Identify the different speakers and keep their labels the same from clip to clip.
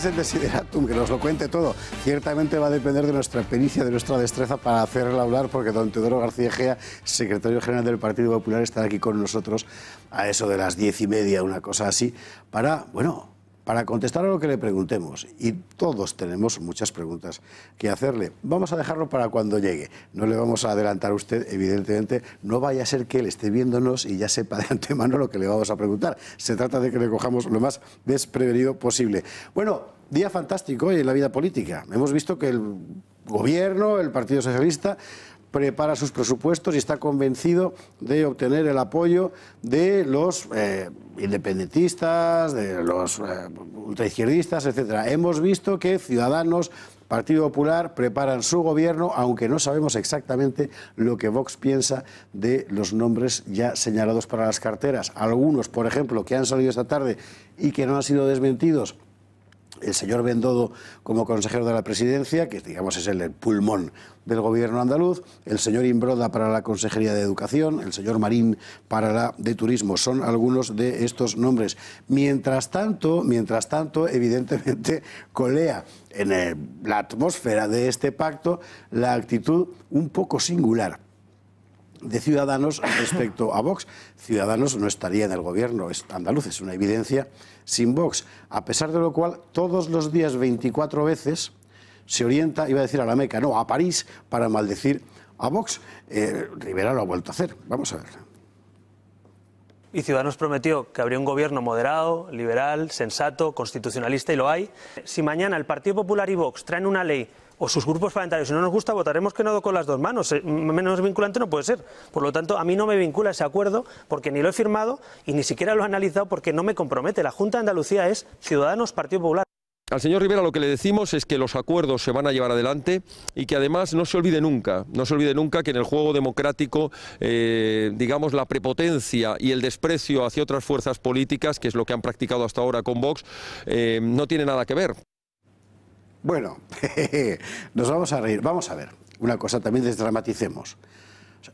Speaker 1: es el desideratum, que nos lo cuente todo. Ciertamente va a depender de nuestra pericia, de nuestra destreza para hacerla hablar, porque don Teodoro García Ejea, secretario general del Partido Popular, estará aquí con nosotros a eso de las diez y media, una cosa así, para, bueno, para contestar a lo que le preguntemos. Y todos tenemos muchas preguntas que hacerle. Vamos a dejarlo para cuando llegue. No le vamos a adelantar a usted, evidentemente. No vaya a ser que él esté viéndonos y ya sepa de antemano lo que le vamos a preguntar. Se trata de que le cojamos lo más desprevenido posible. Bueno, día fantástico hoy en la vida política. Hemos visto que el gobierno, el Partido Socialista prepara sus presupuestos y está convencido de obtener el apoyo de los eh, independentistas, de los eh, ultraizquierdistas, etc. Hemos visto que Ciudadanos, Partido Popular, preparan su gobierno, aunque no sabemos exactamente lo que Vox piensa de los nombres ya señalados para las carteras. Algunos, por ejemplo, que han salido esta tarde y que no han sido desmentidos el señor Bendodo como consejero de la presidencia, que digamos es el, pulmón del gobierno andaluz, el señor Imbroda para la Consejería de Educación, el señor Marín para la de Turismo, son algunos de estos nombres. Mientras tanto, mientras tanto, evidentemente colea en eh, la atmósfera de este pacto la actitud un poco singular de Ciudadanos respecto a Vox. Ciudadanos no estaría en el gobierno es andaluz, es una evidencia, sin Vox. A pesar de lo cual, todos los días, 24 veces, se orienta, iba a decir a la Meca, no, a París, para maldecir a Vox. Eh, Rivera lo ha vuelto a hacer. Vamos a ver.
Speaker 2: Y Ciudadanos prometió que habría un gobierno moderado, liberal, sensato, constitucionalista, y lo hay. Si mañana el Partido Popular y Vox traen
Speaker 3: una ley o sus grupos parlamentarios. Si no nos gusta, votaremos que no con las dos manos. Eh, menos vinculante no puede ser. Por lo tanto, a mí no me vincula ese acuerdo porque ni lo he firmado y ni siquiera lo he analizado porque no me compromete. La Junta de Andalucía es Ciudadanos Partido Popular. Al señor Rivera lo que le decimos es que los acuerdos se van a llevar adelante y que además no se olvide nunca, no se olvide nunca que en el juego democrático, eh, digamos, la prepotencia y el desprecio hacia otras fuerzas políticas, que es lo que han practicado hasta ahora con Vox, eh, no tiene nada que ver.
Speaker 1: Bueno, nos vamos a reír. Vamos a ver, una cosa, también desdramaticemos.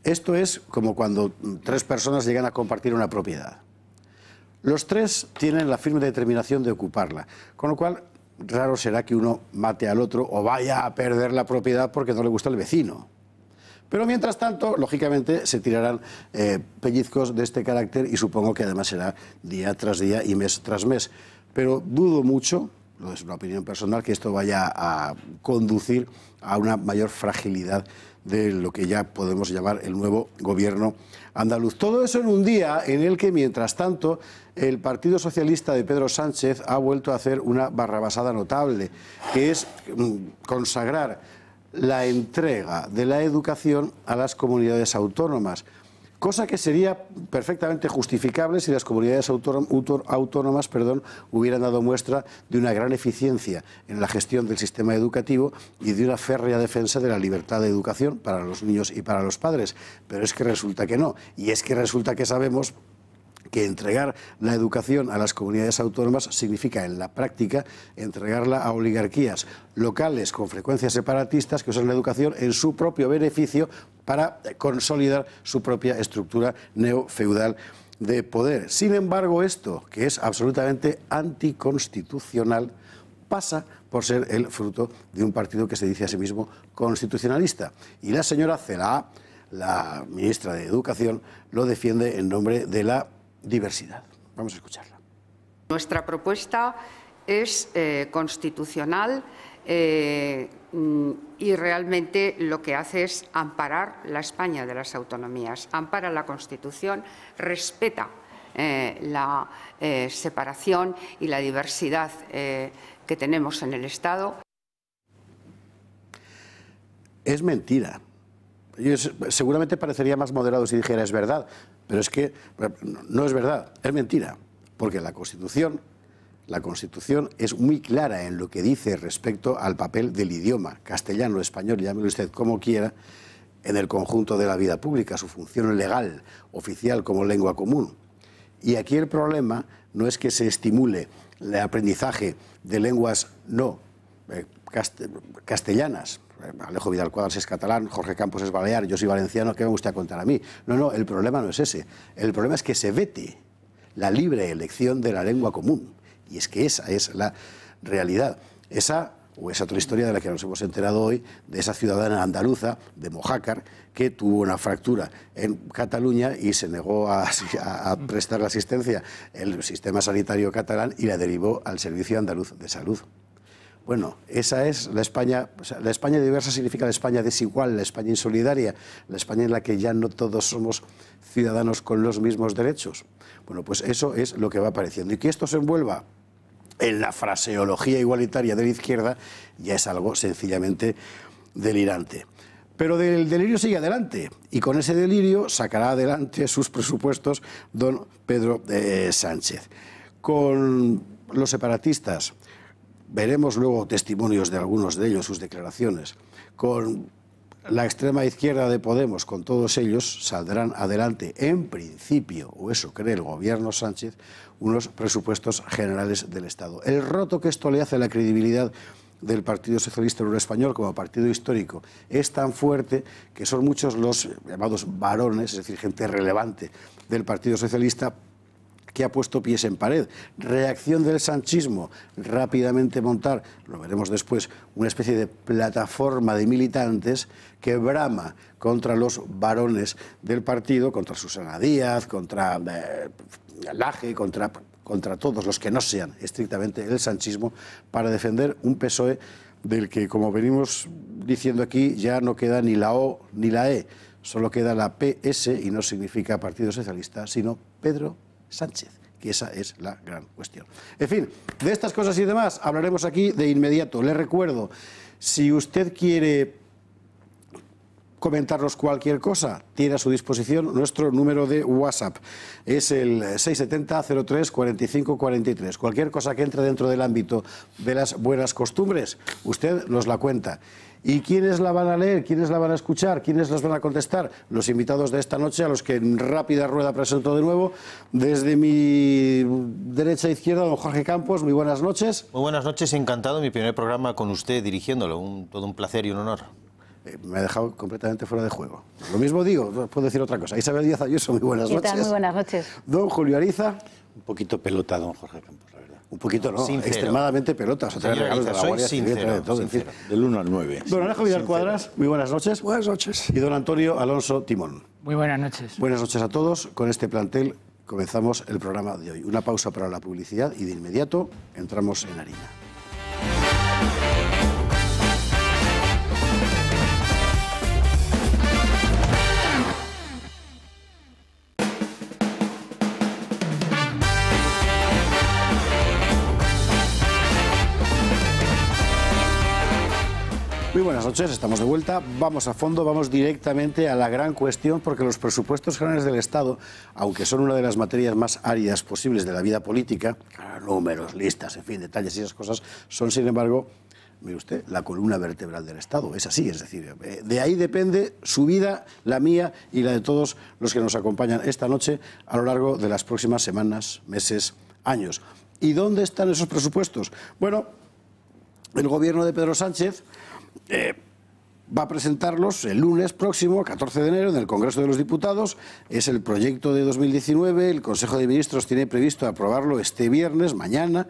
Speaker 1: Esto es como cuando tres personas llegan a compartir una propiedad. Los tres tienen la firme determinación de ocuparla, con lo cual raro será que uno mate al otro o vaya a perder la propiedad porque no le gusta el vecino. Pero mientras tanto, lógicamente, se tirarán eh, pellizcos de este carácter y supongo que además será día tras día y mes tras mes. Pero dudo mucho no es una opinión personal, que esto vaya a conducir a una mayor fragilidad de lo que ya podemos llamar el nuevo gobierno andaluz. Todo eso en un día en el que, mientras tanto, el Partido Socialista de Pedro Sánchez ha vuelto a hacer una barrabasada notable, que es mm, consagrar la entrega de la educación a las comunidades autónomas cosa que sería perfectamente justificable si las comunidades autónomas perdón, hubieran dado muestra de una gran eficiencia en la gestión del sistema educativo y de una férrea defensa de la libertad de educación para los niños y para los padres. Pero es que resulta que no. Y es que resulta que sabemos, que entregar la educación a las comunidades autónomas significa en la práctica entregarla a oligarquías locales con frecuencias separatistas que usan la educación en su propio beneficio para consolidar su propia estructura neofeudal de poder. Sin embargo, esto, que es absolutamente anticonstitucional, pasa por ser el fruto de un partido que se dice a sí mismo constitucionalista. Y la señora Celaá, la ministra de Educación, lo defiende en nombre de la diversidad. Vamos a escucharla.
Speaker 4: Nuestra propuesta es eh, constitucional eh, mm, y realmente lo que hace es amparar la España de las autonomías, ampara la Constitución, respeta eh, la separación y la diversidad que tenemos en el Estado.
Speaker 1: Es mentira. seguramente parecería más moderado si dijera es verdad, pero es que no es verdad, es mentira, porque la Constitución, la Constitución es muy clara en lo que dice respecto al papel del idioma, castellano, español, llámelo usted como quiera, en el conjunto de la vida pública, su función legal, oficial como lengua común. Y aquí el problema no es que se estimule el aprendizaje de lenguas no eh, castellanas, Alejo Vidal Cuadras es catalán, Jorge Campos es balear, yo soy valenciano, ¿qué me gusta contar a mí? No, no, el problema no es ese. El problema es que se vete la libre elección de la lengua común. Y es que esa es la realidad. Esa o esa otra historia de la que nos hemos enterado hoy, de esa ciudadana andaluza, de Mojácar, que tuvo una fractura en Cataluña y se negó a, a prestar la asistencia el sistema sanitario catalán y la derivó al Servicio Andaluz de Salud. Bueno, esa es la España, la España diversa significa la España desigual, la España insolidaria, la España en la que ya no todos somos ciudadanos con los mismos derechos. Bueno, pues eso es lo que va apareciendo. Y que esto se envuelva en la fraseología igualitaria de la izquierda ya es algo sencillamente delirante. Pero del delirio sigue adelante y con ese delirio sacará adelante sus presupuestos don Pedro eh, Sánchez. Con los separatistas, Veremos luego testimonios de algunos de ellos, sus declaraciones. Con la extrema izquierda de Podemos, con todos ellos, saldrán adelante, en principio, o eso cree el gobierno Sánchez, unos presupuestos generales del Estado. El roto que esto le hace a la credibilidad del Partido Socialista Obrero Español como partido histórico es tan fuerte que son muchos los llamados varones, es decir, gente relevante del Partido Socialista, que ha puesto pies en pared. Reacción del sanchismo, rápidamente montar, lo veremos después, una especie de plataforma de militantes que brama contra los varones del partido, contra Susana Díaz, contra eh, Laje, contra, contra todos los que no sean estrictamente el sanchismo, para defender un PSOE del que, como venimos diciendo aquí, ya no queda ni la O ni la E, solo queda la PS y no significa Partido Socialista, sino Pedro Sánchez que esa es la gran cuestión. En fin, de estas cosas y demás hablaremos aquí de inmediato. Le recuerdo, si usted quiere comentarnos cualquier cosa, tiene a su disposición nuestro número de WhatsApp. Es el 670-03-4543. Cualquier cosa que entre dentro del ámbito de las buenas costumbres, usted nos la cuenta. ¿Y quiénes la van a leer? ¿Quiénes la van a escuchar? ¿Quiénes las van a contestar? Los invitados de esta noche, a los que en rápida rueda presento de nuevo. Desde mi derecha e izquierda, don Jorge Campos, muy buenas noches.
Speaker 5: Muy buenas noches, encantado. Mi primer programa con usted dirigiéndolo.
Speaker 1: Un, todo un placer y un honor eh, me ha dejado completamente fuera de juego. Lo mismo digo, puedo decir otra cosa. Isabel Díaz Ayuso, muy buenas noches. Muy buenas noches. Don Julio Ariza. Un poquito pelota, don Jorge Campos. Un poquito, ¿no? Extremadamente pelotas. O sea, de sincero, Del 1 al 9. Don Alejo Vidal Cuadras, muy buenas noches. Buenas noches. Y don Antonio Alonso Timón.
Speaker 6: Muy buenas noches.
Speaker 1: Buenas noches a todos. Con este plantel comenzamos el programa de hoy. Una pausa para la publicidad y de inmediato entramos en harina. Muy buenas noches, estamos de vuelta. Vamos a fondo, vamos directamente a la gran cuestión, porque los presupuestos generales del Estado, aunque son una de las materias más áridas posibles de la vida política, números, listas, en fin, detalles y esas cosas, son sin embargo mire usted, la columna vertebral del Estado. Es así, es decir, eh, de ahí depende su vida, la mía y la de todos los que nos acompañan esta noche a lo largo de las próximas semanas, meses, años. ¿Y dónde están esos presupuestos? Bueno, el gobierno de Pedro Sánchez eh, va a presentarlos el lunes próximo, 14 de enero, en el Congreso de los Diputados. Es el proyecto de 2019, el Consejo de Ministros tiene previsto aprobarlo este viernes, mañana,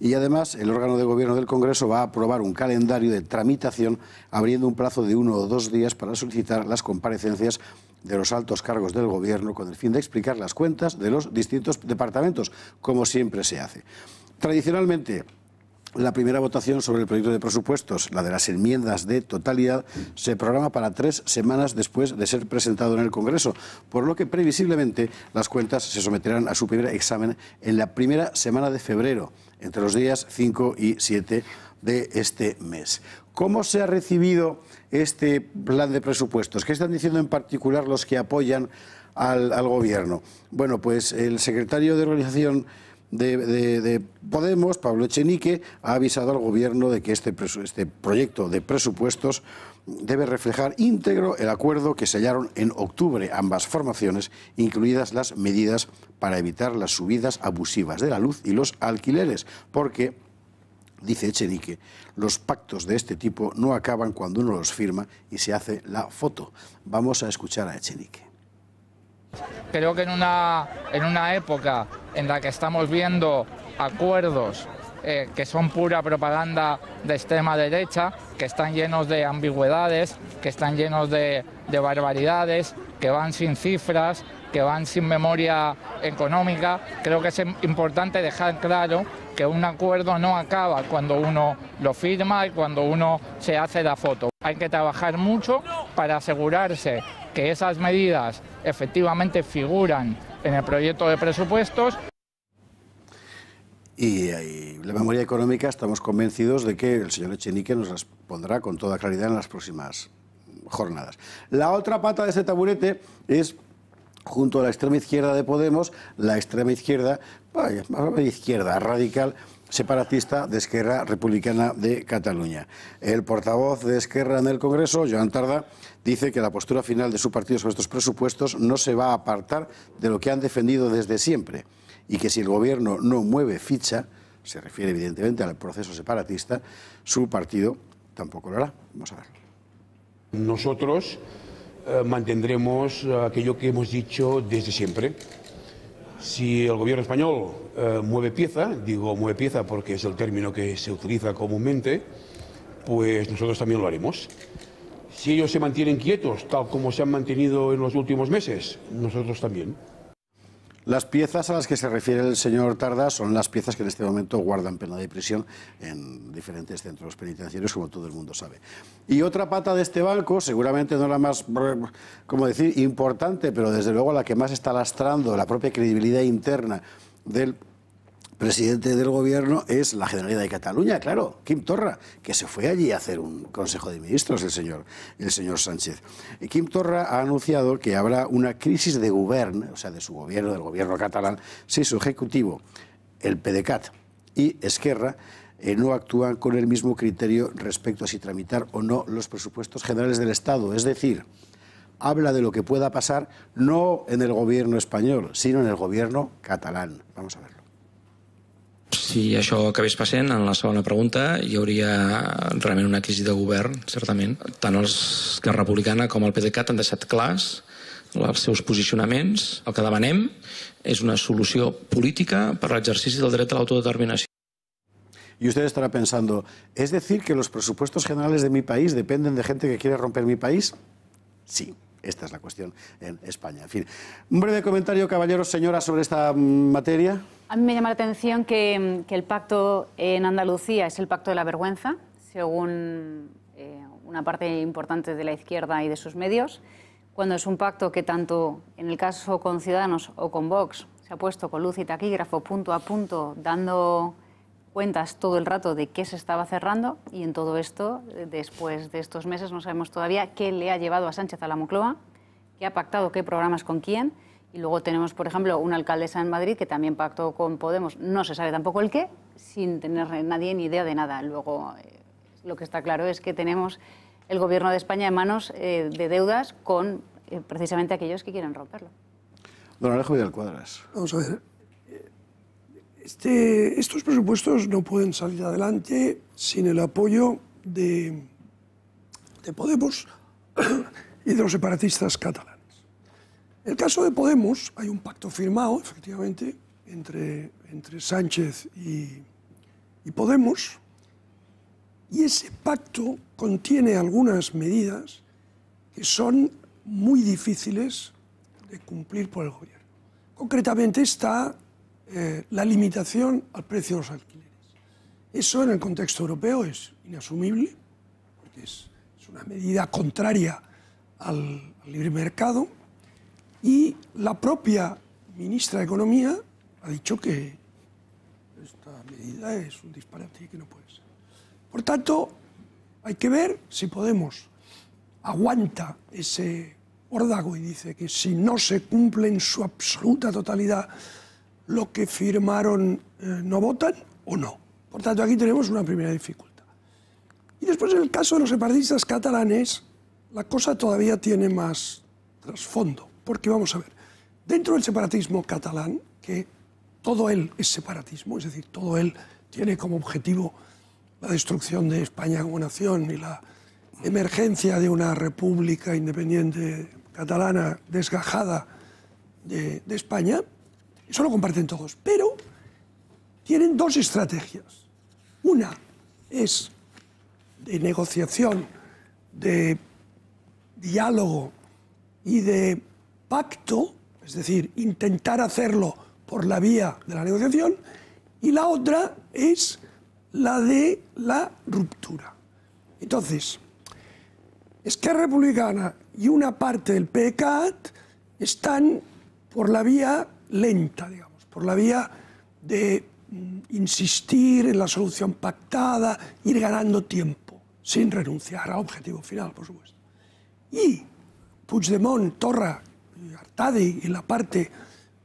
Speaker 1: y además el órgano de gobierno del Congreso va a aprobar un calendario de tramitación abriendo un plazo de uno o dos días para solicitar las comparecencias de los altos cargos del Gobierno con el fin de explicar las cuentas de los distintos departamentos, como siempre se hace. Tradicionalmente, la primera votación sobre el proyecto de presupuestos, la de las enmiendas de totalidad, se programa para tres semanas después de ser presentado en el Congreso, por lo que previsiblemente las cuentas se someterán a su primer examen en la primera semana de febrero, entre los días 5 y 7 de este mes. ¿Cómo se ha recibido este plan de presupuestos? ¿Qué están diciendo en particular los que apoyan al, al gobierno? Bueno, pues el secretario de Organización de, Podemos, Pablo Echenique, ha avisado al gobierno de que este, este proyecto de presupuestos debe reflejar íntegro el acuerdo que sellaron en octubre ambas formaciones, incluidas las medidas para evitar las subidas abusivas de la luz y los alquileres, porque dice Echenique, los pactos de este tipo no acaban cuando uno los firma y se hace la foto. Vamos a escuchar a Echenique.
Speaker 6: Creo que en una, época en la que estamos viendo acuerdos eh, que son pura propaganda de extrema derecha, que están llenos de ambigüedades, que están llenos de barbaridades, que van sin cifras, que van sin memoria económica. Creo que es importante dejar claro que un acuerdo no acaba cuando uno lo firma y cuando uno se hace la foto. Hay que trabajar mucho para asegurarse que esas medidas efectivamente figuran en el proyecto de presupuestos.
Speaker 1: Eh, y, la memoria económica estamos convencidos de que el señor Echenique nos respondrá con toda claridad en las próximas jornadas. La otra pata de ese taburete es, junto a la extrema izquierda de Podemos, la extrema izquierda, izquierda radical, separatista de Esquerra Republicana de Cataluña. El portavoz de Esquerra en el Congreso, Joan Tarda, dice que la postura final de su partido sobre estos presupuestos no se va a apartar de lo que han defendido desde siempre y que si el gobierno no mueve ficha, se refiere evidentemente al proceso separatista, su partido tampoco lo hará. Vamos a ver.
Speaker 7: Nosotros eh, mantendremos eh, aquello que hemos dicho desde siempre. Si el gobierno español eh, mueve pieza, digo mueve pieza porque es el término que se utiliza comúnmente, pues nosotros también lo haremos. Si ellos se mantienen quietos, tal como se han mantenido en los últimos meses, nosotros también.
Speaker 1: Las piezas a las que se refiere el señor Tarda son las piezas que en este momento guardan pena de prisión en diferentes centros penitenciarios, como todo el mundo sabe. Y otra pata de este banco, seguramente no la más, como decir, importante, pero desde luego la que más está lastrando la propia credibilidad interna del presidente del gobierno es la Generalidad de Cataluña, claro, Kim Torra, que se fue allí a hacer un Consejo de Ministros, el señor, el señor Sánchez. Y Torra ha anunciado que habrá una crisis de gobierno, o sea, de su gobierno, del gobierno catalán, si su ejecutivo, el PDCAT y Esquerra, eh, no actúan con el mismo criterio respecto a si tramitar o no los presupuestos generales del Estado. Es decir, habla de lo que pueda pasar no en el gobierno español, sino en el gobierno catalán. Vamos a ver.
Speaker 6: Si això acabés passant, en la segona pregunta hi hauria realment una crisi de govern, certament. Tant els que Republicana com el PDeCAT han deixat clars els seus posicionaments. El que demanem és una solució política per a l'exercici del dret a
Speaker 1: l'autodeterminació. Y usted estará pensando, ¿es decir que los presupuestos generales de mi país dependen de gente que quiere romper mi país? Sí. Esta es la cuestión en España. En fin, un breve comentario, caballeros, señoras, sobre esta mm, materia.
Speaker 8: A mí me llama la atención mm, que, el pacto en Andalucía es el pacto de la vergüenza, según eh, una parte importante de la izquierda y de sus medios, cuando es un pacto que tanto en el caso con Ciudadanos o con Vox se ha puesto con luz y taquígrafo punto a punto, dando cuentas todo el rato de qué se estaba cerrando y en todo esto, eh, después de estos meses, no sabemos todavía qué le ha llevado a Sánchez a la Mocloa, qué ha pactado, qué programas con quién. Y luego tenemos, por ejemplo, una alcaldesa en Madrid que también pactó con Podemos, no se sabe tampoco el qué, sin tener nadie ni idea de nada. Luego, eh, lo que está claro es que tenemos el gobierno de España en manos eh, de deudas con precisamente aquellos que quieren
Speaker 7: romperlo.
Speaker 1: Don Cuadras.
Speaker 7: Vamos a ver. Este, estos presupuestos no pueden salir adelante sin el apoyo de, Podemos y de los separatistas catalanes. En el caso de Podemos hay un pacto firmado, efectivamente, entre, Sánchez y, y Podemos, y ese pacto contiene algunas medidas que son muy difíciles de cumplir por el gobierno. Concretamente está eh, la limitación al precio de los alquileres. Eso en el contexto europeo es inasumible, porque es, una medida contraria al, libre mercado, y la propia ministra de Economía ha dicho que esta medida es un disparate y que no puede ser. Por tanto, hay que ver si Podemos aguanta ese órdago y dice que si no se cumple en su absoluta totalidad ...lo que firmaron eh, no votan o no. Por tanto, aquí tenemos una primera dificultad. Y después, en el caso de los separatistas catalanes, la cosa todavía tiene más trasfondo, porque vamos a ver, dentro del separatismo catalán, que todo él es separatismo, es decir, todo él tiene como objetivo la destrucción de España como nación y la emergencia de una república independiente catalana desgajada de España, eso lo comparten todos. Pero tienen dos estrategias. Una es de negociación, de diálogo y de pacto, es decir, intentar hacerlo por la vía de la negociación, y la otra es la de la ruptura. Entonces, Esquerra Republicana y una parte del PECAT están por la vía lenta, digamos, por la vía de mm, insistir en la solución pactada, ir ganando tiempo, sin renunciar al objetivo final, por supuesto. Y Puigdemont, Torra, Artadi, en la parte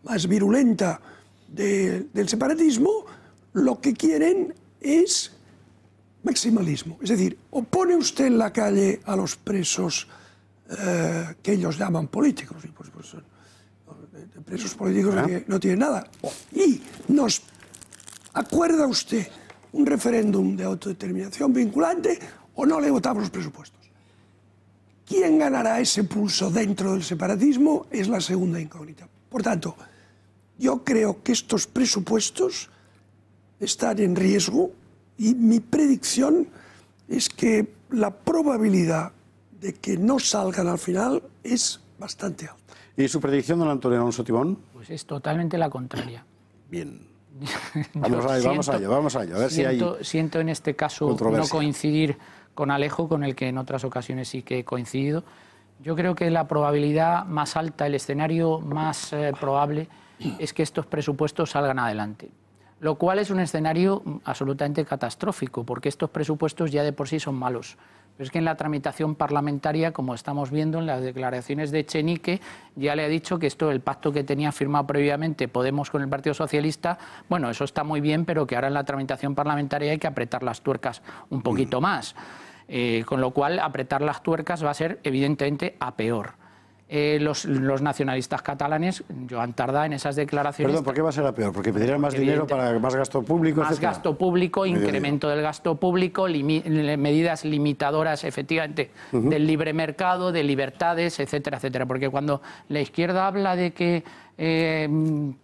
Speaker 7: más virulenta del separatismo, lo que quieren es maximalismo. Es decir, opone usted en la calle a los presos eh, que ellos llaman políticos, y supuesto, presos políticos que no tienen nada. Y nos acuerda usted un referéndum de autodeterminación vinculante o no le votamos los presupuestos. ¿Quién ganará ese pulso dentro del separatismo? Es la segunda incógnita. Por tanto, yo creo que estos presupuestos están en riesgo y mi predicción es que la probabilidad de que no salgan al final es bastante alta. ¿Y su
Speaker 1: predicción, don Antonio Alonso Timón?
Speaker 7: Pues es totalmente la contraria. Bien.
Speaker 1: Vamos a, vamos ello, vamos a ello.
Speaker 6: siento, en este caso no coincidir con Alejo, con el que en otras ocasiones sí que he coincidido. Yo creo que la probabilidad más alta, el escenario más eh, probable, es que estos presupuestos salgan adelante. Lo cual es un escenario absolutamente catastrófico, porque estos presupuestos ya de por sí son malos. Pero es que en la tramitación parlamentaria, como estamos viendo en las declaraciones de Chenique, ya le ha dicho que esto, el pacto que tenía firmado previamente Podemos con el Partido Socialista, bueno, eso está muy bien, pero que ahora en la tramitación parlamentaria hay que apretar las tuercas un poquito mm. más. Eh, con lo cual, apretar las tuercas va a ser evidentemente a peor. Eh, los, nacionalistas catalanes, Joan Tardá, en esas declaraciones... Perdón, ¿por qué
Speaker 1: va a ser la peor? ¿Porque pedirán más dinero para más gasto público? Más gasto
Speaker 6: público, incremento del gasto público, medidas limitadoras, efectivamente, del libre mercado, de libertades, etcétera, etcétera. Porque cuando la izquierda habla de que eh,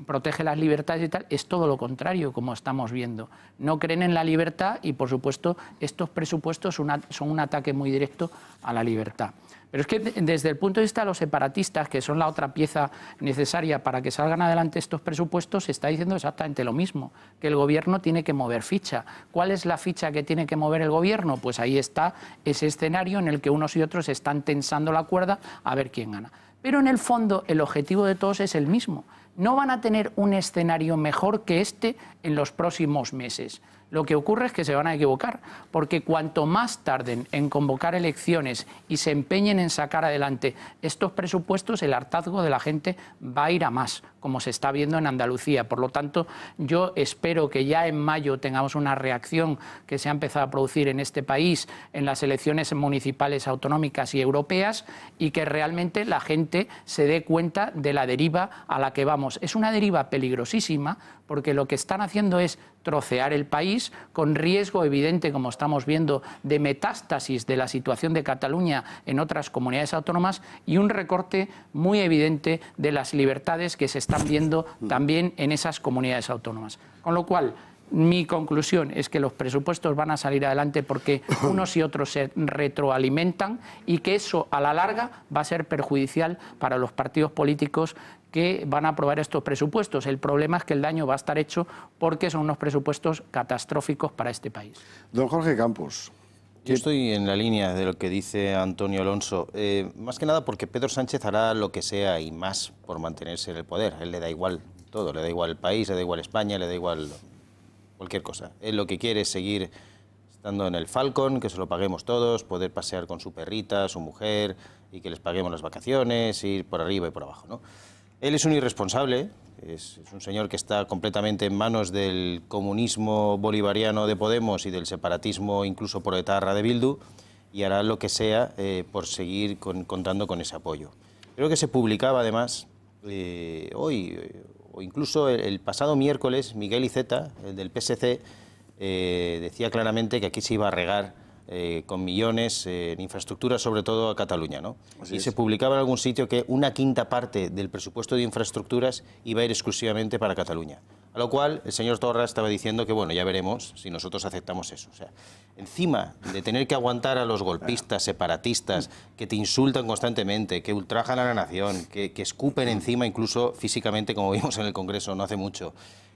Speaker 6: protege las libertades y tal, es todo lo contrario, como estamos viendo. No creen en la libertad y, por supuesto, estos presupuestos son un ataque muy directo a la libertad. Pero es que desde el punto de vista de los separatistas, que son la otra pieza necesaria para que salgan adelante estos presupuestos, se está diciendo exactamente lo mismo, que el gobierno tiene que mover ficha. ¿Cuál es la ficha que tiene que mover el gobierno? Pues ahí está ese escenario en el que unos y otros están tensando la cuerda a ver quién gana. Pero en el fondo el objetivo de todos es el mismo. No van a tener un escenario mejor que este en los próximos meses lo que ocurre es que se van a equivocar, porque cuanto más tarden en convocar elecciones y se empeñen en sacar adelante estos presupuestos, el hartazgo de la gente va a ir a más, como se está viendo en Andalucía. Por lo tanto, yo espero que ya en mayo tengamos una reacción que se ha empezado a producir en este país, en las elecciones municipales, autonómicas y europeas, y que realmente la gente se dé cuenta de la deriva a la que vamos. Es una deriva peligrosísima, porque lo que están haciendo es trocear el país, con riesgo evidente, como estamos viendo, de metástasis de la situación de Cataluña en otras comunidades autónomas y un recorte muy evidente de las libertades que se están viendo mm. también en esas comunidades autónomas. Con lo cual, mi conclusión es que los presupuestos van a salir adelante porque unos y otros se retroalimentan y que eso a la larga va a ser perjudicial para los partidos políticos que van a aprobar estos presupuestos. El problema es que el daño va a estar hecho porque son unos presupuestos catastróficos para este país. Don Jorge Campos.
Speaker 5: Yo estoy en la línea de lo que dice Antonio Alonso, eh, más que nada porque Pedro Sánchez hará lo que sea y más por mantenerse en el poder. A él le da igual todo, le da igual el país, le da igual España, le da igual cualquier cosa. Él lo que quiere es seguir estando en el Falcon, que se lo paguemos todos, poder pasear con su perrita, su mujer y que les paguemos las vacaciones, ir por arriba y por abajo. ¿no? Él es un irresponsable, es, un señor que está completamente en manos del comunismo bolivariano de Podemos y del separatismo incluso Etarra de Bildu y hará lo que sea eh, por seguir contando con ese apoyo. Creo que se publicaba además eh, hoy o incluso el, pasado miércoles Miguel Iceta, del PSC, eh, decía claramente que aquí se iba a regar eh, con millones eh, en infraestructuras, sobre todo a Cataluña. ¿no? y se publicaba en algún sitio que una quinta parte del presupuesto de infraestructuras iba a ir exclusivamente para Cataluña. A lo cual el señor Torra estaba diciendo que, bueno, ya veremos si nosotros aceptamos eso. O sea, encima de tener que aguantar a los golpistas, separatistas, que te insultan constantemente, que ultrajan a la nación, que, que escupen encima incluso físicamente, como vimos en el Congreso no hace mucho,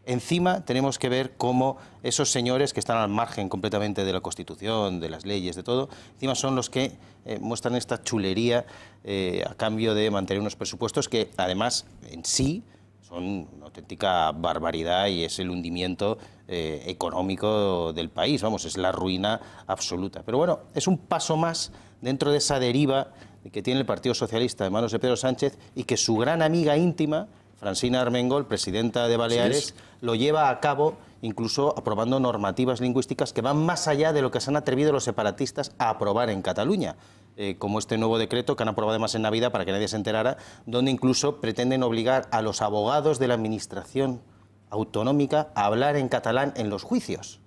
Speaker 5: encima tenemos que ver cómo esos señores que están al margen completamente de la Constitución, de las leyes, de todo, encima son los que eh, muestran esta chulería eh, a cambio de mantener unos presupuestos que además en sí son una auténtica barbaridad y es el hundimiento eh, económico del país, vamos, es la ruina absoluta. Pero bueno, es un paso más dentro de esa deriva que tiene el Partido Socialista de manos de Pedro Sánchez y que su gran amiga íntima, Francina Armengol, presidenta de Baleares, lo lleva a cabo incluso aprobando normativas lingüísticas que van más allá de lo que se han atrevido los separatistas a aprobar en Cataluña. Eh, como este nuevo decreto que han aprobado además en Navidad para que nadie se enterara, donde incluso pretenden obligar a los abogados de la administración autonómica a hablar en catalán en los juicios,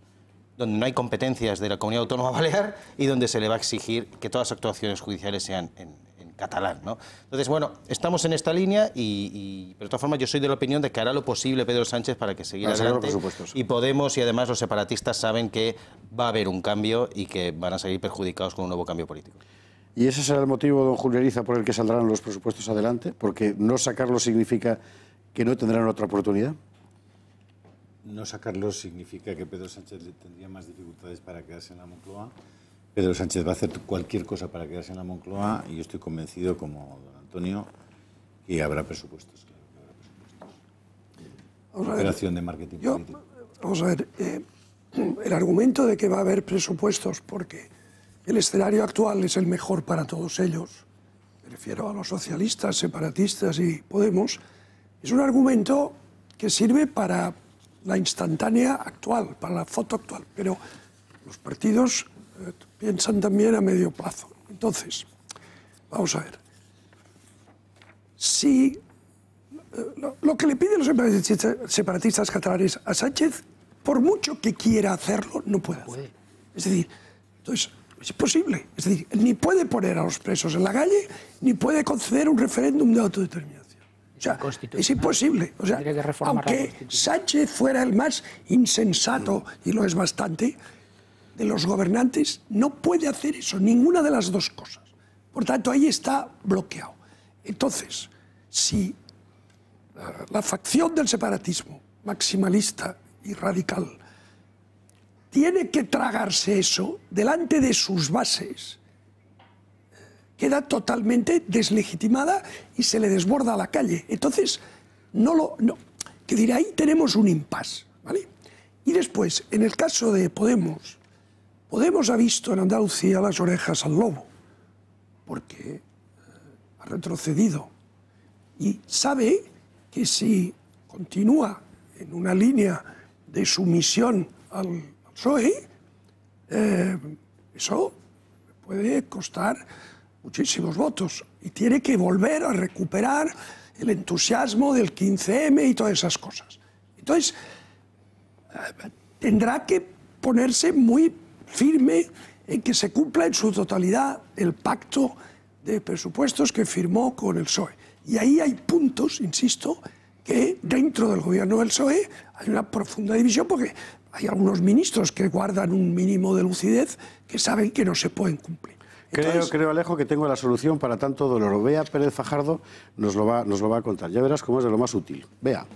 Speaker 5: donde no hay competencias de la comunidad autónoma balear y donde se le va a exigir que todas las actuaciones judiciales sean en, catalán. ¿no? Entonces, bueno, estamos en esta línea y, de todas formas yo soy de la opinión de que hará lo posible Pedro Sánchez para que siga ah, adelante. Y Podemos y además los separatistas saben que va a haber un cambio y que van a seguir perjudicados con un nuevo cambio político.
Speaker 1: ¿Y ese será el motivo, don Julio por el que saldrán los presupuestos adelante? Porque no sacarlos significa que no tendrán otra oportunidad.
Speaker 9: No sacarlos significa que Pedro Sánchez tendría más dificultades para quedarse en la Moncloa.
Speaker 1: Pedro Sánchez va a hacer cualquier
Speaker 9: cosa para quedarse en la Moncloa y yo estoy convencido, como don Antonio, que habrá presupuestos.
Speaker 7: Operación de marketing Vamos a ver, eh, el argumento de que va a haber presupuestos porque el escenario actual es el mejor para todos ellos, me refiero a los socialistas, separatistas y Podemos, es un argumento que sirve para la instantánea actual, para la foto actual, pero los partidos piensan también a medio plazo. Entonces, vamos a ver. Si eh, lo, que le piden los separatistas, catalanes a Sánchez, por mucho que quiera hacerlo, no puede. Es decir, entonces, es imposible. Es decir, ni puede poner a los presos en la calle, ni puede conceder un referéndum de autodeterminación. O es imposible. O sea, aunque Sánchez fuera el más insensato, y lo es bastante, de los gobernantes no puede hacer eso, ninguna de las dos cosas. Por tanto, ahí está bloqueado. Entonces, si eh, la facción del separatismo maximalista y radical tiene que tragarse eso delante de sus bases, queda totalmente deslegitimada y se le desborda a la calle. Entonces, no lo... No. Que dirá, ahí tenemos un impasse, ¿vale? Y después, en el caso de Podemos, Podemos ha visto en Andalucía las orejas al lobo, porque eh, ha retrocedido y sabe que si continúa en una línea de sumisión al PSOE, eh, eso puede costar muchísimos votos y tiene que volver a recuperar el entusiasmo del 15M y todas esas cosas. Entonces, eh, tendrá que ponerse muy firme en que se cumpla en su totalidad el pacto de presupuestos que firmó con el PSOE. Y ahí hay puntos, insisto, que dentro del gobierno del PSOE hay una profunda división porque hay algunos ministros que guardan un mínimo de lucidez que saben que no se pueden cumplir.
Speaker 1: Creo, creo, Alejo, que tengo la solución para tanto dolor. Vea Pérez Fajardo nos lo va, nos lo va a contar. Ya verás cómo es de lo más útil. Vea.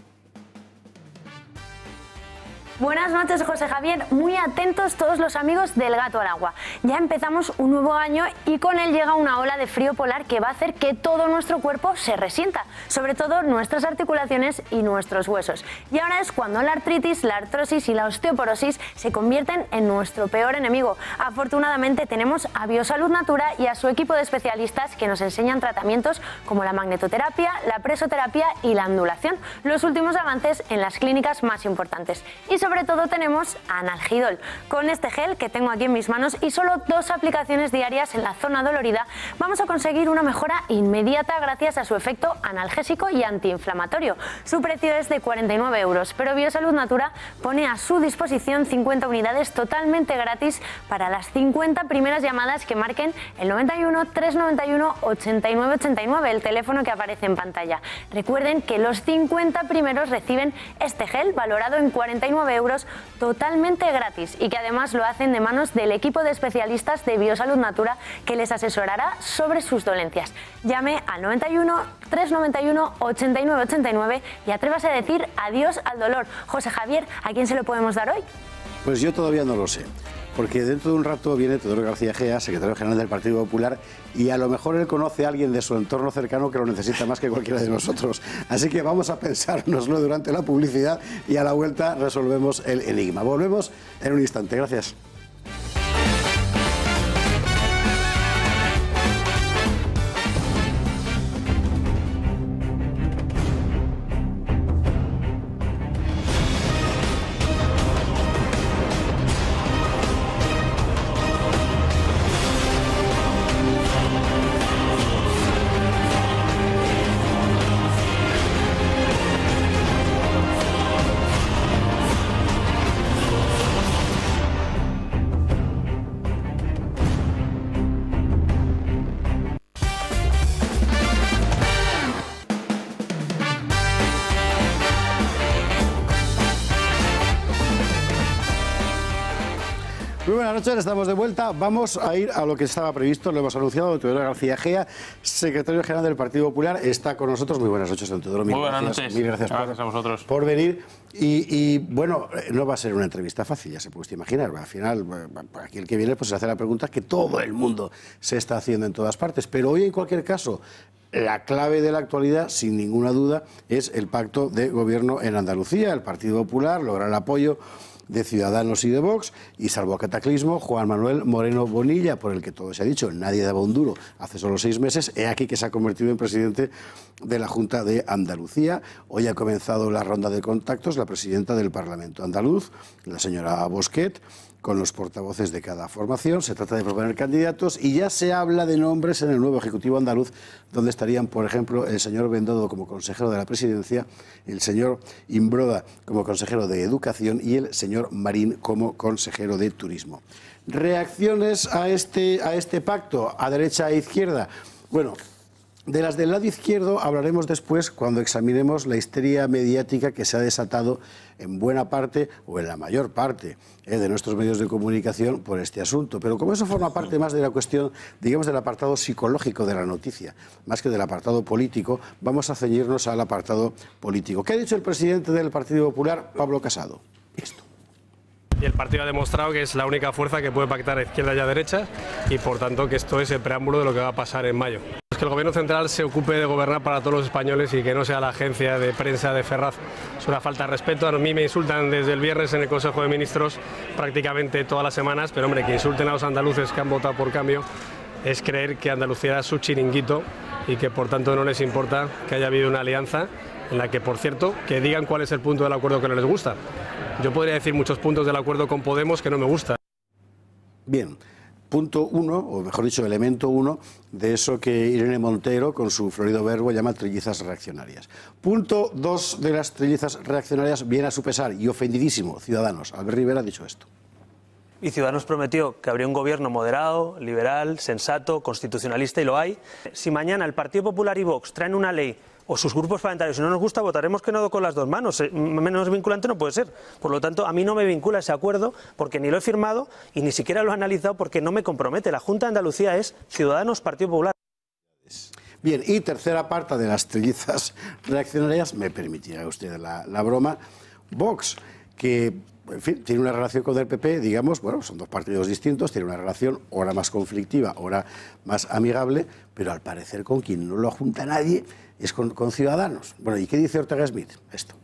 Speaker 10: Buenas noches, José Javier. Muy atentos todos los amigos del Gato al Agua. Ya empezamos un nuevo año y con él llega una ola de frío polar que va a hacer que todo nuestro cuerpo se resienta, sobre todo nuestras articulaciones y nuestros huesos. Y ahora es cuando la artritis, la artrosis y la osteoporosis se convierten en nuestro peor enemigo. Afortunadamente tenemos a Biosalud Natura y a su equipo de especialistas que nos enseñan tratamientos como la magnetoterapia, la presoterapia y la ondulación, los últimos avances en las clínicas más importantes sobre todo tenemos analgidol. Con este gel que tengo aquí en mis manos y solo dos aplicaciones diarias en la zona dolorida, vamos a conseguir una mejora inmediata gracias a su efecto analgésico y antiinflamatorio. Su precio es de 49 euros, pero Biosalud Natura pone a su disposición 50 unidades totalmente gratis para las 50 primeras llamadas que marquen el 91 391 89 89, el teléfono que aparece en pantalla. Recuerden que los 50 primeros reciben este gel valorado en 49 euros euros totalmente gratis y que además lo hacen de manos del equipo de especialistas de Biosalud Natura que les asesorará sobre sus dolencias. Llame al 91 391 89 89 y atrévase a decir adiós al dolor. José Javier, ¿a quién se lo podemos dar hoy?
Speaker 1: Pues yo todavía no lo sé porque dentro de un rato viene Teodoro García Gea, secretario general del Partido Popular, y a lo mejor él conoce a alguien de su entorno cercano que lo necesita más que cualquiera de nosotros. Así que vamos a pensárnoslo durante la publicidad y a la vuelta resolvemos el enigma. Volvemos en un instante. Gracias. estamos de vuelta. Vamos a ir a lo que estaba previsto, lo hemos anunciado. Teodoro García Gea, secretario general del Partido Popular, está con nosotros. Muy buenas noches, don Teodoro. Muy buenas gracias, noches. gracias, a vosotros. por venir. Y, bueno, no va a ser una entrevista fácil, ya se puede imaginar. Al final, eh, aquí el que viene pues, se hace la pregunta que todo el mundo se está haciendo en todas partes. Pero hoy, en cualquier caso, la clave de la actualidad, sin ninguna duda, es el pacto de gobierno en Andalucía. El Partido Popular logra el apoyo de Ciudadanos y de Vox, y salvo a Cataclismo, Juan Manuel Moreno Bonilla, por el que todo se ha dicho, nadie daba un duro hace solo seis meses, he aquí que se ha convertido en presidente de la Junta de Andalucía. Hoy ha comenzado la ronda de contactos la presidenta del Parlamento andaluz, la señora Bosquet, con los portavoces de cada formación. Se trata de proponer candidatos y ya se habla de nombres en el nuevo Ejecutivo andaluz, donde estarían, por ejemplo, el señor Bendodo como consejero de la Presidencia, el señor Imbroda como consejero de Educación y el señor Marín como consejero de Turismo. Reacciones a este, a este pacto, a derecha e izquierda. Bueno, de las del lado izquierdo hablaremos después cuando examinemos la histeria mediática que se ha desatado en buena parte o en la mayor parte eh, de nuestros medios de comunicación por este asunto. Pero como eso forma parte más de la cuestión, digamos, del apartado psicológico de la noticia, más que del apartado político, vamos a ceñirnos al apartado político. ¿Qué ha dicho el presidente del Partido Popular, Pablo Casado?
Speaker 3: Y el partido ha demostrado que es la única fuerza que puede pactar a izquierda y a derecha y por tanto que esto es el preámbulo de lo que va a pasar en mayo. Que el gobierno central se ocupe de gobernar para todos los españoles y que no sea la agencia de prensa de Ferraz. Es una falta de respeto. A mí me insultan desde el viernes en el Consejo de Ministros prácticamente todas las semanas, pero hombre, que insulten a los andaluces que han votado por cambio es creer que Andalucía es su chiringuito y que por tanto no les importa que haya habido una alianza en la que, por cierto, que digan cuál es el punto del acuerdo que no les gusta. Yo podría decir muchos puntos del acuerdo con Podemos que no me gusta.
Speaker 1: Bien, punto uno, o mejor dicho, elemento uno, de eso que Irene Montero, con su florido verbo, llama trillizas reaccionarias. Punto dos de las trillizas reaccionarias viene a su pesar y ofendidísimo, Ciudadanos. Albert Rivera ha dicho esto.
Speaker 2: Y Ciudadanos prometió que habría un gobierno moderado, liberal, sensato, constitucionalista, y lo hay. Si mañana el Partido Popular y Vox traen una ley o sus grupos parlamentarios. Si no nos
Speaker 3: gusta, votaremos que no con las dos manos. Eh, menos vinculante no puede ser. Por lo tanto, a mí no me vincula ese acuerdo porque ni lo he firmado y ni siquiera lo he analizado porque no me compromete. La Junta de Andalucía es
Speaker 5: Ciudadanos
Speaker 1: Partido Popular. Bien, y tercera parte de las trillizas reaccionarias, me permitirá usted la, broma, Vox, que tiene una relación con el PP, digamos, bueno, son dos partidos distintos, tiene una relación ahora más conflictiva, ahora más amigable, pero al parecer con quien no lo junta nadie es con, Ciudadanos. Bueno, ¿y qué dice Ortega Smith? Esto.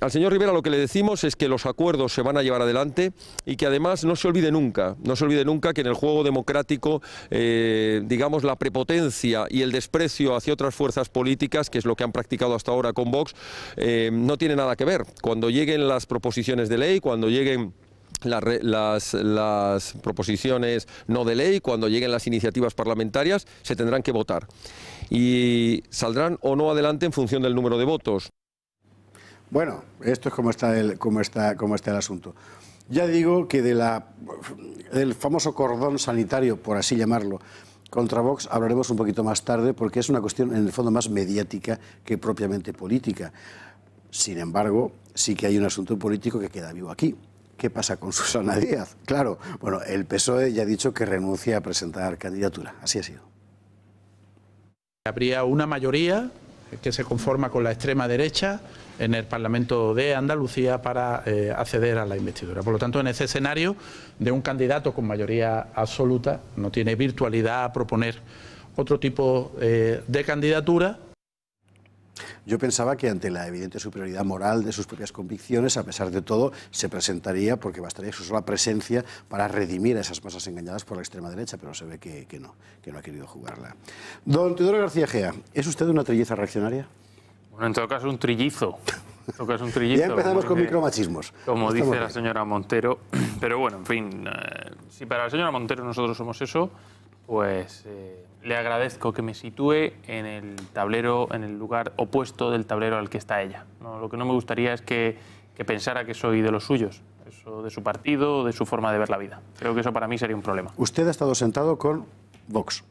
Speaker 3: Al señor Rivera lo que le decimos es que los acuerdos se van a llevar adelante y que además no se olvide nunca, no se olvide nunca que en el juego democrático, eh, digamos, la prepotencia y el desprecio hacia otras fuerzas políticas, que es lo que han practicado hasta ahora con Vox, eh, no tiene nada que ver. Cuando lleguen las proposiciones de ley, cuando lleguen las, proposiciones no de ley, cuando lleguen las iniciativas parlamentarias, se tendrán que votar. Y saldrán o no adelante en función del número de votos.
Speaker 1: Bueno, esto es como está el, está, como está el asunto. Ya digo que de la, del famoso cordón sanitario, por así llamarlo, contra Vox hablaremos un poquito más tarde porque es una cuestión en el fondo más mediática que propiamente política. Sin embargo, sí que hay un asunto político que queda vivo aquí ¿Qué pasa con Susana Díaz? Claro, bueno, el PSOE ya ha dicho que renuncia a presentar candidatura. Así ha sido.
Speaker 11: Habría una mayoría que se conforma con la extrema derecha en el Parlamento de Andalucía para eh, acceder a la investidura. Por lo tanto, en ese escenario de un candidato con mayoría absoluta, no tiene virtualidad a proponer otro tipo eh, de candidatura
Speaker 1: yo pensaba que ante la evidente superioridad moral de sus propias convicciones, a pesar de todo, se presentaría porque bastaría su sola presencia para redimir a esas masas engañadas por la extrema derecha, pero se ve que, no, que no ha querido jugarla. Don Teodoro García Gea, ¿es usted una trilliza reaccionaria?
Speaker 2: Bueno, en todo caso, un trillizo. En un trillizo ya empezamos con micromachismos. Como dice la señora Montero. Pero bueno, en fin, eh, si para la señora Montero nosotros somos eso, pues eh, le agradezco que me sitúe en el tablero, en el lugar opuesto del tablero al que está ella. Lo que no me gustaría es que, pensara que soy de los suyos, de su partido, o de su forma de ver la vida. Creo que eso para mí sería un problema.
Speaker 1: Usted ha estado sentado con Vox.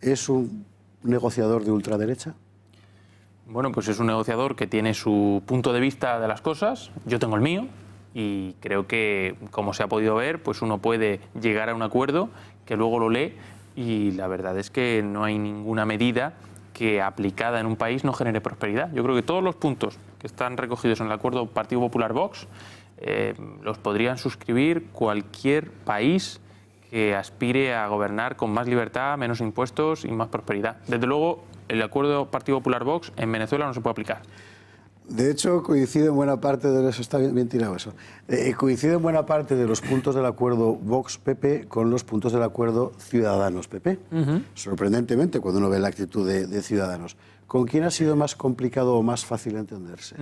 Speaker 1: ¿Es un negociador de ultraderecha?
Speaker 2: Bueno, pues es un negociador que tiene su punto de vista de las cosas, yo tengo el mío, y creo que, como se ha podido ver, pues uno puede llegar a un acuerdo que luego lo lee y la verdad es que no hay ninguna medida que aplicada en un país no genere prosperidad. Yo creo que todos los puntos que están recogidos en el acuerdo Partido Popular-Vox eh, los podrían suscribir cualquier país que aspire a gobernar con más libertad, menos impuestos y más prosperidad. Desde luego, el acuerdo Partido Popular-Vox en Venezuela no se puede aplicar.
Speaker 1: De hecho, coincide en buena parte de eso, está bien, eso. Eh, eh, coincide en buena parte de los puntos del acuerdo Vox-PP con los puntos del acuerdo Ciudadanos-PP. Sorprendentemente, cuando uno ve la actitud de, Ciudadanos. ¿Con quién ha sido más complicado o más fácil entenderse?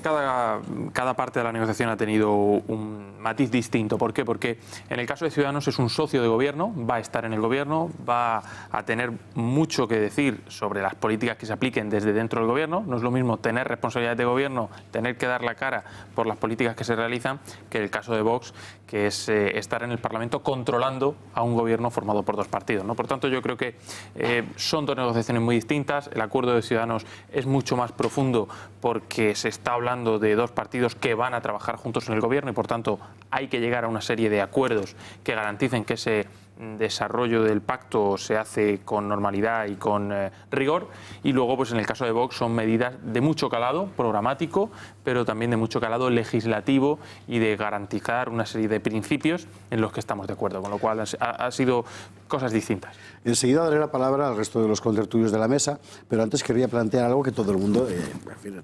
Speaker 2: cada, cada parte de la negociación ha tenido un matiz distinto. ¿Por qué? Porque en el caso de Ciudadanos es un socio de gobierno, va a estar en el gobierno, va a tener mucho que decir sobre las políticas que se apliquen desde dentro del gobierno. No es lo mismo tener responsabilidades de gobierno, tener que dar la cara por las políticas que se realizan, que el caso de Vox, que es eh, estar en el Parlamento controlando a un gobierno formado por dos partidos. ¿no? Por tanto, yo creo que eh, son dos negociaciones muy distintas. El acuerdo de Ciudadanos es mucho más profundo porque se está hablando de dos partidos que van a trabajar juntos en el gobierno y por tanto hay que llegar a una serie de acuerdos que garanticen que ese mm, desarrollo del pacto se hace con normalidad y con eh, rigor y luego pues en el caso de Vox son medidas de mucho calado programático pero también de mucho calado legislativo y de garantizar una serie de principios en los que estamos de acuerdo con lo cual ha sido cosas distintas.
Speaker 1: Enseguida daré la palabra al resto de los contertulios de la mesa, pero antes querría plantear algo que todo el mundo eh,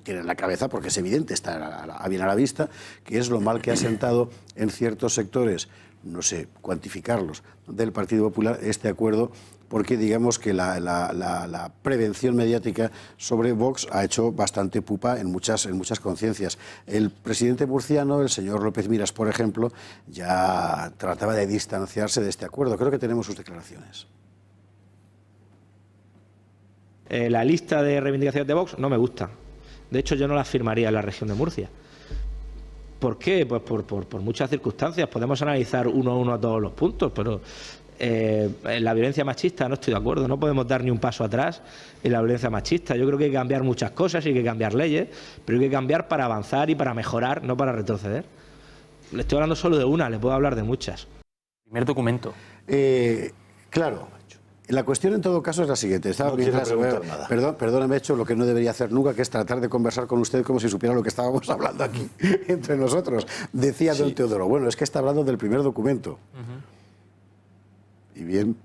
Speaker 1: tiene en la cabeza, porque es evidente, está bien a la vista, que es lo mal que ha sentado en ciertos sectores no sé cuantificarlos, del Partido Popular este acuerdo porque digamos que la, prevención mediática sobre Vox ha hecho bastante pupa en muchas, en muchas conciencias. El presidente murciano, el señor López Miras, por ejemplo, ya trataba de distanciarse de este acuerdo. Creo que tenemos sus declaraciones.
Speaker 11: Eh, la lista de reivindicaciones de Vox no me gusta. De hecho, yo no la firmaría en la región de Murcia. ¿Por qué? Pues por, por, muchas circunstancias. Podemos analizar uno a uno a todos los puntos, pero eh, en la violencia machista no estoy de acuerdo, no podemos dar ni un paso atrás en la violencia machista. Yo creo que hay que cambiar muchas cosas, hay que cambiar leyes, pero hay que cambiar para avanzar y para mejorar, no para retroceder. Le estoy hablando solo de una, le puedo hablar de muchas. Primer documento.
Speaker 1: Eh, claro, la cuestión en todo caso es la siguiente. Perdón, perdóname, he hecho lo que no debería hacer nunca, que es tratar de conversar con usted como si supiera lo que estábamos hablando aquí entre nosotros. Decía don Teodoro, bueno, es que está hablando del primer documento bien.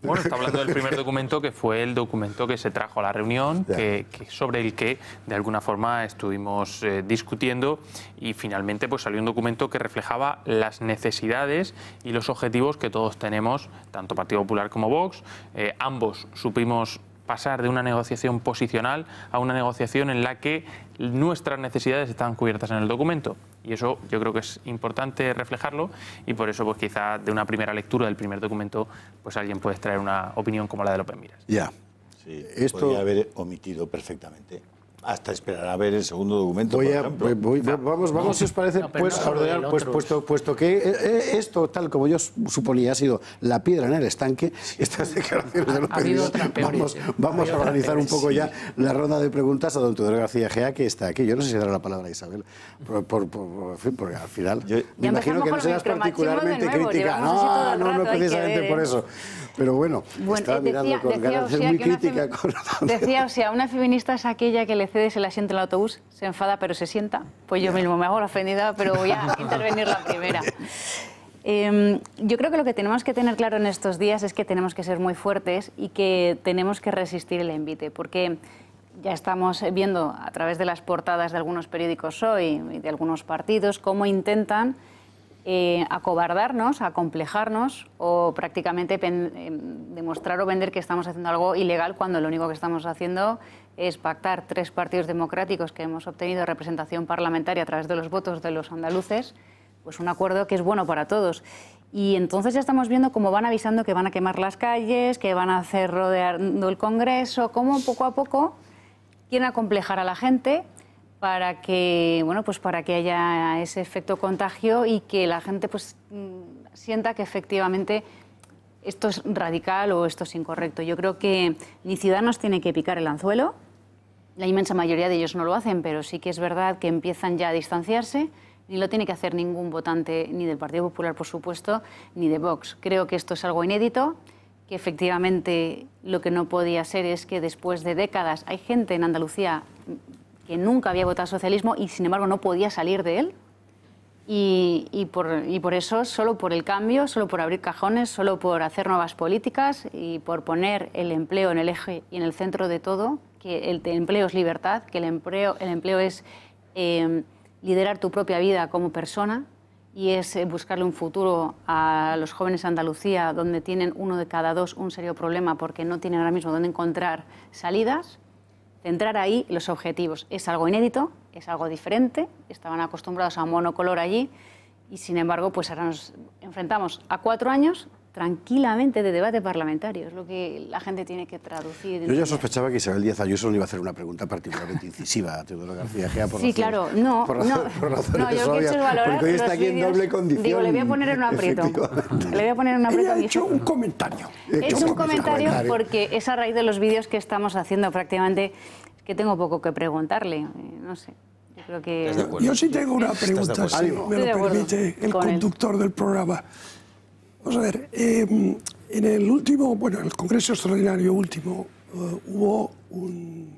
Speaker 2: Bueno, está hablando del primer documento, que fue el documento que se trajo a la reunión, que, sobre el que de alguna forma estuvimos eh, discutiendo y finalmente pues, salió un documento que reflejaba las necesidades y los objetivos que todos tenemos, tanto Partido Popular como Vox. Eh, ambos supimos pasar de una negociación posicional a una negociación en la que nuestras necesidades están cubiertas en el documento. Y eso yo creo que es importante reflejarlo y por eso pues quizá de una primera lectura del primer documento pues alguien puede extraer una opinión como la de López Miras. Ya. Sí,
Speaker 9: Esto... haber omitido perfectamente hasta esperar a ver el segundo documento. vamos, vamos, si os parece, pues, ordenar, pues, puesto,
Speaker 1: puesto que eh, eh, esto, tal como yo suponía, ha sido la piedra en el estanque, estas declaraciones de vamos, vamos a organizar un poco ya la ronda de preguntas a don Tudor García Gea, que está aquí. Yo no sé si dará la palabra a Isabel, por, al final me imagino que no serás particularmente crítica. No, no, no precisamente por eso. Pero bueno, estaba mirando con ganas, ser muy crítica.
Speaker 8: Decía, o sea, una feminista es aquella que le le la el asiento en el autobús, se enfada pero se sienta. Pues yo mismo me hago la ofendida, pero voy a intervenir la primera. Em, yo creo que lo que tenemos que tener claro en estos días es que tenemos que ser muy fuertes y que tenemos que resistir el envite, porque ya estamos viendo a través de las portadas de algunos periódicos hoy y de algunos partidos cómo intentan eh, acobardarnos, acomplejarnos o prácticamente em, demostrar o vender que estamos haciendo algo ilegal cuando lo único que estamos haciendo es pactar tres partidos democráticos que hemos obtenido representación parlamentaria a través de los votos de los andaluces, pues un acuerdo que es bueno para todos. Y entonces ya estamos viendo cómo van avisando que van a quemar las calles, que van a hacer rodeando el Congreso, cómo poco a poco quieren acomplejar a la gente para que, bueno, pues para que haya ese efecto contagio y que la gente pues, mm, sienta que efectivamente esto es radical o esto es incorrecto. Yo creo que ni Ciudadanos tiene que picar el anzuelo, la inmensa mayoría de ellos no lo hacen, pero sí que es verdad que empiezan ya a distanciarse ni lo tiene que hacer ningún votante, ni del Partido Popular, por supuesto, ni de Vox. Creo que esto es algo inédito, que efectivamente lo que no podía ser es que después de décadas hay gente en Andalucía que nunca había votado socialismo y sin embargo no podía salir de él. Y, y por eso, solo por el cambio, solo por abrir cajones, solo por hacer nuevas políticas y por poner el empleo en el eje y en el centro de todo, que el empleo es libertad, que el empleo, el empleo es em, liderar tu propia vida como persona y es eh, buscarle un futuro a los jóvenes de Andalucía, donde tienen uno de cada dos un serio problema porque no tienen ahora mismo dónde encontrar salidas. Centrar ahí los objetivos. Es algo inédito, es algo diferente, estaban acostumbrados a monocolor allí y sin embargo pues ahora nos enfrentamos a cuatro años tranquilamente de debate parlamentario. Es lo que la gente tiene que traducir. Yo ya sospechaba
Speaker 1: que Isabel Díaz Ayuso no iba a hacer una pregunta particularmente incisiva a Teodoro García Gea por Sí, claro, no. Por razones, no, no, yo lo que he hecho valorar. Porque hoy está aquí en doble condición. Digo, le voy a poner en un aprieto.
Speaker 8: Le voy a poner en un aprieto. He hecho un comentario. Es un comentario porque es a raíz de los vídeos que estamos haciendo prácticamente que tengo poco que preguntarle. Eh, no sé. Creo que... Yo sí tengo una pregunta, si me lo permite el
Speaker 7: conductor del programa. Vamos a ver, em, en el último, bueno, en el Congreso Extraordinario último, eh, hubo un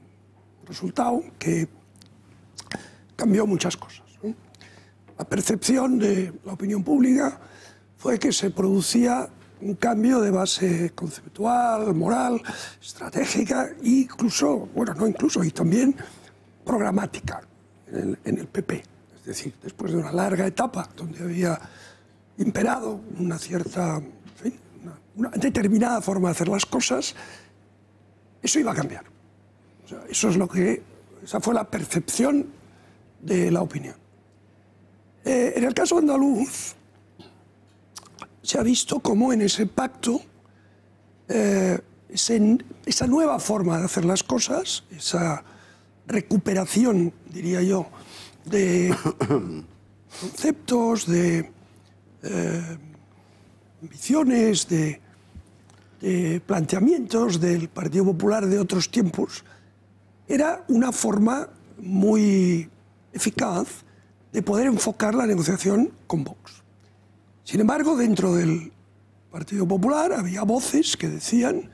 Speaker 7: resultado que cambió muchas cosas. La percepción de la opinión pública fue que se producía un cambio de base conceptual, moral, estratégica, incluso, bueno, no incluso, y también programática en el PP. Es decir, después de una larga etapa donde había imperado una cierta, una, determinada forma de hacer las cosas, eso iba a cambiar. eso es lo que, esa fue la percepción de la opinión. Eh, en el caso andaluz, se ha visto cómo en ese pacto, eh, esa nueva forma de hacer las cosas, esa recuperación, diría yo, de conceptos, de eh, visiones, de, de planteamientos del Partido Popular de otros tiempos, era una forma muy eficaz de poder enfocar la negociación con Vox. Sin embargo, dentro del Partido Popular había voces que decían,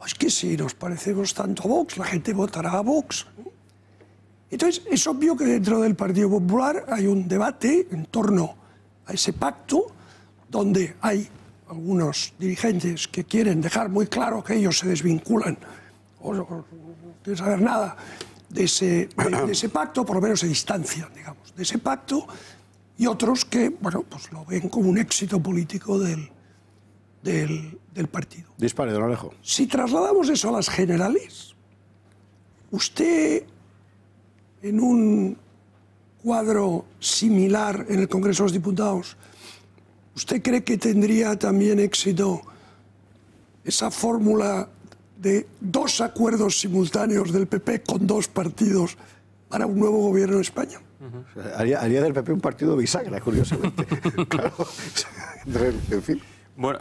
Speaker 7: oh, es que si nos parecemos tanto a Vox, la gente votará a Vox. Entonces, es obvio que dentro del Partido Popular hay un debate en torno a ese pacto donde hay algunos dirigentes que quieren dejar muy claro que ellos se desvinculan o, no quieren saber nada de ese, ese pacto, por lo menos se distancian, digamos, de ese pacto, y otros que, bueno, pues lo ven como un éxito político del, del, del partido. Dispare, don Alejo. Si trasladamos eso a las generales, usted en un cuadro similar en el Congreso de los Diputados, ¿usted cree que tendría también éxito esa fórmula de dos acuerdos simultáneos del PP con dos partidos para un nuevo gobierno en España? haría, del PP un partido bisagra, curiosamente. claro.
Speaker 2: en fin. Bueno,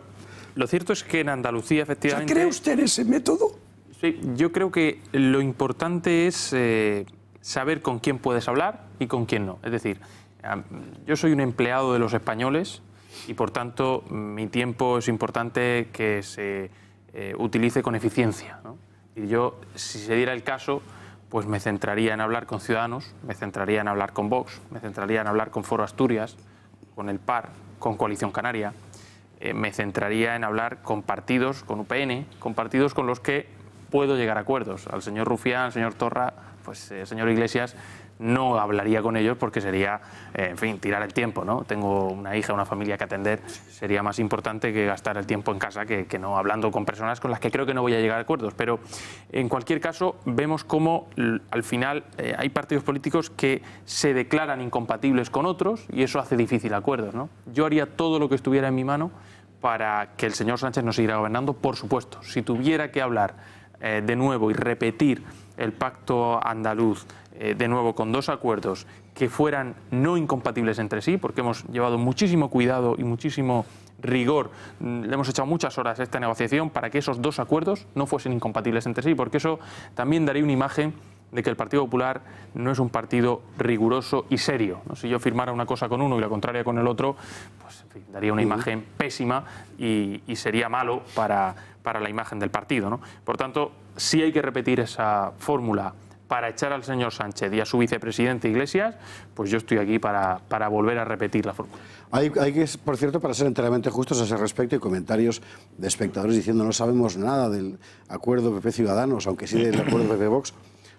Speaker 2: lo cierto es que en Andalucía, efectivamente. ¿Ya cree
Speaker 7: usted en ese método?
Speaker 2: Sí, yo creo que lo importante es eh, saber con quién puedes hablar y con quién no. Es decir, yo soy un empleado de los españoles y por tanto mi tiempo es importante que se eh, utilice con eficiencia. Y yo, si se diera el caso, pues me centraría en hablar con Ciudadanos, me centraría en hablar con Vox, me centraría en hablar con Foro Asturias, con el PAR, con Coalición Canaria, eh, me centraría en hablar con partidos, con UPN, con partidos con los que puedo llegar a acuerdos. Al señor Rufián, al señor Torra, pues eh, el señor Iglesias no hablaría con ellos porque sería, eh, en fin, tirar el tiempo, ¿no? Tengo una hija, una familia que atender, sería más importante que gastar el tiempo en casa que, no hablando con personas con las que creo que no voy a llegar a acuerdos. Pero en cualquier caso, vemos cómo al final eh, hay partidos políticos que se declaran incompatibles con otros y eso hace difícil acuerdos, ¿no? Yo haría todo lo que estuviera en mi mano para que el señor Sánchez no siguiera gobernando, por supuesto. Si tuviera que hablar de nuevo y repetir el pacto andaluz, eh, de nuevo con dos acuerdos que fueran no incompatibles entre sí, porque hemos llevado muchísimo cuidado y muchísimo rigor, mm, le hemos echado muchas horas a esta negociación para que esos dos acuerdos no fuesen incompatibles entre sí, porque eso también daría una imagen de que el Partido Popular no es un partido riguroso y serio. ¿no? Si yo firmara una cosa con uno y la contraria con el otro, pues daría una imagen pésima y, sería malo para, para, la imagen del partido. Por tanto, si hay que repetir esa fórmula para echar al señor Sánchez y a su vicepresidente Iglesias, pues yo estoy aquí para, para volver a repetir la fórmula.
Speaker 1: Hay, hay, que, por cierto, para ser enteramente justos a ese respecto, y comentarios de espectadores diciendo no sabemos nada del acuerdo PP-Ciudadanos, aunque sí del acuerdo PP-Vox.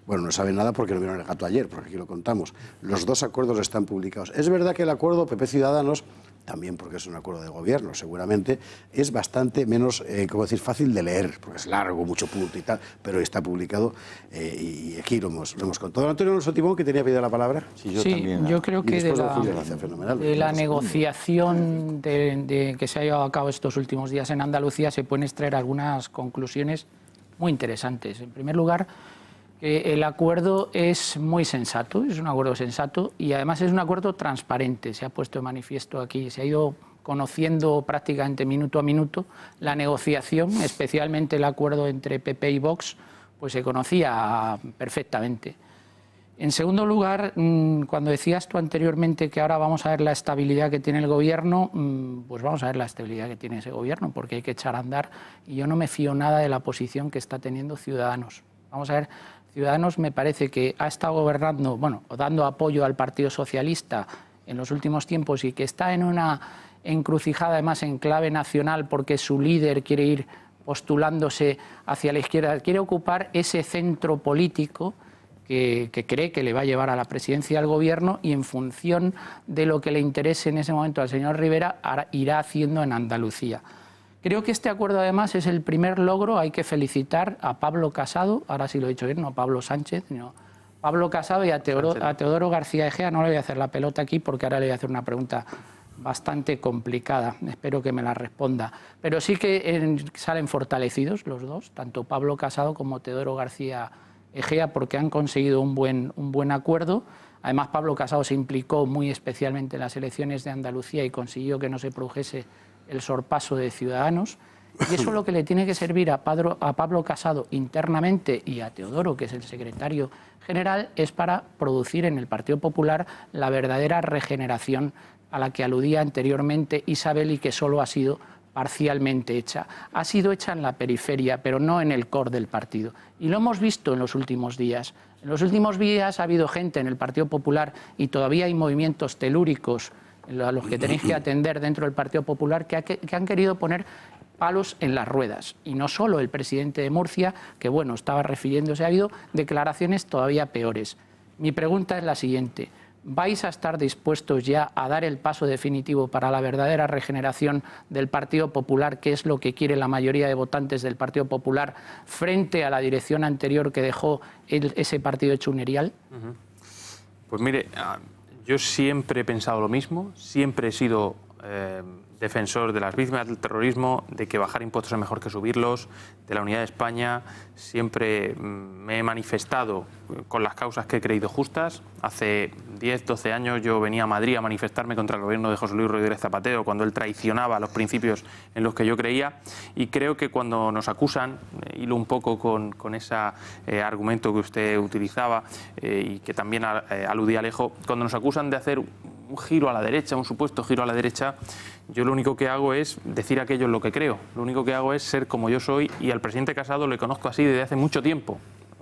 Speaker 1: Bueno, no saben nada porque no vieron el gato ayer, porque aquí lo contamos. Los dos acuerdos están publicados. Es verdad que el acuerdo PP-Ciudadanos también porque es un acuerdo de gobierno, seguramente, es bastante menos, eh, decir, fácil de leer, porque es largo, mucho punto y tal, pero está publicado eh, y aquí lo hemos, contado. Antonio Alonso Timón, que tenía pedir la palabra. Sí, yo, ah. creo que de
Speaker 6: la, negociación que se ha llevado a cabo estos últimos días en Andalucía se pueden extraer algunas conclusiones muy interesantes. En primer lugar, el acuerdo es muy sensato, es un acuerdo sensato y además es un acuerdo transparente, se ha puesto de manifiesto aquí, se ha ido conociendo prácticamente minuto a minuto la negociación, especialmente el acuerdo entre PP y Vox, pues se conocía perfectamente. En segundo lugar, mm, cuando decías tú anteriormente que ahora vamos a ver la estabilidad que tiene el gobierno, mm, pues vamos a ver la estabilidad que tiene ese gobierno, porque hay que echar a andar y yo no me fío nada de la posición que está teniendo Ciudadanos. Vamos a ver Ciudadanos me parece que ha estado gobernando, bueno, dando apoyo al Partido Socialista en los últimos tiempos y que está en una encrucijada además en clave nacional porque su líder quiere ir postulándose hacia la izquierda, quiere ocupar ese centro político que, cree que le va a llevar a la presidencia del gobierno y en función de lo que le interese en ese momento al señor Rivera irá haciendo en Andalucía. Creo que este acuerdo además es el primer logro, hay que felicitar a Pablo Casado, ahora sí lo he dicho bien, no a Pablo Sánchez, sino Pablo Casado y a Teodoro, Teodoro García Egea, no le voy a hacer la pelota aquí porque ahora le voy a hacer una pregunta bastante complicada, espero que me la responda. Pero sí que salen fortalecidos los dos, tanto Pablo Casado como Teodoro García Egea, porque han conseguido un buen, un buen acuerdo. Además, Pablo Casado se implicó muy especialmente en las elecciones de Andalucía y consiguió que no se produjese el sorpaso de Ciudadanos. Y eso es lo que le tiene que servir a, a Pablo Casado internamente y a Teodoro, que es el secretario general, es para producir en el Partido Popular la verdadera regeneración a la que aludía anteriormente Isabel y que solo ha sido parcialmente hecha. Ha sido hecha en la periferia, pero no en el core del partido. Y lo hemos visto en los últimos días. En los últimos días ha habido gente en el Partido Popular y todavía hay movimientos telúricos a los que tenéis que atender dentro del Partido Popular, que, han querido poner palos en las ruedas. Y no solo el presidente de Murcia, que bueno, estaba refiriéndose, ha habido declaraciones todavía peores. Mi pregunta es la siguiente. ¿Vais a estar dispuestos ya a dar el paso definitivo para la verdadera regeneración del Partido Popular, que es lo que quiere la mayoría de votantes del Partido Popular, frente a la dirección anterior que dejó ese partido chunerial?
Speaker 2: Pues mire, yo siempre he pensado lo mismo, siempre he sido eh, defensor de las víctimas del terrorismo, de que bajar impuestos es mejor que subirlos, de la unidad de España. Siempre mm, me he manifestado con las causas que he creído justas. Hace 10, 12 años yo venía a Madrid a manifestarme contra el gobierno de José Luis Rodríguez Zapatero, cuando él traicionaba los principios en los que yo creía. Y creo que cuando nos acusan, eh, hilo un poco con, ese eh, argumento que usted utilizaba eh, y que también aludía lejos, cuando nos acusan de hacer un giro a la derecha, un supuesto giro a la derecha, yo lo único que hago es decir aquello en lo que creo. Lo único que hago es ser como yo soy y al presidente Casado le conozco así desde hace mucho tiempo.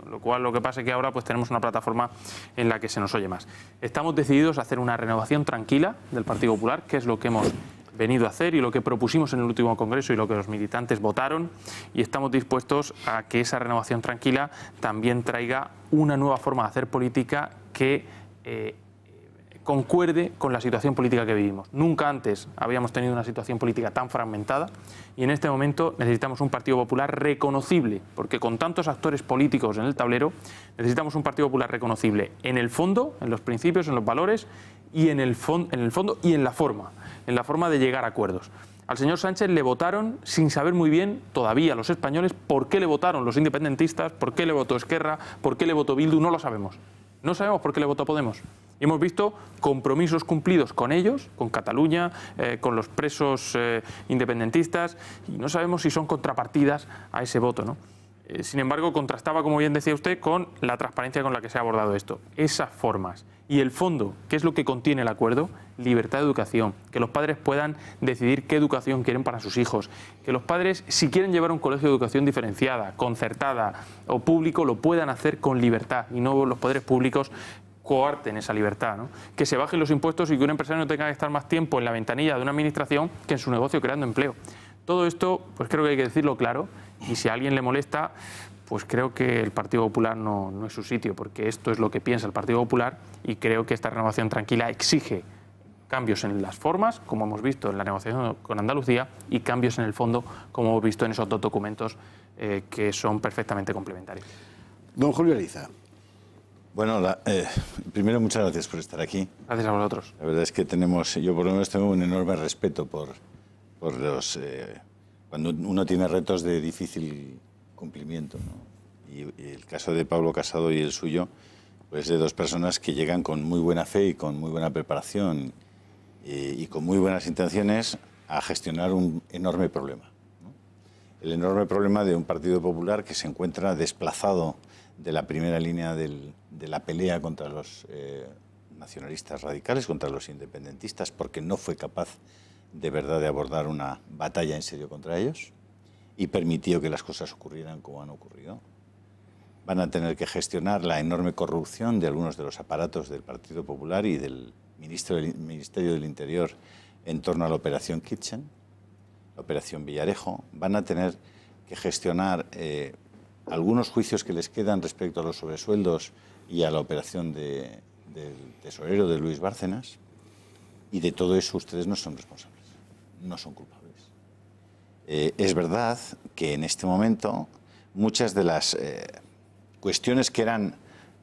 Speaker 2: Lo cual lo que pasa es que ahora pues tenemos una plataforma en la que se nos oye más. Estamos decididos a hacer una renovación tranquila del Partido Popular, que es lo que hemos venido a hacer y lo que propusimos en el último Congreso y lo que los militantes votaron y estamos dispuestos a que esa renovación tranquila también traiga una nueva forma de hacer política que eh, concuerde con la situación política que vivimos. Nunca antes habíamos tenido una situación política tan fragmentada y en este momento necesitamos un Partido Popular reconocible, porque con tantos actores políticos en el tablero, necesitamos un Partido Popular reconocible en el fondo, en los principios, en los valores y en el, en el fondo y en la forma, en la forma de llegar a acuerdos. Al señor Sánchez le votaron sin saber muy bien todavía los españoles por qué le votaron los independentistas, por qué le votó Esquerra, por qué le votó Bildu, no lo sabemos. No sabemos por qué le votó Podemos hemos visto compromisos cumplidos con ellos, con Cataluña, eh, con los presos eh, independentistas, y no sabemos si son contrapartidas a ese voto. Eh, sin embargo, contrastaba, como bien decía usted, con la transparencia con la que se ha abordado esto. Esas formas y el fondo, qué es lo que contiene el acuerdo, libertad de educación, que los padres puedan decidir qué educación quieren para sus hijos, que los padres, si quieren llevar un colegio de educación diferenciada, concertada o público, lo puedan hacer con libertad y no los poderes públicos coarten esa libertad, que se bajen los impuestos y que un empresario no tenga que estar más tiempo en la ventanilla de una administración que en su negocio creando empleo. Todo esto, pues creo que hay que decirlo claro y si a alguien le molesta, pues creo que el Partido Popular no, es su sitio, porque esto es lo que piensa el Partido Popular y creo que esta renovación tranquila exige cambios en las formas, como hemos visto en la negociación con Andalucía, y cambios en el fondo, como hemos visto en esos dos documentos eh, que son perfectamente complementarios. Don Julio bueno,
Speaker 9: eh, primero muchas gracias por estar aquí.
Speaker 2: Gracias a vosotros.
Speaker 9: La verdad es que tenemos, yo por lo menos tengo un enorme respeto por, por los... Eh, cuando uno tiene retos de difícil cumplimiento, ¿no? y, el caso de Pablo Casado y el suyo, pues de dos personas que llegan con muy buena fe y con muy buena preparación y con muy buenas intenciones a gestionar un enorme problema. El enorme problema de un Partido Popular que se encuentra desplazado de la primera línea de la pelea contra los eh, nacionalistas radicales, contra los independentistas, porque no fue capaz de verdad de abordar una batalla en serio contra ellos y permitió que las cosas ocurrieran como han ocurrido. Van a tener que gestionar la enorme corrupción de algunos de los aparatos del Partido Popular y del Ministerio del Interior en torno a la operación Kitchen, la operación Villarejo. Van a tener que gestionar eh, algunos juicios que les quedan respecto a los sobresueldos y a la operación del tesorero de Luis Bárcenas, y de todo eso ustedes no son responsables, no son culpables. Eh, es verdad que en este momento muchas de las eh, cuestiones que eran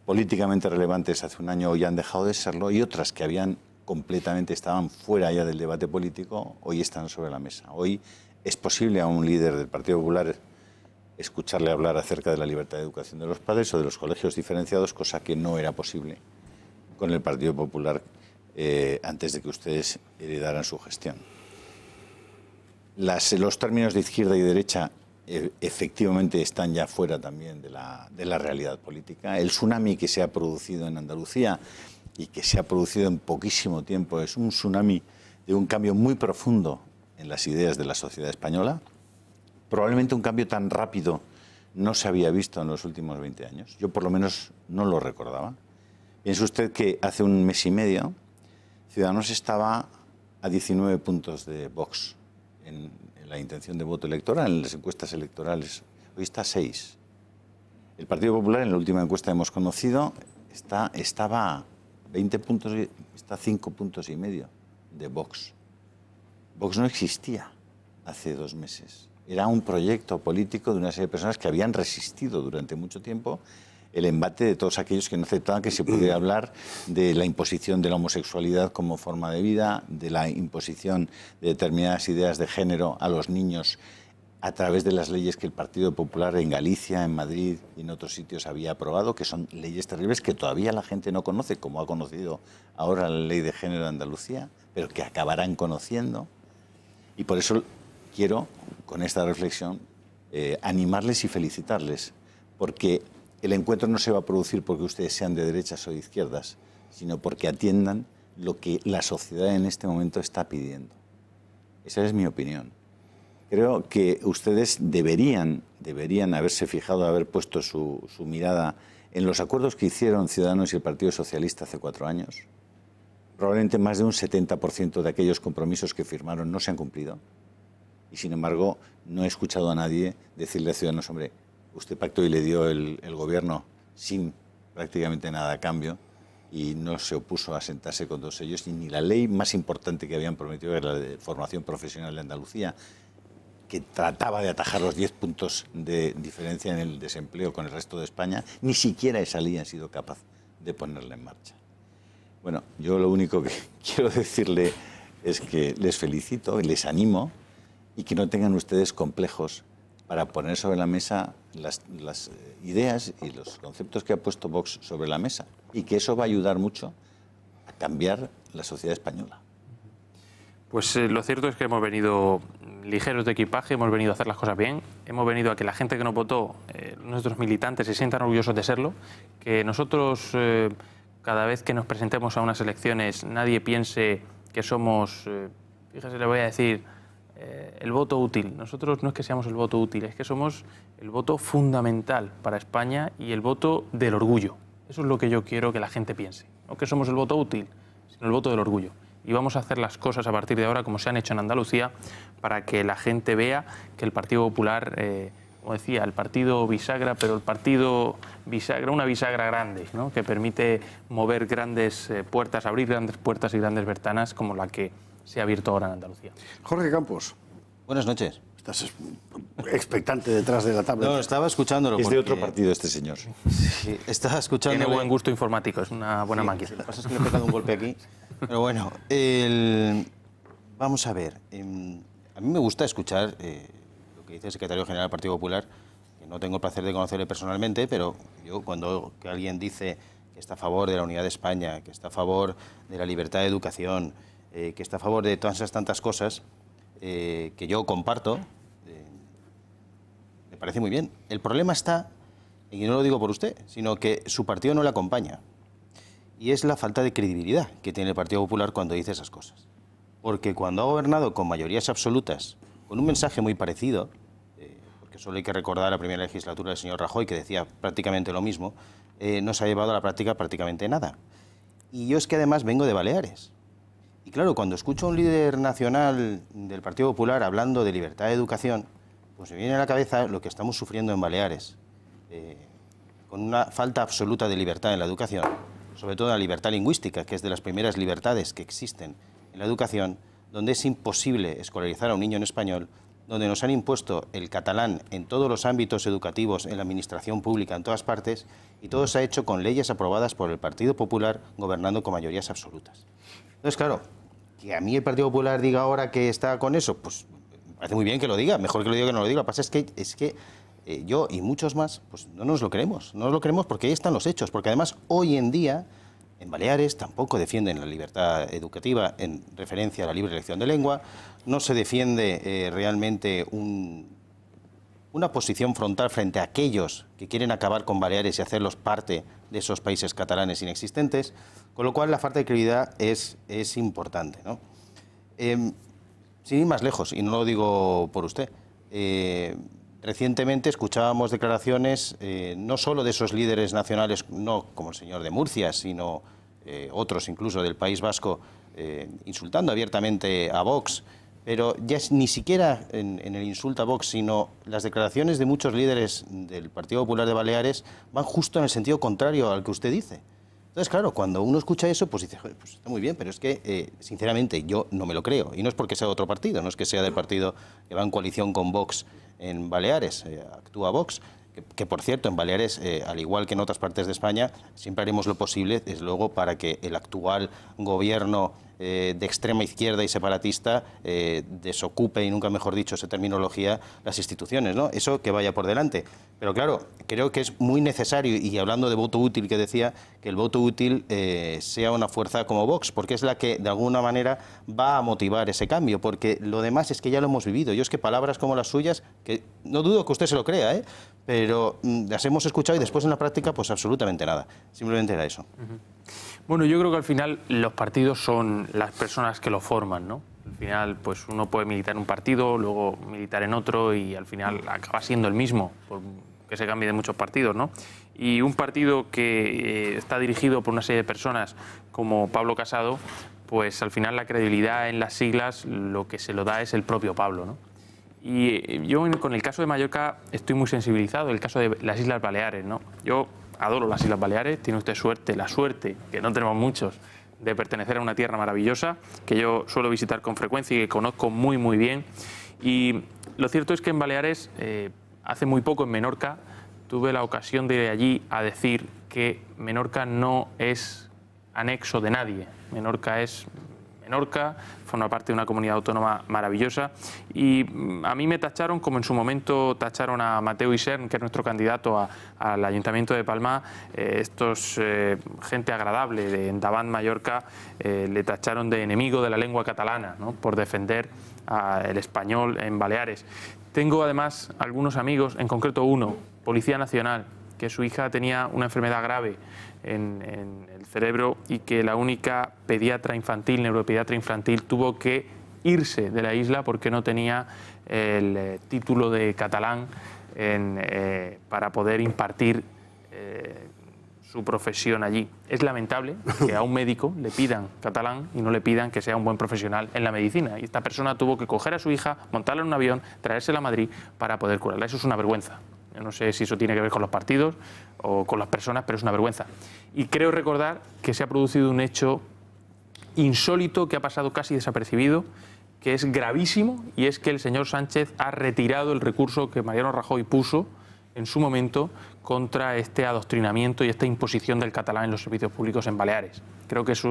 Speaker 9: políticamente relevantes hace un año hoy han dejado de serlo y otras que habían completamente estaban fuera ya del debate político hoy están sobre la mesa. Hoy es posible a un líder del Partido Popular escucharle hablar acerca de la libertad de educación de los padres o de los colegios diferenciados, cosa que no era posible con el Partido Popular eh, antes de que ustedes heredaran su gestión. los términos de izquierda y derecha e, efectivamente están ya fuera también de la realidad política. El tsunami que se ha producido en Andalucía y que se ha producido en poquísimo tiempo es un tsunami de un cambio muy profundo en las ideas de la sociedad española probablemente un cambio tan rápido no se había visto en los últimos 20 años. Yo por lo menos no lo recordaba. Piense usted que hace un mes y medio Ciudadanos estaba a 19 puntos de Vox en, la intención de voto electoral, en las encuestas electorales. Hoy está a 6. El Partido Popular, en la última encuesta que hemos conocido, está, estaba puntos, está a 5 puntos y medio de Vox. Vox no existía hace dos meses era un proyecto político de una serie de personas que habían resistido durante mucho tiempo el embate de todos aquellos que no aceptaban que se pudiera hablar de la imposición de la homosexualidad como forma de vida, de la imposición de determinadas ideas de género a los niños a través de las leyes que el Partido Popular en Galicia, en Madrid y en otros sitios había aprobado, que son leyes terribles que todavía la gente no conoce, como ha conocido ahora la ley de género de Andalucía, pero que acabarán conociendo. Y por eso quiero, con esta reflexión, eh, animarles y felicitarles, porque el encuentro no se va a producir porque ustedes sean de derechas o de izquierdas, sino porque atiendan lo que la sociedad en este momento está pidiendo. Esa es mi opinión. Creo que ustedes deberían, deberían haberse fijado, haber puesto su, su mirada en los acuerdos que hicieron Ciudadanos y el Partido Socialista hace cuatro años. Probablemente más de un 70% de aquellos compromisos que firmaron no se han cumplido y sin embargo no he escuchado a nadie decirle a Ciudadanos, hombre, usted pactó y le dio el, gobierno sin prácticamente nada a cambio y no se opuso a sentarse con todos ellos y ni la ley más importante que habían prometido, era la de formación profesional de Andalucía, que trataba de atajar los 10 puntos de diferencia en el desempleo con el resto de España, ni siquiera esa ley han sido capaz de ponerla en marcha. Bueno, yo lo único que quiero decirle es que les felicito y les animo y que no tengan ustedes complejos para poner sobre la mesa las, eh, ideas y los conceptos que ha puesto Vox sobre la mesa y que eso va a ayudar mucho a cambiar la sociedad española.
Speaker 2: Pues eh, lo cierto es que hemos venido ligeros de equipaje, hemos venido a hacer las cosas bien, hemos venido a que la gente que nos votó, eh, nuestros militantes, se sientan orgullosos de serlo, que nosotros cada vez que nos presentemos a unas elecciones nadie piense que somos, fíjese, le voy a decir, eh, el voto útil. Nosotros no es que seamos el voto útil, es que somos el voto fundamental para España y el voto del orgullo. Eso es lo que yo quiero que la gente piense. No que somos el voto útil, sino el voto del orgullo. Y vamos a hacer las cosas a partir de ahora como se han hecho en Andalucía para que la gente vea que el Partido Popular... Eh, como decía, el partido bisagra, pero el partido bisagra, una bisagra grande, que permite mover grandes eh, puertas, abrir grandes puertas y grandes ventanas como la que se ha abierto ahora en Andalucía. Jorge Campos. Buenas noches. Estás
Speaker 1: expectante detrás de la tabla. No, estaba escuchándolo. Es de otro
Speaker 5: partido este señor. Sí, estaba escuchando. Tiene buen gusto informático, es una buena sí, máquina. Lo que pasa es que le he pegado un golpe aquí. Pero bueno, vamos a ver. Em, a mí me gusta escuchar eh, lo que dice el secretario general del Partido Popular, no tengo el placer de conocerle personalmente, pero yo cuando alguien dice que está a favor de la unidad de España, que está a favor de la libertad de educación, eh, que está a favor de todas esas tantas cosas eh, que yo comparto, eh, me parece muy bien. El problema está, y no lo digo por usted, sino que su partido no le acompaña. Y es la falta de credibilidad que tiene el Partido Popular cuando dice esas cosas. Porque cuando ha gobernado con mayorías absolutas, con un mensaje muy parecido, porque solo hay que recordar la primera legislatura del señor Rajoy, que decía prácticamente lo mismo, no se ha llevado a la práctica prácticamente nada. Y yo es que además vengo de Baleares, y claro, cuando escucho a un líder nacional del Partido Popular hablando de libertad de educación, pues me viene a la cabeza lo que estamos sufriendo en Baleares, eh, con una falta absoluta de libertad en la educación, sobre todo la libertad lingüística, que es de las primeras libertades que existen en la educación, donde es imposible escolarizar a un niño en español, donde nos han impuesto el catalán en todos los ámbitos educativos, en la administración pública, en todas partes, y todo se ha hecho con leyes aprobadas por el Partido Popular gobernando con mayorías absolutas. Entonces, claro, que a mí el Partido Popular diga ahora que está con eso, pues me parece muy bien que lo diga, mejor que lo diga que no lo diga. Lo que pasa es que, es que eh, yo y muchos más, pues no nos lo creemos, no nos lo creemos porque ahí están los hechos, porque además hoy en día... En Baleares tampoco defienden la libertad educativa en referencia a la libre elección de lengua, no se defiende eh, realmente una posición frontal frente a aquellos que quieren acabar con Baleares y hacerlos parte de esos países catalanes inexistentes, con lo cual la falta de credibilidad es, es importante. ¿no? Em, sin ir más lejos, y no lo digo por usted, eh, recientemente escuchábamos declaraciones eh, no solo de esos líderes nacionales, no como el señor de Murcia, sino eh, otros incluso del País Vasco, insultando abiertamente a Vox pero ya es, ni siquiera en, el insulta a Vox, sino las declaraciones de muchos líderes del Partido Popular de Baleares van justo en el sentido contrario al que usted dice. Entonces, claro, cuando uno escucha eso, pues dice, pues está muy bien, pero es que, eh, sinceramente, yo no me lo creo. Y no es porque sea de otro partido, no es que sea del partido que va en coalición con Vox en Baleares, eh, actúa Vox. Que, por cierto, en Baleares, eh, al igual que en otras partes de España, siempre haremos lo posible, desde luego, para que el actual gobierno eh, de extrema izquierda y separatista eh, desocupe, y nunca mejor dicho esa terminología, las instituciones. ¿no? Eso que vaya por delante. Pero claro, creo que es muy necesario, y hablando de voto útil que decía, que el voto útil eh, sea una fuerza como Vox, porque es la que de alguna manera va a motivar ese cambio, porque lo demás es que ya lo hemos vivido. Yo es que palabras como las suyas, que no dudo que usted se lo crea, ¿eh? pero mm, las hemos escuchado y después en la práctica, pues absolutamente nada. Simplemente era eso.
Speaker 2: Bueno, yo creo que al final los partidos son las personas que los forman, ¿no? Al final, pues uno puede militar en un partido, luego militar en otro y al final acaba siendo el mismo, que se cambie de muchos partidos, ¿no? Y un partido que eh, está dirigido por una serie de personas como Pablo Casado, pues al final la credibilidad en las siglas lo que se lo da es el propio Pablo, ¿no? Y eh, yo con el caso de Mallorca estoy muy sensibilizado, el caso de las Islas Baleares, ¿no? Yo adoro las Islas Baleares, tiene usted suerte, la suerte, que no tenemos muchos, de pertenecer a una tierra maravillosa, que yo suelo visitar con frecuencia y que conozco muy, muy bien. Y lo cierto es que en Baleares, eh, hace muy poco en Menorca, tuve la ocasión de ir allí a decir que Menorca no es anexo de nadie, Menorca es Orca, forma parte de una comunidad autónoma maravillosa. Y mm, a mí me tacharon, como en su momento tacharon a Mateo Isern, que es nuestro candidato al Ayuntamiento de Palma, eh, estos eh, gente agradable de Endavant, Mallorca, eh, le tacharon de enemigo de la lengua catalana, por defender al el español en Baleares. Tengo además algunos amigos, en concreto uno, Policía Nacional, que su hija tenía una enfermedad grave en, el cerebro y que la única pediatra infantil, neuropediatra infantil, tuvo que irse de la isla porque no tenía el eh, título de catalán eh, para poder impartir eh, su profesión allí. Es lamentable que a un médico le pidan catalán y no le pidan que sea un buen profesional en la medicina. Y esta persona tuvo que coger a su hija, montarla en un avión, traérsela a Madrid para poder curarla. Eso es una vergüenza no sé si eso tiene que ver con los partidos o con las personas, pero es una vergüenza. Y creo recordar que se ha producido un hecho insólito que ha pasado casi desapercibido, que es gravísimo, y es que el señor Sánchez ha retirado el recurso que Mariano Rajoy puso en su momento contra este adoctrinamiento y esta imposición del catalán en los servicios públicos en Baleares. Creo que es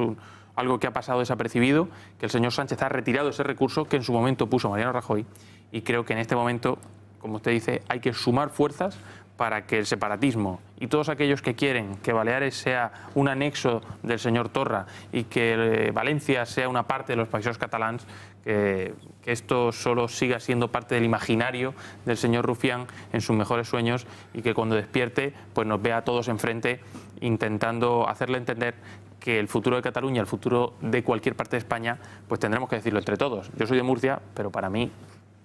Speaker 2: algo que ha pasado desapercibido, que el señor Sánchez ha retirado ese recurso que en su momento puso Mariano Rajoy y creo que en este momento como usted dice, hay que sumar fuerzas para que el separatismo y todos aquellos que quieren que Baleares sea un anexo del señor Torra y que eh, Valencia sea una parte de los países catalans, que, esto solo siga siendo parte del imaginario del señor Rufián en sus mejores sueños y que cuando despierte pues nos vea a todos enfrente intentando hacerle entender que el futuro de Cataluña, el futuro de cualquier parte de España, pues tendremos que decirlo entre todos. Yo soy de Murcia, pero para mí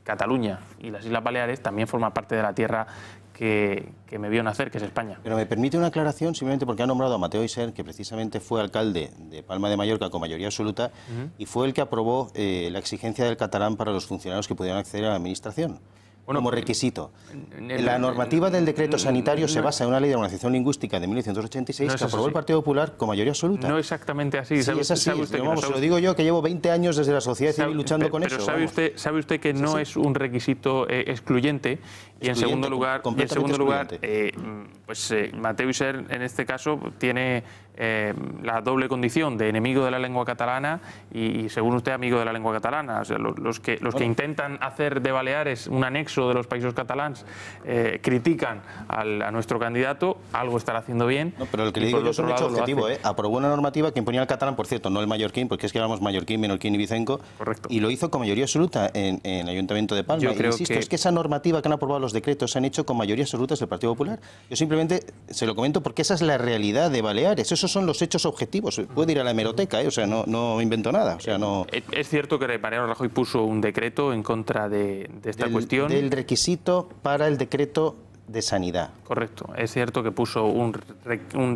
Speaker 2: Cataluña y las Islas Baleares también forman parte de la tierra que, me vio nacer, que es España.
Speaker 5: Pero me permite una aclaración, simplemente porque ha nombrado a Mateo Iser, que precisamente fue alcalde de Palma de Mallorca con mayoría absoluta, y fue el que aprobó eh, la exigencia del catalán para los funcionarios que pudieran acceder a la administración bueno, como requisito. la normativa del decreto sanitario se basa en una ley de organización lingüística de 1986 que aprobó el
Speaker 2: Partido Popular con mayoría absoluta. No exactamente así. Sí, es así. lo
Speaker 5: digo yo que llevo 20 años desde la sociedad civil luchando con eso. Pero sabe
Speaker 2: usted, sabe usted que no es un requisito eh, excluyente y en segundo lugar, en segundo lugar eh, mm, pues eh, Mateo Iser en este caso tiene eh, la doble condición de enemigo de la lengua catalana y, según usted, amigo de la lengua catalana. los, que, los que intentan hacer de Baleares un anexo de los países catalanes critican a nuestro candidato, algo estará haciendo bien. pero el que le digo yo es un hecho objetivo.
Speaker 5: Aprobó una normativa que imponía al catalán, por cierto, no el mallorquín, porque es que éramos mallorquín, menorquín y vicenco. Correcto. Y lo hizo con mayoría absoluta en, el Ayuntamiento de Palma. Yo creo es que esa normativa que han aprobado los los decretos se han hecho con mayoría absolutas del Partido Popular. Yo simplemente se lo comento porque esa es la realidad de Baleares, esos son los hechos objetivos. Puede ir a la hemeroteca, ¿eh? o sea, no, invento nada. O sea, no...
Speaker 2: Eh, eh, es cierto que Mariano Rajoy puso un decreto en contra de, esta cuestión. Del
Speaker 5: requisito para el decreto de Sanidad.
Speaker 2: Correcto. Es cierto que puso un,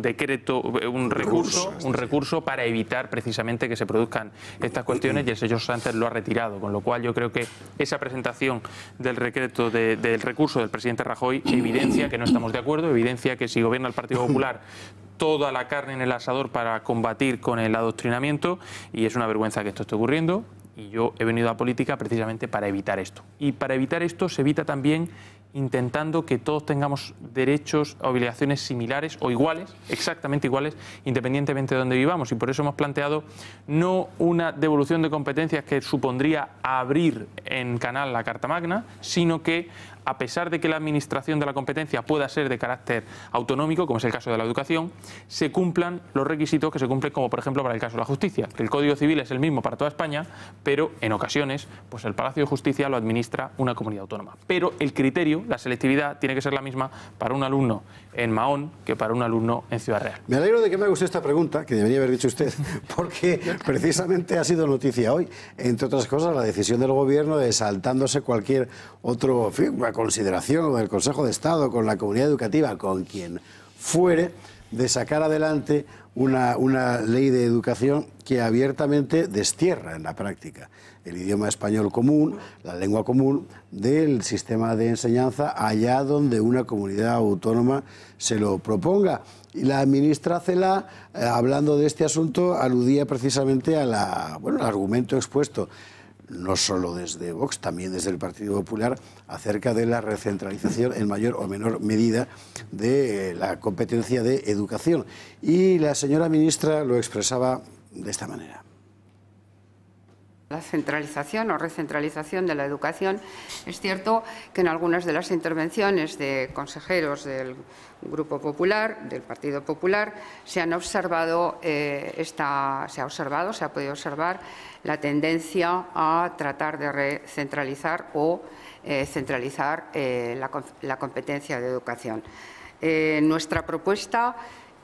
Speaker 2: decreto, un recurso, un recurso para evitar precisamente que se produzcan estas cuestiones y el señor Sánchez lo ha retirado, con lo cual yo creo que esa presentación del decreto del recurso del presidente Rajoy evidencia que no estamos de acuerdo, evidencia que si gobierna el Partido Popular toda la carne en el asador para combatir con el adoctrinamiento y es una vergüenza que esto esté ocurriendo y yo he venido a política precisamente para evitar esto. Y para evitar esto se evita también intentando que todos tengamos derechos, obligaciones similares o iguales, exactamente iguales, independientemente de donde vivamos. Y por eso hemos planteado no una devolución de competencias que supondría abrir en canal la Carta Magna, sino que a pesar de que la administración de la competencia pueda ser de carácter autonómico, como es el caso de la educación, se cumplan los requisitos que se cumplen, como por ejemplo para el caso de la justicia, el Código Civil es el mismo para toda España, pero en ocasiones, pues el Palacio de Justicia lo administra una comunidad autónoma. Pero el criterio, la selectividad, tiene que ser la misma para un alumno en Mahón que para un alumno en Ciudad Real.
Speaker 1: Me alegro de que me haga esta pregunta, que debería haber dicho usted, porque precisamente ha sido noticia hoy, entre otras cosas, la decisión del Gobierno de saltándose cualquier otra consideración del Consejo de Estado, con la comunidad educativa, con quien fuere, de sacar adelante una ley de educación que abiertamente destierra en la práctica el idioma español común, la lengua común, del sistema de enseñanza allá donde una comunidad autónoma se lo proponga. Y la ministra Cela, eh, hablando de este asunto, aludía precisamente a la, bueno, al argumento expuesto no solo desde Vox, también desde el Partido Popular, acerca de la recentralización en mayor o menor medida de eh, la competencia de educación. Y la señora ministra lo expresaba de esta manera
Speaker 4: la centralización o recentralización de la educación. Es cierto que en algunas de las intervenciones de consejeros del Grupo Popular, del Partido Popular, se han observado eh, se ha observado, se ha podido observar la tendencia a tratar de recentralizar o eh, centralizar eh, la, la, competencia de educación. nuestra propuesta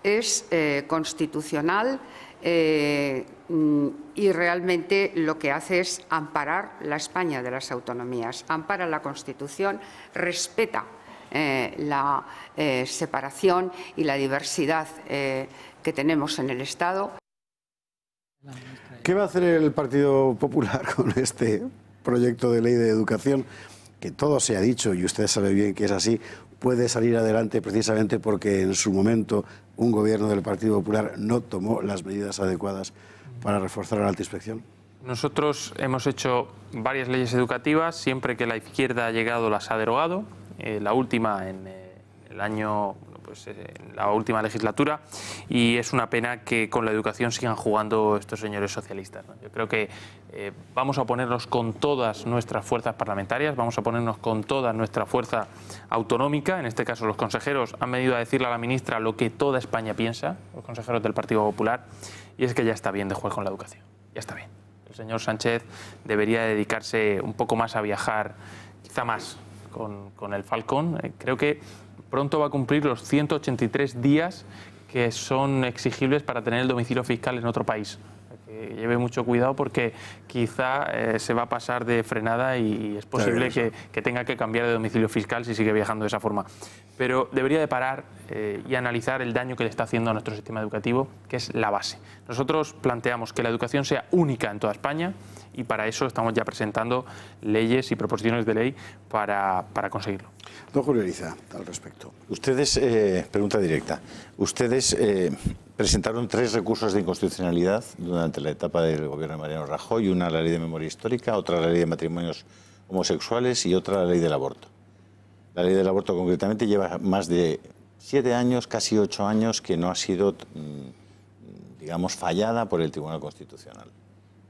Speaker 4: es constitucional mm, y realmente lo que hace es amparar la España de las autonomías, ampara la Constitución, respeta eh, la eh, separación y la diversidad eh, que tenemos en el Estado.
Speaker 1: ¿Qué va a hacer el Partido Popular con este proyecto de ley de educación? Que todo se ha dicho y usted sabe bien que es así, puede salir adelante precisamente porque en su momento un gobierno del Partido Popular no tomó las medidas adecuadas para reforzar la inspección?
Speaker 2: Nosotros hemos hecho varias leyes educativas, siempre que la izquierda ha llegado las ha derogado, eh, la última en eh, el año pues, eh, la última legislatura y es una pena que con la educación sigan jugando estos señores socialistas. Yo creo que vamos a ponernos con todas nuestras fuerzas parlamentarias, vamos a ponernos con toda nuestra fuerza autonómica, en este caso los consejeros han venido a decirle a la ministra lo que toda España piensa, los consejeros del Partido Popular, y es que ya está bien de jugar con la educación. Ya está bien. El señor Sánchez debería dedicarse un poco más a viajar, quizá más, con, con el Falcón. Eh, creo que pronto va a cumplir los 183 días que son exigibles para tener el domicilio fiscal en otro país lleve mucho cuidado porque quizá eh, se va a pasar de frenada y es posible que, tenga que cambiar de domicilio fiscal si sigue viajando de esa forma. Pero debería de parar eh, y analizar el daño que le está haciendo a nuestro sistema educativo, que es la base. Nosotros planteamos que la educación sea única en toda España y para eso estamos ya presentando leyes y proposiciones de ley para, conseguirlo. Don Julio al
Speaker 9: respecto. Ustedes, eh, pregunta directa, ustedes eh, presentaron tres recursos de inconstitucionalidad durante la etapa del gobierno de Mariano Rajoy, una la ley de memoria histórica, otra la ley de matrimonios homosexuales y otra la ley del aborto. La ley del aborto concretamente lleva más de siete años, casi ocho años, que no ha sido, mm, digamos, fallada por el Tribunal Constitucional.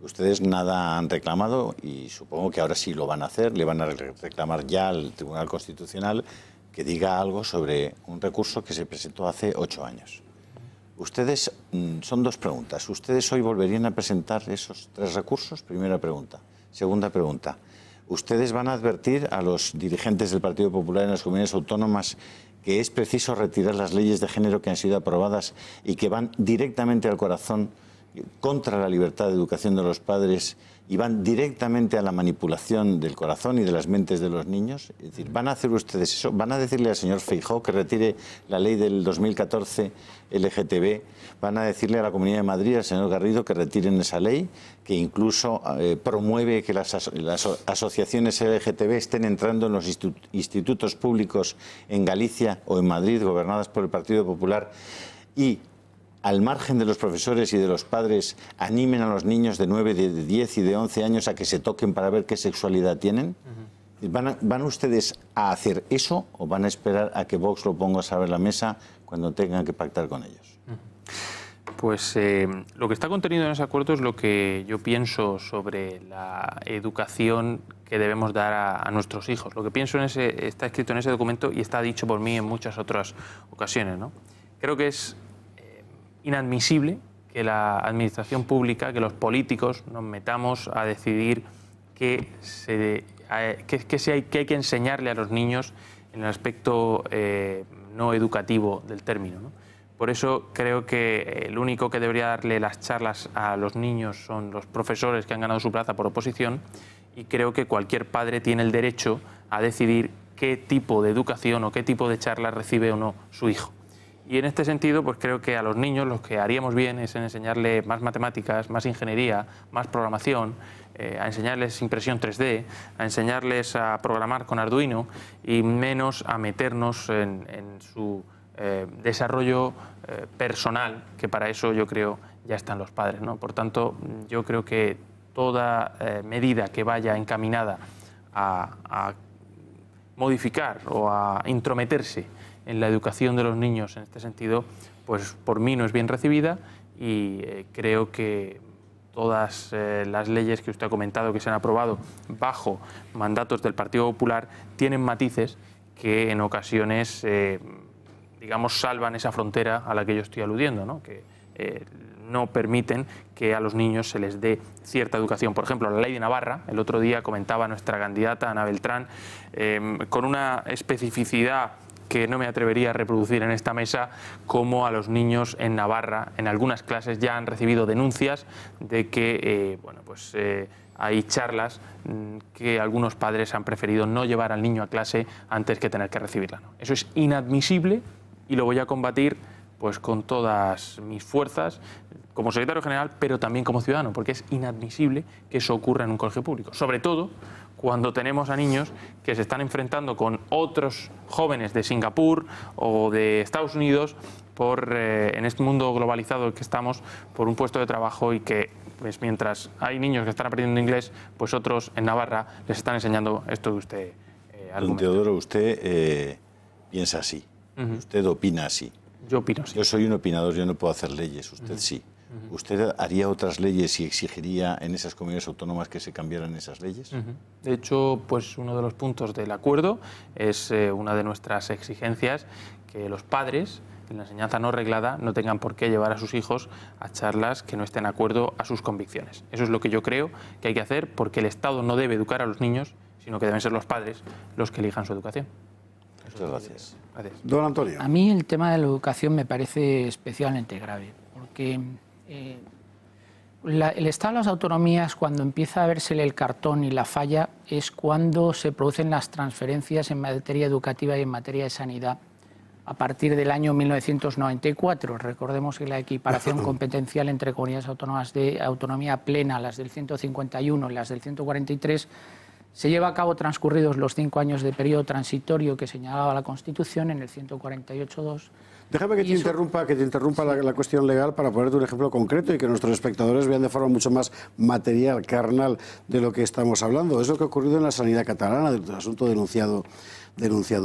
Speaker 9: Ustedes nada han reclamado y supongo que ahora sí lo van a hacer, le van a reclamar ya al Tribunal Constitucional que diga algo sobre un recurso que se presentó hace ocho años. Ustedes, mm, son dos preguntas. ¿Ustedes hoy volverían a presentar esos tres recursos? Primera pregunta. Segunda pregunta. ¿Ustedes van a advertir a los dirigentes del Partido Popular en las comunidades autónomas que es preciso retirar las leyes de género que han sido aprobadas y que van directamente al corazón contra la libertad de educación de los padres y van directamente a la manipulación del corazón y de las mentes de los niños? Es decir, ¿van a hacer ustedes eso? ¿Van a decirle al señor Feijó que retire la ley del 2014 LGTB? ¿Van a decirle a la Comunidad de Madrid, al señor Garrido, que retiren esa ley que incluso eh, promueve que las, asociaciones LGTB estén entrando en los institutos públicos en Galicia o en Madrid, gobernadas por el Partido Popular? y al margen de los profesores y de los padres, animen a los niños de 9, de 10 y de 11 años a que se toquen para ver qué sexualidad tienen? ¿Van, ustedes a hacer eso o van a esperar a que Vox lo ponga sobre la mesa cuando tengan que pactar con ellos?
Speaker 2: Pues eh, lo que está contenido en ese acuerdo es lo que yo pienso sobre la educación que debemos dar a, a, nuestros hijos. Lo que pienso en ese, está escrito en ese documento y está dicho por mí en muchas otras ocasiones. ¿no? Creo que es inadmisible que la administración pública, que los políticos nos metamos a decidir qué se, hay, que enseñarle a los niños en el aspecto eh, no educativo del término. Por eso creo que el único que debería darle las charlas a los niños son los profesores que han ganado su plaza por oposición y creo que cualquier padre tiene el derecho a decidir qué tipo de educación o qué tipo de charlas recibe o no su hijo. Y en este sentido, pues creo que a los niños lo que haríamos bien es en enseñarles más matemáticas, más ingeniería, más programación, eh, a enseñarles impresión 3D, a enseñarles a programar con Arduino y menos a meternos en, su eh, desarrollo eh, personal, que para eso yo creo ya están los padres. Por tanto, yo creo que toda medida que vaya encaminada a modificar o a intrometerse en la educación de los niños en este sentido, pues por mí no es bien recibida y eh, creo que todas eh, las leyes que usted ha comentado que se han aprobado bajo mandatos del Partido Popular tienen matices que en ocasiones, eh, digamos, salvan esa frontera a la que yo estoy aludiendo, ¿no? que no permiten que a los niños se les dé cierta educación. Por ejemplo, la ley de Navarra, el otro día comentaba nuestra candidata Ana Beltrán, con una especificidad que no me atrevería a reproducir en esta mesa, como a los niños en Navarra. En algunas clases ya han recibido denuncias de que, eh, bueno, pues eh, hay charlas mm, que algunos padres han preferido no llevar al niño a clase antes que tener que recibirla. Eso es inadmisible y lo voy a combatir pues con todas mis fuerzas como secretario general, pero también como ciudadano, porque es inadmisible que eso ocurra en un colegio público, sobre todo cuando tenemos a niños que se están enfrentando con otros jóvenes de Singapur o de Estados Unidos por, eh, en este mundo globalizado que estamos por un puesto de trabajo y que pues, mientras hay niños que están aprendiendo inglés, pues otros en Navarra les están enseñando esto de usted
Speaker 9: eh, Don Teodoro, usted eh, piensa así, usted opina así. Yo opino así. Yo soy un opinador, yo no puedo hacer leyes, usted sí. ¿Usted haría otras leyes y exigiría en esas comunidades autónomas que se cambiaran esas leyes?
Speaker 2: De hecho, pues uno de los puntos del acuerdo es eh, una de nuestras exigencias que los padres en la enseñanza no reglada no tengan por qué llevar a sus hijos a charlas que no estén de acuerdo a sus convicciones. Eso es lo que yo creo que hay que hacer porque el Estado no debe educar a los niños, sino que deben ser los padres los que elijan su educación. Muchas gracias.
Speaker 6: Don Antonio. A mí el tema de la educación me parece especialmente grave porque eh, el Estado de las autonomías, cuando empieza a verse el cartón y la falla, es cuando se producen las transferencias en materia educativa y en materia de sanidad a partir del año 1994. Recordemos que la equiparación competencial entre comunidades autónomas de autonomía plena, las del 151 y las del 143, se lleva a cabo transcurridos los cinco años de periodo transitorio que señalaba la Constitución en el 148.2
Speaker 1: Déjame que te interrumpa, que te interrumpa la, cuestión legal para ponerte un ejemplo concreto y que nuestros espectadores vean de forma mucho más material, carnal, de lo que estamos hablando. Es lo que ha ocurrido en la sanidad catalana, del asunto denunciado,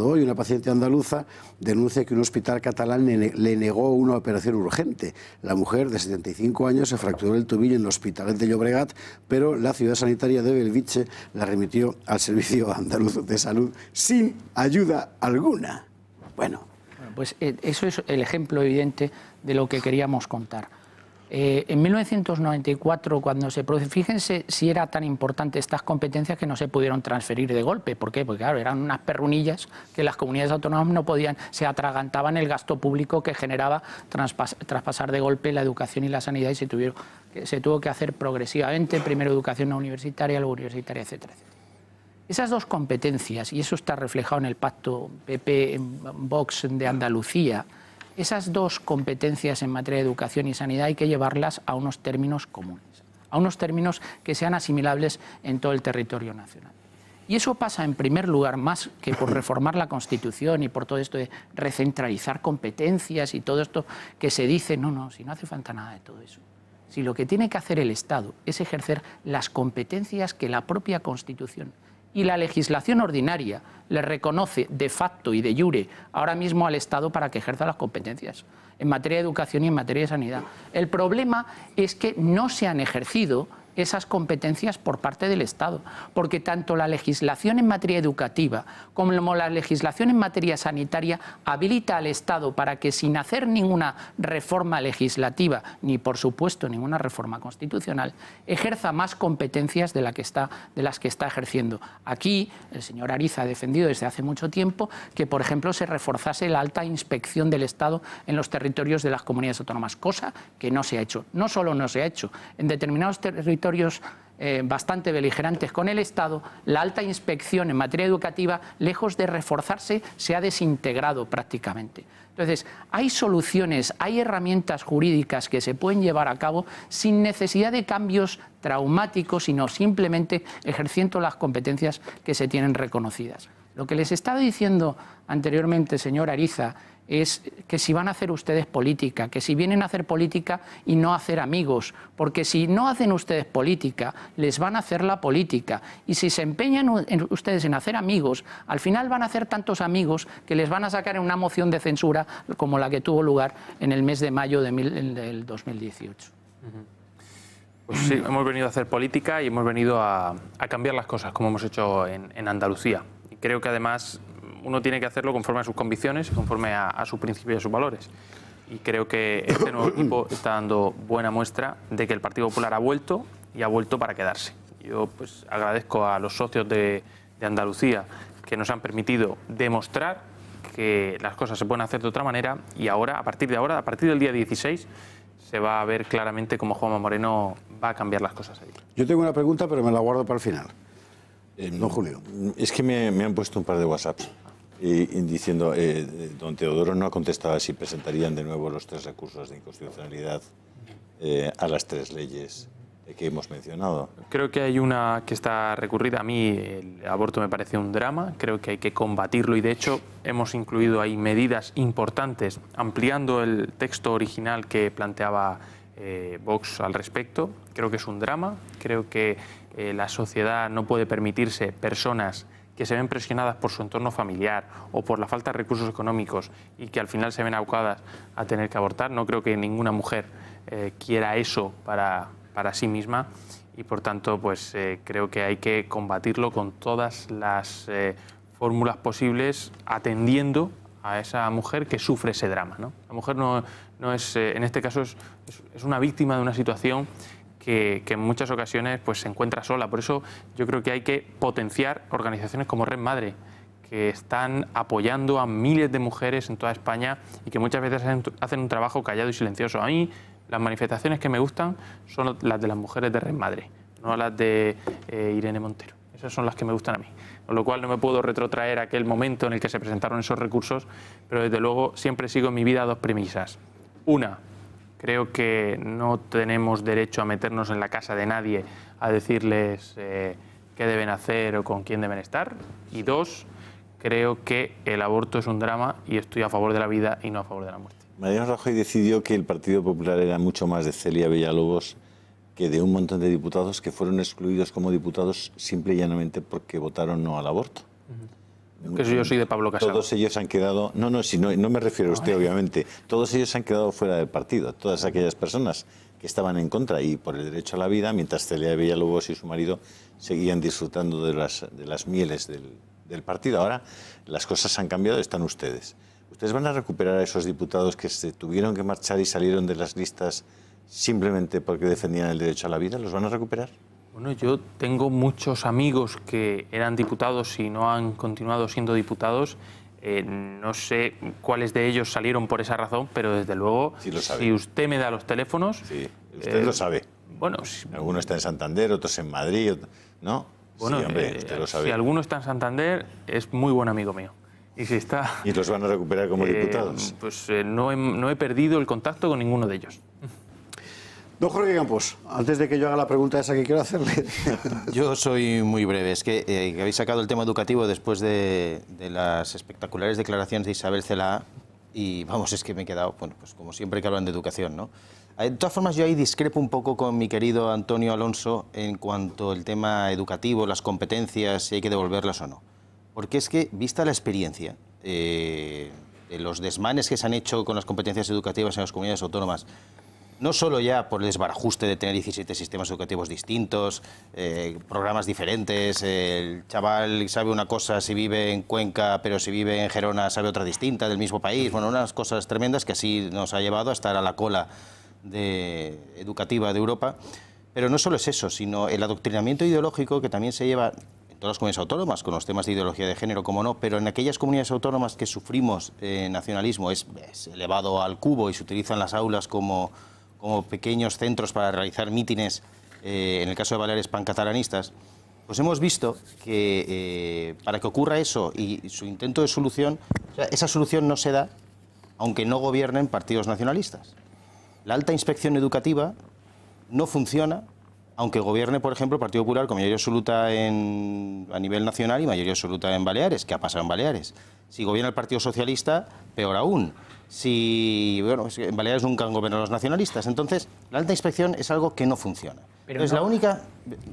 Speaker 1: hoy. Una paciente andaluza denuncia que un hospital catalán le, negó una operación urgente. La mujer, de 75 años, se fracturó el tobillo en el hospital de Llobregat, pero la ciudad sanitaria de Belviche la remitió al Servicio Andaluz de Salud sin ayuda alguna.
Speaker 6: Bueno, pues eh, eso es el ejemplo evidente de lo que queríamos contar. Eh, en 1994, cuando se produce, fíjense si era tan importante estas competencias que no se pudieron transferir de golpe. ¿Por qué? Porque claro, eran unas perrunillas que las comunidades autónomas no podían, se atragantaban el gasto público que generaba traspasar de golpe la educación y la sanidad y se, se tuvo que hacer progresivamente, primero educación no universitaria, luego universitaria, etcétera, etcétera. Esas dos competencias, y eso está reflejado en el pacto PP-Vox de Andalucía, esas dos competencias en materia de educación y sanidad hay que llevarlas a unos términos comunes, a unos términos que sean asimilables en todo el territorio nacional. Y eso pasa, en primer lugar, más que por reformar la Constitución y por todo esto de recentralizar competencias y todo esto que se dice, no, no, si no hace falta nada de todo eso. Si lo que tiene que hacer el Estado es ejercer las competencias que la propia Constitución y la legislación ordinaria le reconoce de facto y de jure ahora mismo al Estado para que ejerza las competencias en materia de educación y en materia de sanidad. El problema es que no se han ejercido esas competencias por parte del Estado, porque tanto la legislación en materia educativa como la legislación en materia sanitaria habilita al Estado para que sin hacer ninguna reforma legislativa, ni por supuesto ninguna reforma constitucional, ejerza más competencias de, la que está, de las que está ejerciendo. Aquí el señor Ariza ha defendido desde hace mucho tiempo que, por ejemplo, se reforzase la alta inspección del Estado en los territorios de las comunidades autónomas, cosa que no se ha hecho. No solo no se ha hecho, en determinados territorios eh, bastante beligerantes con el Estado, la alta inspección en materia educativa, lejos de reforzarse, se ha desintegrado prácticamente. Entonces, hay soluciones, hay herramientas jurídicas que se pueden llevar a cabo sin necesidad de cambios traumáticos, sino simplemente ejerciendo las competencias que se tienen reconocidas. Lo que les estaba diciendo anteriormente, señor Ariza, es que si van a hacer ustedes política, que si vienen a hacer política y no a hacer amigos, porque si no hacen ustedes política, les van a hacer la política. Y si se empeñan ustedes en hacer amigos, al final van a hacer tantos amigos que les van a sacar en una moción de censura como la que tuvo lugar en el mes de mayo del 2018.
Speaker 2: Pues sí, hemos venido a hacer política y hemos venido a, cambiar las cosas, como hemos hecho en, en Andalucía. Y creo que además uno tiene que hacerlo conforme a sus convicciones conforme a, sus principios y a sus valores. Y creo que este nuevo equipo está dando buena muestra de que el Partido Popular ha vuelto y ha vuelto para quedarse. Yo pues agradezco a los socios de, Andalucía que nos han permitido demostrar que las cosas se pueden hacer de otra manera y ahora, a partir de ahora, a partir del día 16, se va a ver claramente cómo Juanma Moreno va a cambiar las cosas ahí
Speaker 1: Yo tengo una pregunta, pero me la guardo para el final.
Speaker 9: Eh, no, Julio. Es que me, me, han puesto un par de WhatsApps. Y diciendo, eh, eh, don Teodoro no ha contestado si presentarían de nuevo los tres recursos de inconstitucionalidad eh, a las tres leyes que hemos mencionado.
Speaker 2: Creo que hay una que está recurrida. A mí el aborto me parece un drama, creo que hay que combatirlo y de hecho hemos incluido ahí medidas importantes ampliando el texto original que planteaba Vox al respecto. Creo que es un drama, creo que la sociedad no puede permitirse personas que se ven presionadas por su entorno familiar o por la falta de recursos económicos y que al final se ven abocadas a tener que abortar. No creo que ninguna mujer eh, quiera eso para, sí misma y por tanto pues eh, creo que hay que combatirlo con todas las eh, fórmulas posibles atendiendo a esa mujer que sufre ese drama. La mujer no, no es, en este caso, es, es una víctima de una situación que, en muchas ocasiones pues, se encuentra sola. Por eso yo creo que hay que potenciar organizaciones como Red Madre, que están apoyando a miles de mujeres en toda España y que muchas veces hacen un trabajo callado y silencioso. A mí las manifestaciones que me gustan son las de las mujeres de Red Madre, no las de eh, Irene Montero. Esas son las que me gustan a mí. Con lo cual no me puedo retrotraer aquel momento en el que se presentaron esos recursos, pero desde luego siempre sigo en mi vida dos premisas. Una, Creo que no tenemos derecho a meternos en la casa de nadie a decirles eh, qué deben hacer o con quién deben estar. Y dos, creo que el aborto es un drama y estoy a favor de la vida y no a favor de la muerte.
Speaker 9: Mariano Rajoy decidió que el Partido Popular era mucho más de Celia Villalobos que de un montón de diputados que fueron excluidos como diputados simple y llanamente porque votaron no al aborto yo soy de Pablo Casado. Todos ellos han quedado, no, no, si no, no me refiero a usted, obviamente, todos ellos han quedado fuera del partido, todas aquellas personas que estaban en contra y por el derecho a la vida, mientras Celia Villalobos y su marido seguían disfrutando de las, mieles del, del partido. Ahora las cosas han cambiado, están ustedes. ¿Ustedes van a recuperar a esos diputados que se tuvieron que marchar y salieron de las listas simplemente porque defendían el derecho a la vida? ¿Los van a recuperar?
Speaker 2: Bueno, yo tengo muchos amigos que eran diputados y no han continuado siendo diputados. Eh, no sé cuáles de ellos salieron por esa razón, pero desde luego, si usted me da los teléfonos... Sí, eh, usted lo sabe.
Speaker 9: Bueno, si, Alguno está en Santander, otros en Madrid, ¿no? Bueno, hombre, eh, lo sabe. si alguno
Speaker 2: está en Santander, es muy buen amigo mío. Y si está...
Speaker 9: ¿Y los van a recuperar como diputados?
Speaker 2: Pues no he perdido el contacto con ninguno de ellos.
Speaker 1: No, Jorge Campos, antes de que yo haga la pregunta esa que quiero hacerle.
Speaker 5: Yo soy muy breve. Es que, eh, habéis sacado el tema educativo después de, las espectaculares declaraciones de Isabel Cela y vamos, es que me he quedado, bueno, pues como siempre que hablan de educación, ¿no? Eh, de todas formas, yo ahí discrepo un poco con mi querido Antonio Alonso en cuanto al tema educativo, las competencias, si hay que devolverlas o no. Porque es que, vista la experiencia, eh, los desmanes que se han hecho con las competencias educativas en las comunidades autónomas, no solo ya por el desbarajuste de tener 17 sistemas educativos distintos, eh, programas diferentes, el chaval sabe una cosa si vive en Cuenca, pero si vive en Gerona sabe otra distinta del mismo país, bueno, unas cosas tremendas que así nos ha llevado a estar a la cola de, educativa de Europa. Pero no solo es eso, sino el adoctrinamiento ideológico que también se lleva en todas las comunidades autónomas, con los temas de ideología de género, como no, pero en aquellas comunidades autónomas que sufrimos eh, nacionalismo, es elevado al cubo y se utilizan las aulas como como pequeños centros para realizar mítines, eh, en el caso de Baleares pancatalanistas, pues hemos visto que eh, para que ocurra eso y su intento de solución, esa solución no se da aunque no gobiernen partidos nacionalistas. La alta inspección educativa no funciona aunque gobierne, por ejemplo, el Partido Popular con mayoría absoluta a nivel nacional y mayoría absoluta en Baleares, que ha pasado en Baleares. Si gobierna el Partido Socialista, peor aún si, bueno, en Baleares nunca han gobernado los nacionalistas. Entonces, la alta inspección es algo que no funciona. Pero Entonces, La, única,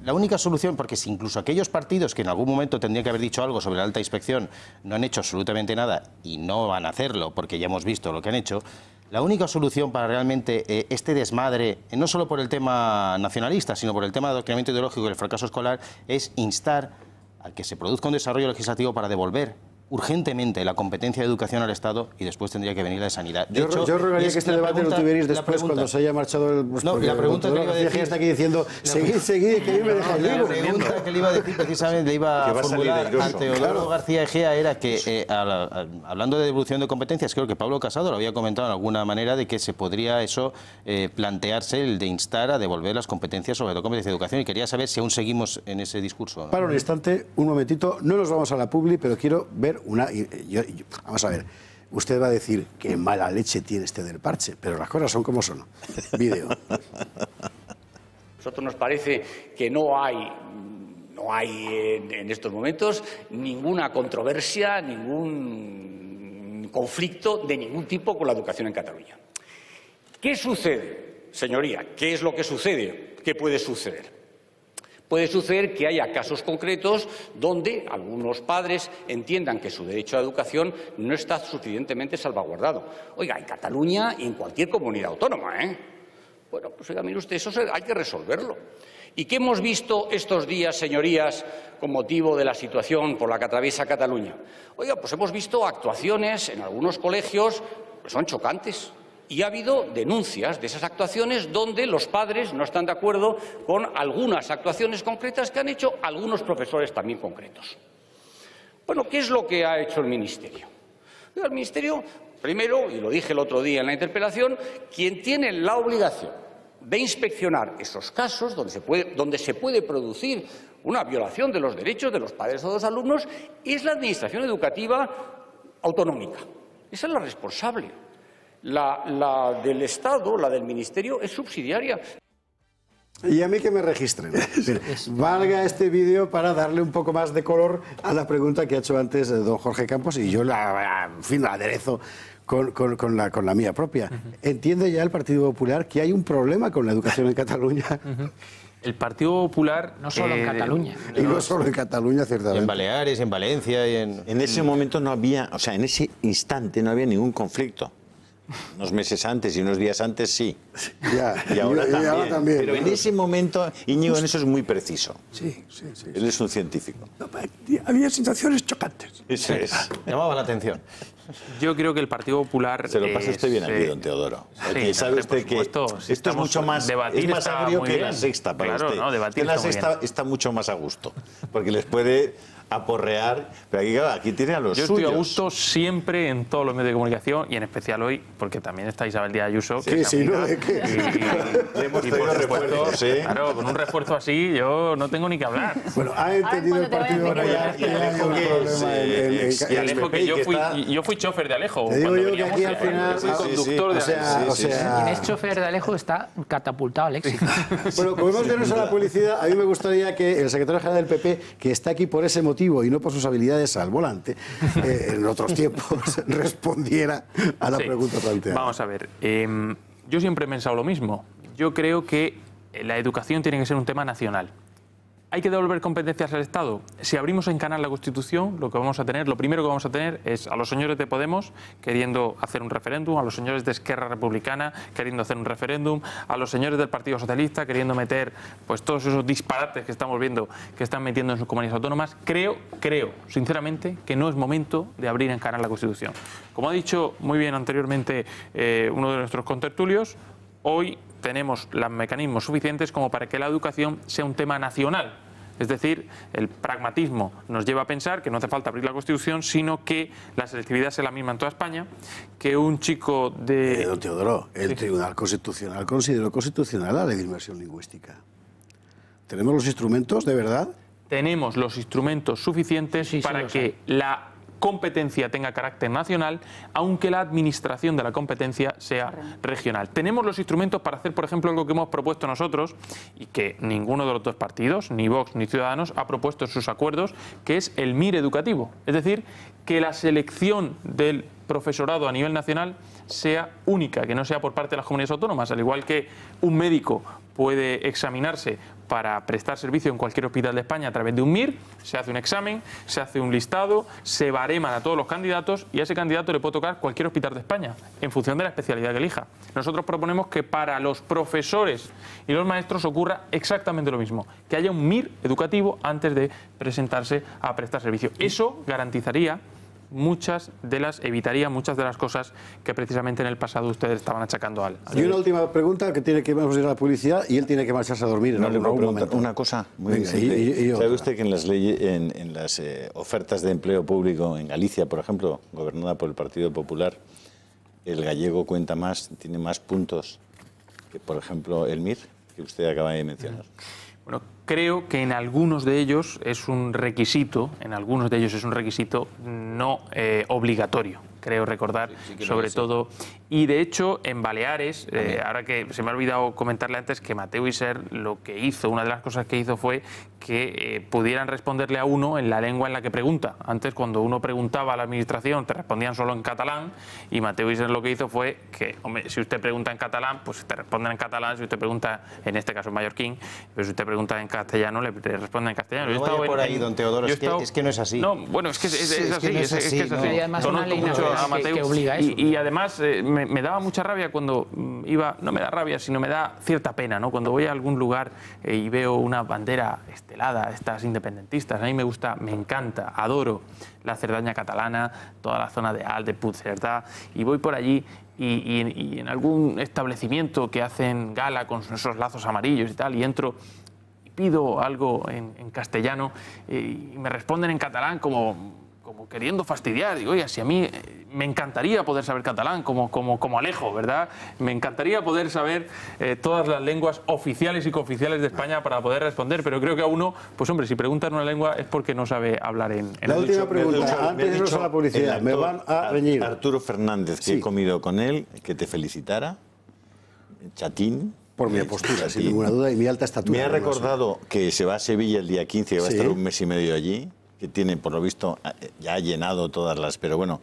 Speaker 5: la única solución, porque si incluso aquellos partidos que en algún momento tendrían que haber dicho algo sobre la alta inspección no han hecho absolutamente nada y no van a hacerlo, porque ya hemos visto lo que han hecho, la única solución para realmente eh, este desmadre, eh, no solo por el tema nacionalista, sino por el tema de adoctrinamiento ideológico y el fracaso escolar, es instar a que se produzca un desarrollo legislativo para devolver urgentemente la competencia de educación al Estado y después tendría que venir la de sanidad. De yo, hecho, yo rogaría que este debate lo tuvierais después cuando se haya
Speaker 1: marchado el... Pues no, la pregunta que le iba a decir... aquí diciendo, que La pregunta que le
Speaker 5: iba a decir precisamente, le iba a formular a, Teodoro García Egea era que, eh, hablando de devolución de competencias, creo que Pablo Casado lo había comentado en alguna manera de que se podría eso eh, plantearse, el de instar a devolver las competencias, sobre todo competencia de educación, y quería saber si aún seguimos en ese discurso.
Speaker 1: Para un instante, un momentito, no nos vamos a la publi, pero quiero ver una. vamos a ver. Usted va a decir que mala leche tiene este del parche, pero las cosas son como son. Video.
Speaker 11: Nosotros nos parece que no hay no hay en, estos momentos ninguna controversia, ningún conflicto de ningún tipo con la educación en Cataluña. ¿Qué sucede, señoría? ¿Qué es lo que sucede? ¿Qué puede suceder? Puede suceder que haya casos concretos donde algunos padres entiendan que su derecho a educación no está suficientemente salvaguardado. Oiga, en Cataluña y en cualquier comunidad autónoma, ¿eh? Bueno, pues oiga, mire usted, eso hay que resolverlo. ¿Y qué hemos visto estos días, señorías, con motivo de la situación por la que atraviesa Cataluña? Oiga, pues hemos visto actuaciones en algunos colegios que son chocantes y ha habido denuncias de esas actuaciones donde los padres no están de acuerdo con algunas actuaciones concretas que han hecho algunos profesores también concretos. Bueno, ¿qué es lo que ha hecho el Ministerio? El Ministerio, primero, y lo dije el otro día en la interpelación, quien tiene la obligación de inspeccionar esos casos donde se puede, donde se puede producir una violación de los derechos de los padres o de los alumnos es la Administración Educativa Autonómica. Esa es la responsable. La, del Estado, la del Ministerio, es subsidiaria.
Speaker 1: Y a mí que me registren. valga este vídeo para darle un poco más de color a la pregunta que ha hecho antes eh, don Jorge Campos y yo la, en fin, la aderezo con, la, mía propia. ¿Entiende ya el Partido Popular que hay un problema con la educación en
Speaker 2: Cataluña? El Partido Popular... No solo en eh, Cataluña. Y no solo en Cataluña, ciertamente. En Baleares,
Speaker 9: en Valencia y en... En ese momento no había, o sea, en ese instante no había ningún conflicto unos meses antes y unos días antes sí. y, ahora también. Pero en ese momento, ...Iñigo en eso es muy preciso. Sí, Él es un científico.
Speaker 7: había sensaciones chocantes.
Speaker 2: Llamaba la atención. Yo creo que
Speaker 9: el Partido Popular. Se lo pasa usted bien eh, aquí, don Teodoro. sabe usted que esto es mucho más, agrio que la sexta para claro, que la sexta está mucho más a gusto. Porque les puede porrear... Pero aquí, aquí tiene a los Yo estoy a
Speaker 2: gusto siempre en todos los medios de comunicación y en especial hoy, porque también está Isabel Díaz Ayuso. que sí, no,
Speaker 7: ¿de Y, por
Speaker 2: refuerzo, ¿sí? claro, con un refuerzo así yo no tengo ni que hablar.
Speaker 1: Bueno, ha entendido el partido ahora
Speaker 2: ya. Y Alejo que, yo fui, chofer de Alejo. yo al final...
Speaker 6: conductor de Alejo. Quien es chofer de Alejo está catapultado al éxito. Bueno, como hemos tenido a la
Speaker 1: publicidad, a mí me gustaría que el secretario general del PP, que está aquí por ese motivo, y no por sus habilidades al volante, eh, en otros tiempos respondiera
Speaker 2: a la pregunta planteada. Vamos a ver, em, yo siempre he pensado lo mismo. Yo creo que la educación tiene que ser un tema nacional. ¿Hay que devolver competencias al Estado? Si abrimos en canal la Constitución, lo que vamos a tener, lo primero que vamos a tener es a los señores de Podemos queriendo hacer un referéndum, a los señores de Esquerra Republicana queriendo hacer un referéndum, a los señores del Partido Socialista queriendo meter pues todos esos disparates que estamos viendo que están metiendo en sus comunidades autónomas. Creo, creo, sinceramente, que no es momento de abrir en canal la Constitución. Como ha dicho muy bien anteriormente eh, uno de nuestros contertulios, hoy tenemos los mecanismos suficientes como para que la educación sea un tema nacional. Es decir, el pragmatismo nos lleva a pensar que no hace falta abrir la Constitución, sino que la selectividad sea la misma en toda España, que un chico de... Eh, Teodoro, el Tribunal Constitucional
Speaker 1: consideró constitucional la ley de inversión lingüística. ¿Tenemos los instrumentos, de verdad?
Speaker 2: Tenemos los instrumentos suficientes para que la competencia tenga carácter nacional, aunque la administración de la competencia sea regional. Tenemos los instrumentos para hacer, por ejemplo, algo que hemos propuesto nosotros y que ninguno de los dos partidos, ni Vox ni Ciudadanos, ha propuesto en sus acuerdos, que es el MIR educativo. Es decir, que la selección del profesorado a nivel nacional sea única, que no sea por parte de las comunidades autónomas, al igual que un médico puede examinarse para prestar servicio en cualquier hospital de España a través de un MIR, se hace un examen, se hace un listado, se bareman a todos los candidatos y a ese candidato le puede tocar cualquier hospital de España, en función de la especialidad que elija. Nosotros proponemos que para los profesores y los maestros ocurra exactamente lo mismo, que haya un MIR educativo antes de presentarse a prestar servicio. Eso garantizaría muchas de las, evitaría muchas de las cosas que precisamente en el pasado ustedes estaban achacando al. y una
Speaker 1: última pregunta que tiene que ver con la publicidad y él tiene que marcharse a dormir. No, en algún Una cosa ¿Sabe
Speaker 9: usted que en las leyes, en, las eh, ofertas de empleo público en Galicia, por ejemplo, gobernada por el Partido Popular, el gallego cuenta más, tiene más puntos que, por ejemplo, el MIR, que usted acaba de mencionar? Mm.
Speaker 2: Bueno, creo que en algunos de ellos es un requisito, en algunos de ellos es un requisito no eh, obligatorio creo recordar, sobre todo. Y de hecho, en Baleares, eh, ahora que se me ha olvidado comentarle antes que Mateo Iser lo que hizo, una de las cosas que hizo fue que eh, pudieran responderle a uno en la lengua en la que pregunta. Antes, cuando uno preguntaba a la administración, te respondían solo en catalán, y Mateo Iser lo que hizo fue que, hombre, si usted pregunta en catalán, pues te responden en catalán, si usted pregunta, en este caso en mallorquín, pero si usted pregunta en castellano, le responden en castellano. No es, que, no es así. No, bueno, es que es, así, es, y, además me, daba mucha rabia cuando mm, iba, no me da rabia, sino me da cierta pena, ¿no? Cuando voy a algún lugar eh, y veo una bandera estelada, estas independentistas, a mí me gusta, me encanta, adoro la Cerdaña catalana, toda la zona de Aldeputz, verdad y voy por allí y, en algún establecimiento que hacen gala con esos lazos amarillos y tal, y entro y pido algo en, castellano eh, y me responden en catalán como como queriendo fastidiar. Digo, oye, si a mí eh, me encantaría poder saber catalán, como, como, como Alejo, ¿verdad? Me encantaría poder saber eh, todas las lenguas oficiales y cooficiales de España para poder responder, pero creo que a uno, pues hombre, si preguntan una lengua es porque no sabe hablar en, en La última pregunta, antes de irnos a la publicidad, me van a
Speaker 9: reñir. Arturo Fernández, que he comido con él, que te felicitara. Chatín, por mi eh, postura, sin ninguna duda,
Speaker 1: y mi alta estatura. Me ha recordado
Speaker 9: que se va a Sevilla el día 15, que va a estar un mes y medio allí que tiene, por lo visto, eh, ya ha llenado todas las, pero bueno,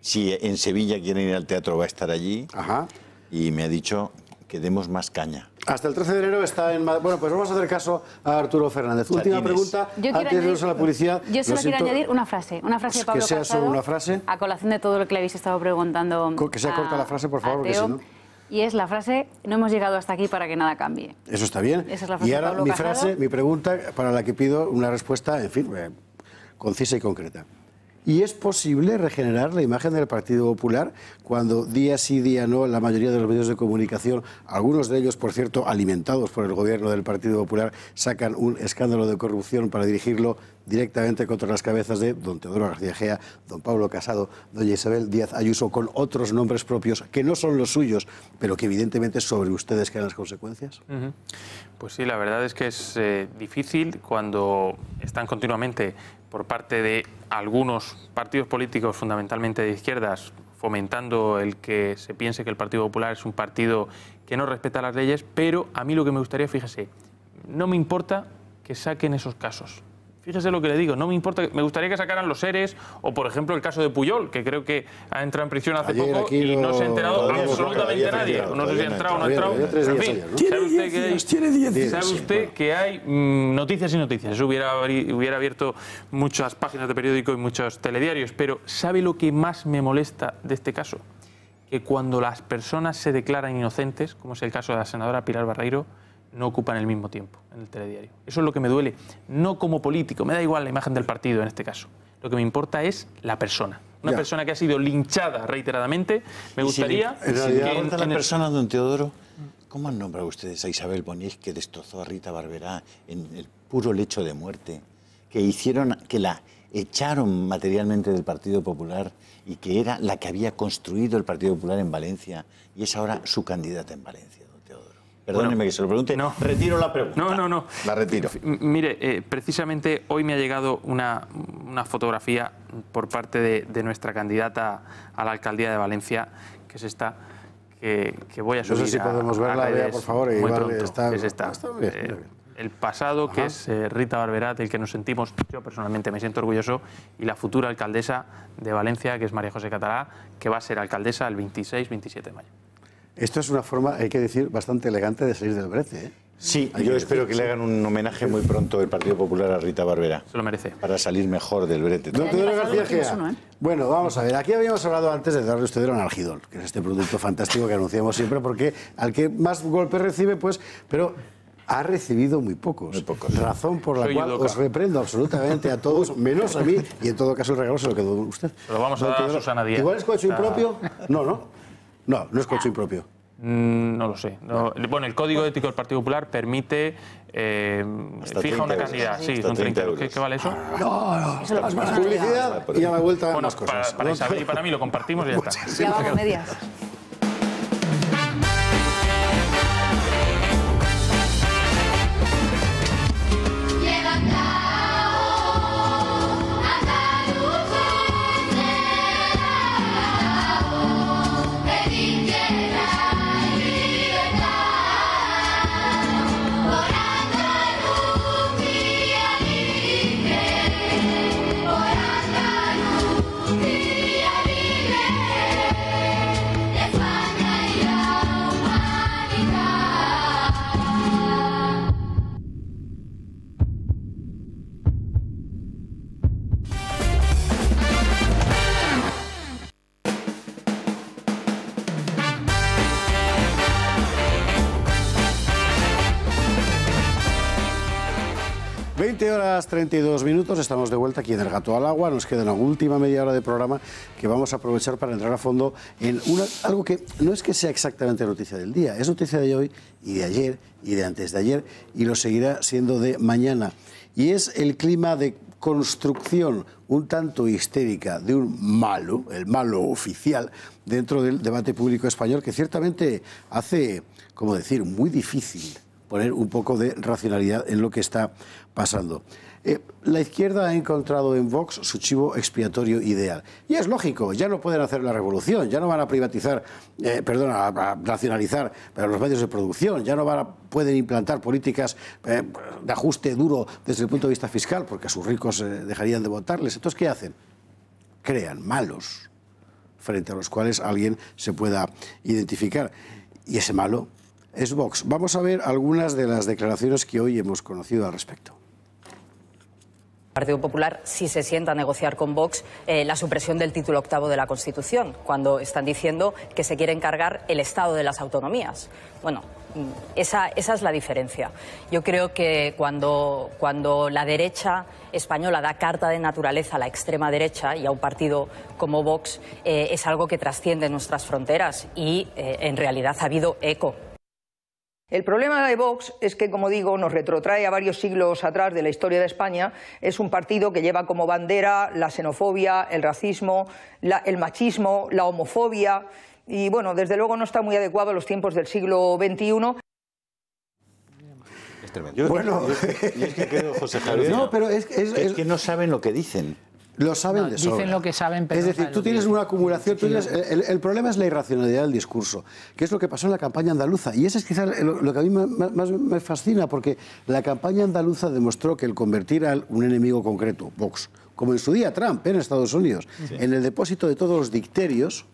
Speaker 9: si en Sevilla quieren ir al teatro va a estar allí. Ajá. Y me ha dicho que demos más caña.
Speaker 1: Hasta el 13 de enero está en Bueno, pues vamos a hacer caso a Arturo Fernández. Última pregunta, antes de irnos a la publicidad. Yo solo quiero añadir
Speaker 8: una frase, una frase de Pablo Que sea solo una frase. A colación de todo lo que le habéis estado preguntando. Que sea corta la frase, por favor, porque si no y es la frase, no hemos llegado hasta aquí para que nada cambie.
Speaker 1: Eso está bien. y ahora mi frase, mi pregunta, para la que pido una respuesta, en fin, eh, concisa y concreta. Y es posible regenerar la imagen del Partido Popular cuando día sí, día no, la mayoría de los medios de comunicación, algunos de ellos, por cierto, alimentados por el gobierno del Partido Popular, sacan un escándalo de corrupción para dirigirlo directamente contra las cabezas de don Teodoro García Gea, don Pablo Casado, doña Isabel Díaz Ayuso, con otros nombres propios que no son los suyos, pero que evidentemente sobre ustedes quedan las consecuencias?
Speaker 2: Pues sí, la verdad es que es eh, difícil cuando están continuamente por parte de algunos partidos políticos, fundamentalmente de izquierdas, fomentando el que se piense que el Partido Popular es un partido que no respeta las leyes, pero a mí lo que me gustaría, fíjese, no me importa que saquen esos casos, Fíjese lo que le digo, no me importa, me gustaría que sacaran los seres o, por ejemplo, el caso de Puyol, que creo que ha entrado en prisión hace poco y no se ha enterado absolutamente nadie. No sé si ha entrado o no ha entrado. En fin,
Speaker 7: ¿sabe usted
Speaker 2: que hay, mm, noticias y noticias? hubiera, hubiera abierto muchas páginas de periódico y muchos telediarios, pero ¿sabe lo que más me molesta de este caso? Que cuando las personas se declaran inocentes, como es el caso de la senadora Pilar Barreiro, no ocupan el mismo tiempo en el telediario. Eso es lo que me duele, no como político, me da igual la imagen del partido en este caso. Lo que me importa es la persona. Una persona que ha sido linchada reiteradamente, me gustaría... que la persona, don Teodoro, ¿cómo han nombrado ustedes a Isabel
Speaker 9: Boniek que destrozó a Rita Barberá en el puro lecho de muerte? Que hicieron, que la echaron materialmente del Partido Popular y que era la que había construido el Partido Popular en Valencia y es ahora su candidata en Valencia. Perdóneme que se lo pregunte. No. Retiro la pregunta. No, no, no. La retiro.
Speaker 2: mire, eh, precisamente hoy me ha llegado una, fotografía por parte de, nuestra candidata a la alcaldía de Valencia, que es esta. Que, voy a subir. No sé si podemos verla, por favor. E muy vale, Está, es esta. Ah, eh, el pasado, que es eh, Rita Barberat, el que nos sentimos, yo personalmente me siento orgulloso, y la futura alcaldesa de Valencia, que es María José Catalá, que va a ser alcaldesa el 26-27 de mayo.
Speaker 1: Esto es una forma, hay que decir, bastante elegante de salir del brete. ¿eh?
Speaker 9: Sí, yo espero que le hagan un homenaje muy pronto el Partido Popular a Rita Barbera. Se lo merece. Para salir mejor del brete.
Speaker 1: ¿eh? Bueno, vamos a ver. Aquí habíamos hablado antes de darle usted un algidol, que es este producto fantástico que anunciamos siempre, porque al que más golpes recibe, pues. Pero ha recibido muy pocos. Muy pocos. Razón por la cual os reprendo absolutamente a todos, menos a mí, y en todo caso el regalo se lo quedó usted.
Speaker 2: Pero vamos a dar a Susana Díaz. ¿Igual es coche propio.
Speaker 1: No, no. No, no es coche impropio. Mm, no lo sé.
Speaker 2: Bueno, el Código Ético del Partido Popular permite eh, fija una cantidad, sí, son 30, euros. ¿Qué, vale eso?
Speaker 4: Ah, no, no, Es más, publicidad ah, y
Speaker 2: a la vuelta bueno, más cosas. Para, para Isabel y para mí lo compartimos y ya está. vamos,
Speaker 7: medias.
Speaker 1: 20 horas 32 minutos, estamos de vuelta aquí en El Gato al Agua, nos queda la última media hora de programa que vamos a aprovechar para entrar a fondo en algo que no es que sea exactamente noticia del día, es noticia de hoy y de ayer y de antes de ayer y lo seguirá siendo de mañana. Y es el clima de construcción un tanto histérica de un malo, el malo oficial, dentro del debate público español, que ciertamente hace, como decir, muy difícil poner un poco de racionalidad en lo que está pasando. Eh, la izquierda ha encontrado en Vox su chivo expiatorio ideal. Y es lógico, ya no pueden hacer la revolución, ya no van a privatizar, eh, perdón, a, nacionalizar pero los medios de producción, ya no van a, pueden implantar políticas eh, de ajuste duro desde el punto de vista fiscal, porque a sus ricos dejarían de votarles. Entonces, ¿qué hacen? Crean malos frente a los cuales alguien se pueda identificar. Y ese malo es Vox. Vamos a ver algunas de las declaraciones que hoy hemos conocido al respecto.
Speaker 8: Partido Popular si se sienta a negociar con Vox eh, la supresión del título octavo de la Constitución, cuando están diciendo que se quiere encargar el Estado de las autonomías. Bueno, mm, esa, es la diferencia. Yo creo que cuando, cuando la derecha española da carta de naturaleza a la extrema derecha y a un partido como Vox, eh, es algo que trasciende nuestras fronteras y eh, en realidad ha habido eco el
Speaker 4: problema de Vox es que, como digo, nos retrotrae a varios siglos atrás de la historia de España. Es un partido que lleva como bandera la xenofobia, el racismo, el machismo, la homofobia. Y bueno, desde luego no está muy adecuado a los tiempos del siglo XXI.
Speaker 9: bueno, no, pero es que no saben
Speaker 1: lo que dicen. Lo saben de
Speaker 9: sobra.
Speaker 6: Dicen lo que saben, pero Es decir, tú tienes una acumulación. el,
Speaker 1: problema es la irracionalidad del discurso, que es lo que pasó en la campaña andaluza. Y eso es quizás lo, que a mí más, me fascina, porque la campaña andaluza demostró que el convertir a un enemigo concreto, Vox, como en su día Trump en Estados Unidos, en el depósito de todos los dicterios,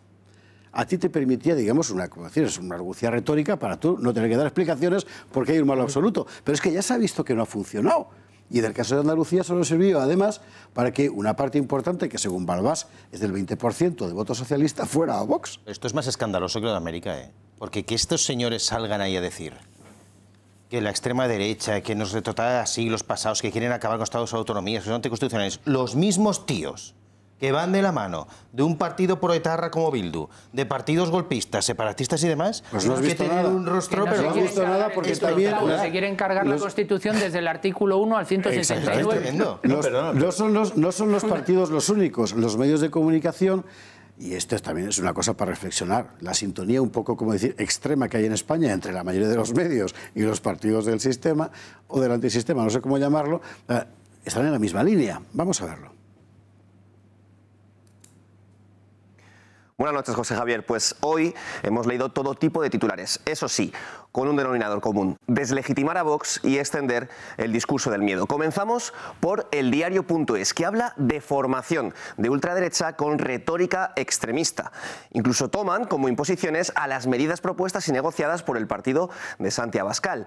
Speaker 1: a ti te permitía, digamos, una, es una argucia retórica para tú no tener que dar explicaciones porque hay un mal absoluto. Pero es que ya se ha visto que no ha funcionado. Y del caso de Andalucía solo sirvió, además, para que una parte importante, que según Balbás es del 20% de votos socialistas, fuera a Vox.
Speaker 5: Esto es más escandaloso que lo de América, ¿eh? Porque que estos señores salgan ahí a decir que la extrema derecha, que nos retrotrae así los pasados, que quieren acabar con estados de autonomías, que son anticonstitucionales, los mismos tíos que van de la mano de un partido proetarra como Bildu, de partidos golpistas, separatistas y demás, pues no que nada. un
Speaker 1: rostro, pero no nada porque
Speaker 6: Se quiere encargar la Constitución desde el artículo 1 al 169. No,
Speaker 1: son no son los partidos los únicos, los medios de comunicación... Y esto también es una cosa para reflexionar. La sintonía un poco, como decir, extrema que hay en España entre la mayoría de los medios y los partidos del sistema o del antisistema, no sé cómo llamarlo, eh, están en la misma línea. Vamos
Speaker 3: a verlo. Buenas noches, José Javier. Pues hoy hemos leído todo tipo de titulares, eso sí, con un denominador común, deslegitimar a Vox y extender el discurso del miedo. Comenzamos por el diario.es, que habla de formación de ultraderecha con retórica extremista. Incluso toman como imposiciones a las medidas propuestas y negociadas por el partido de Santiago Abascal.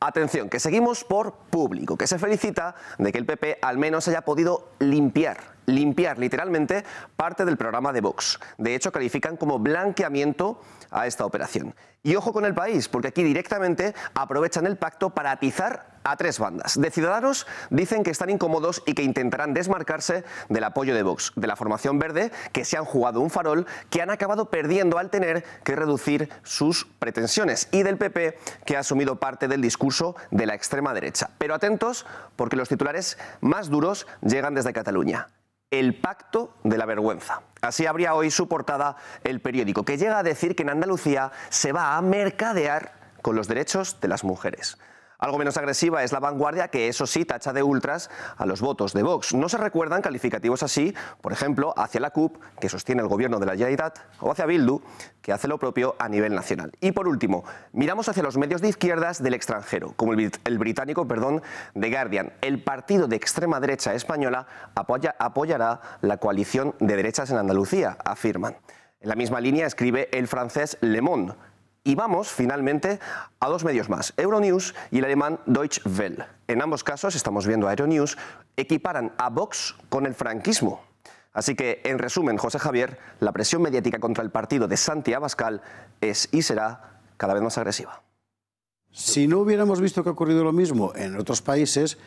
Speaker 3: Atención, que seguimos por público, que se felicita de que el PP al menos haya podido limpiar limpiar literalmente parte del programa de Vox. De hecho, califican como blanqueamiento a esta operación. Y ojo con el país, porque aquí directamente aprovechan el pacto para atizar a tres bandas. De Ciudadanos dicen que están incómodos y que intentarán desmarcarse del apoyo de Vox, de la formación verde, que se han jugado un farol, que han acabado perdiendo al tener que reducir sus pretensiones, y del PP, que ha asumido parte del discurso de la extrema derecha. Pero atentos, porque los titulares más duros llegan desde Cataluña. El pacto de la vergüenza. Así habría hoy su portada el periódico, que llega a decir que en Andalucía se va a mercadear con los derechos de las mujeres. Algo menos agresiva es la vanguardia, que eso sí tacha de ultras a los votos de Vox. No se recuerdan calificativos así, por ejemplo, hacia la CUP, que sostiene el gobierno de la Generalitat, o hacia Bildu, que hace lo propio a nivel nacional. Y por último, miramos hacia los medios de izquierdas del extranjero, como el, británico, perdón, The Guardian. El partido de extrema derecha española apoya, apoyará la coalición de derechas en Andalucía, afirman. En la misma línea escribe el francés Le Monde, y vamos finalmente a dos medios más, Euronews y el alemán Deutsche Welle. En ambos casos, estamos viendo a Euronews, equiparan a Vox con el franquismo. Así que, en resumen, José Javier, la presión mediática contra el partido de Santi Abascal es y será cada vez más agresiva.
Speaker 1: Si no hubiéramos visto que ha ocurrido lo mismo en otros países,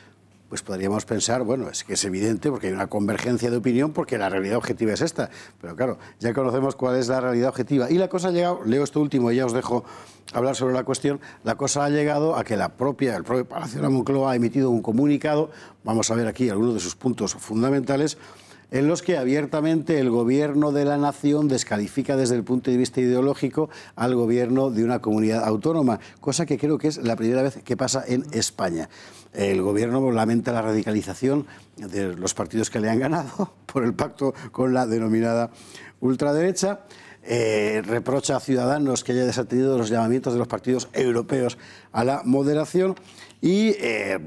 Speaker 1: pues podríamos pensar, bueno, es que es evidente porque hay una convergencia de opinión porque la realidad objetiva es esta. Pero claro, ya conocemos cuál es la realidad objetiva. Y la cosa ha llegado, leo esto último y ya os dejo hablar sobre la cuestión, la cosa ha llegado a que la propia, el propio Palacio de la Moncloa ha emitido un comunicado, vamos a ver aquí algunos de sus puntos fundamentales, en los que abiertamente el gobierno de la nación descalifica desde el punto de vista ideológico al gobierno de una comunidad autónoma, cosa que creo que es la primera vez que pasa en España. El gobierno lamenta la radicalización de los partidos que le han ganado por el pacto con la denominada ultraderecha. Eh, reprocha a Ciudadanos que haya desatendido los llamamientos de los partidos europeos a la moderación y eh,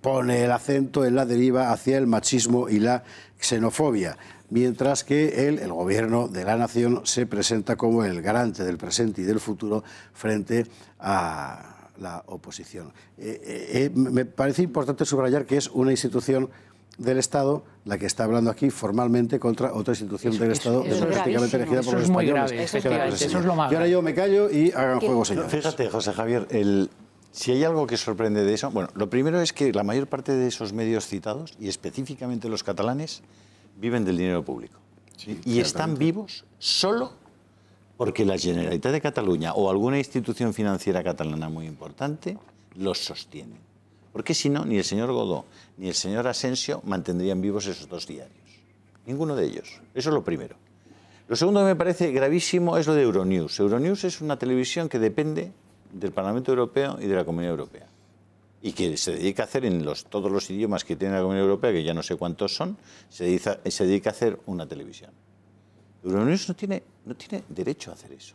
Speaker 1: pone el acento en la deriva hacia el machismo y la xenofobia, mientras que el gobierno de la nación se presenta como el garante del presente y del futuro frente a la oposición. Eh, eh, eh, me parece importante subrayar que es una institución del Estado la que está hablando aquí formalmente contra otra institución del Estado democráticamente elegida por los españoles. lo Y ahora yo me callo y hagan juego, señores. Fíjate, José Javier, el, si hay algo
Speaker 9: que sorprende de eso, bueno, lo primero es que la mayor parte de esos medios citados, y específicamente los catalanes, viven del dinero público. y están vivos solo porque la Generalitat de Cataluña o alguna institución financiera catalana muy importante los sostiene. Porque si no, ni el señor Godó ni el señor Asensio mantendrían vivos esos dos diarios. Ninguno de ellos. Eso es lo primero. Lo segundo que me parece gravísimo es lo de Euronews. Euronews es una televisión que depende del Parlamento Europeo y de la Comunidad Europea. Y que se dedica a hacer en los, todos los idiomas que tiene la Comunidad Europea, que ya no sé cuántos son, se se dedica a hacer una televisión. Euronews no tiene, no tiene derecho a hacer eso.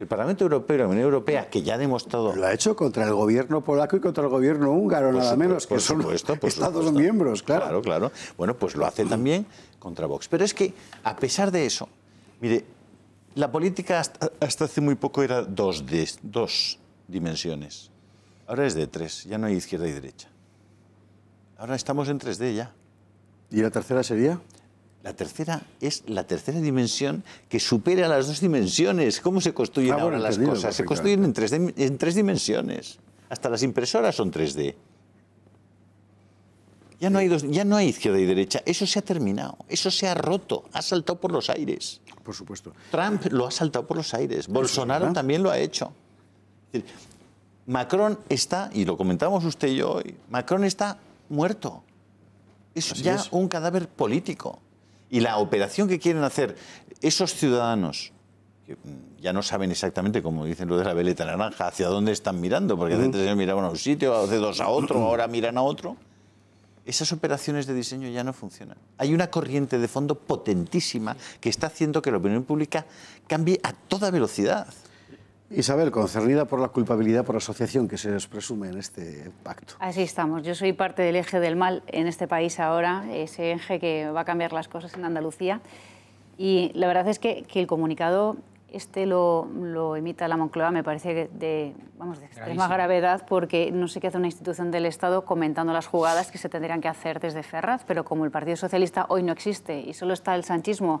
Speaker 9: El Parlamento Europeo y la Unión Europea, que ya ha demostrado... Lo ha hecho contra el gobierno
Speaker 1: polaco y contra el gobierno húngaro, nada menos, que son
Speaker 9: supuesto, Estados miembros, claro. Claro, claro. Bueno, pues lo hace también contra Vox. Pero es que, a pesar de eso, mire, la política hasta, hace muy poco era dos, de, dos dimensiones. Ahora es de tres, ya no hay izquierda y derecha. Ahora estamos en 3D ya. ¿Y la tercera sería? La tercera es la tercera dimensión que supera las dos dimensiones. ¿Cómo se construyen ah, ahora las cosas? Se construyen en tres, en tres dimensiones. Hasta las impresoras son 3D. Ya no, hay ya no hay izquierda y derecha. Eso se ha terminado. Eso se ha roto. Ha saltado por los aires. Por supuesto. Trump lo ha saltado por los aires. Bolsonaro también lo ha hecho. Macron está, y lo comentamos usted y yo hoy, Macron está muerto. Es ya un cadáver político. Y la operación que quieren hacer esos ciudadanos que mm, ya no saben exactamente, como dicen lo de la veleta naranja, hacia dónde están mirando, porque antes tres miraban a un sitio, de dos a otro, ahora miran a otro. Esas operaciones de diseño ya no funcionan. Hay una corriente de fondo potentísima que está haciendo que la opinión pública
Speaker 1: cambie a toda velocidad. Isabel, concernida por la culpabilidad por asociación que se les presume en este pacto.
Speaker 8: Así estamos. Yo soy parte del eje del mal en este país ahora, ese eje que va a cambiar las cosas en Andalucía. Y la verdad es que, el comunicado este lo, lo la Moncloa, me parece de, vamos, de extrema gravedad, porque no sé qué hace una institución del Estado comentando las jugadas que se tendrían que hacer desde Ferraz, pero como el Partido Socialista hoy no existe y solo está el sanchismo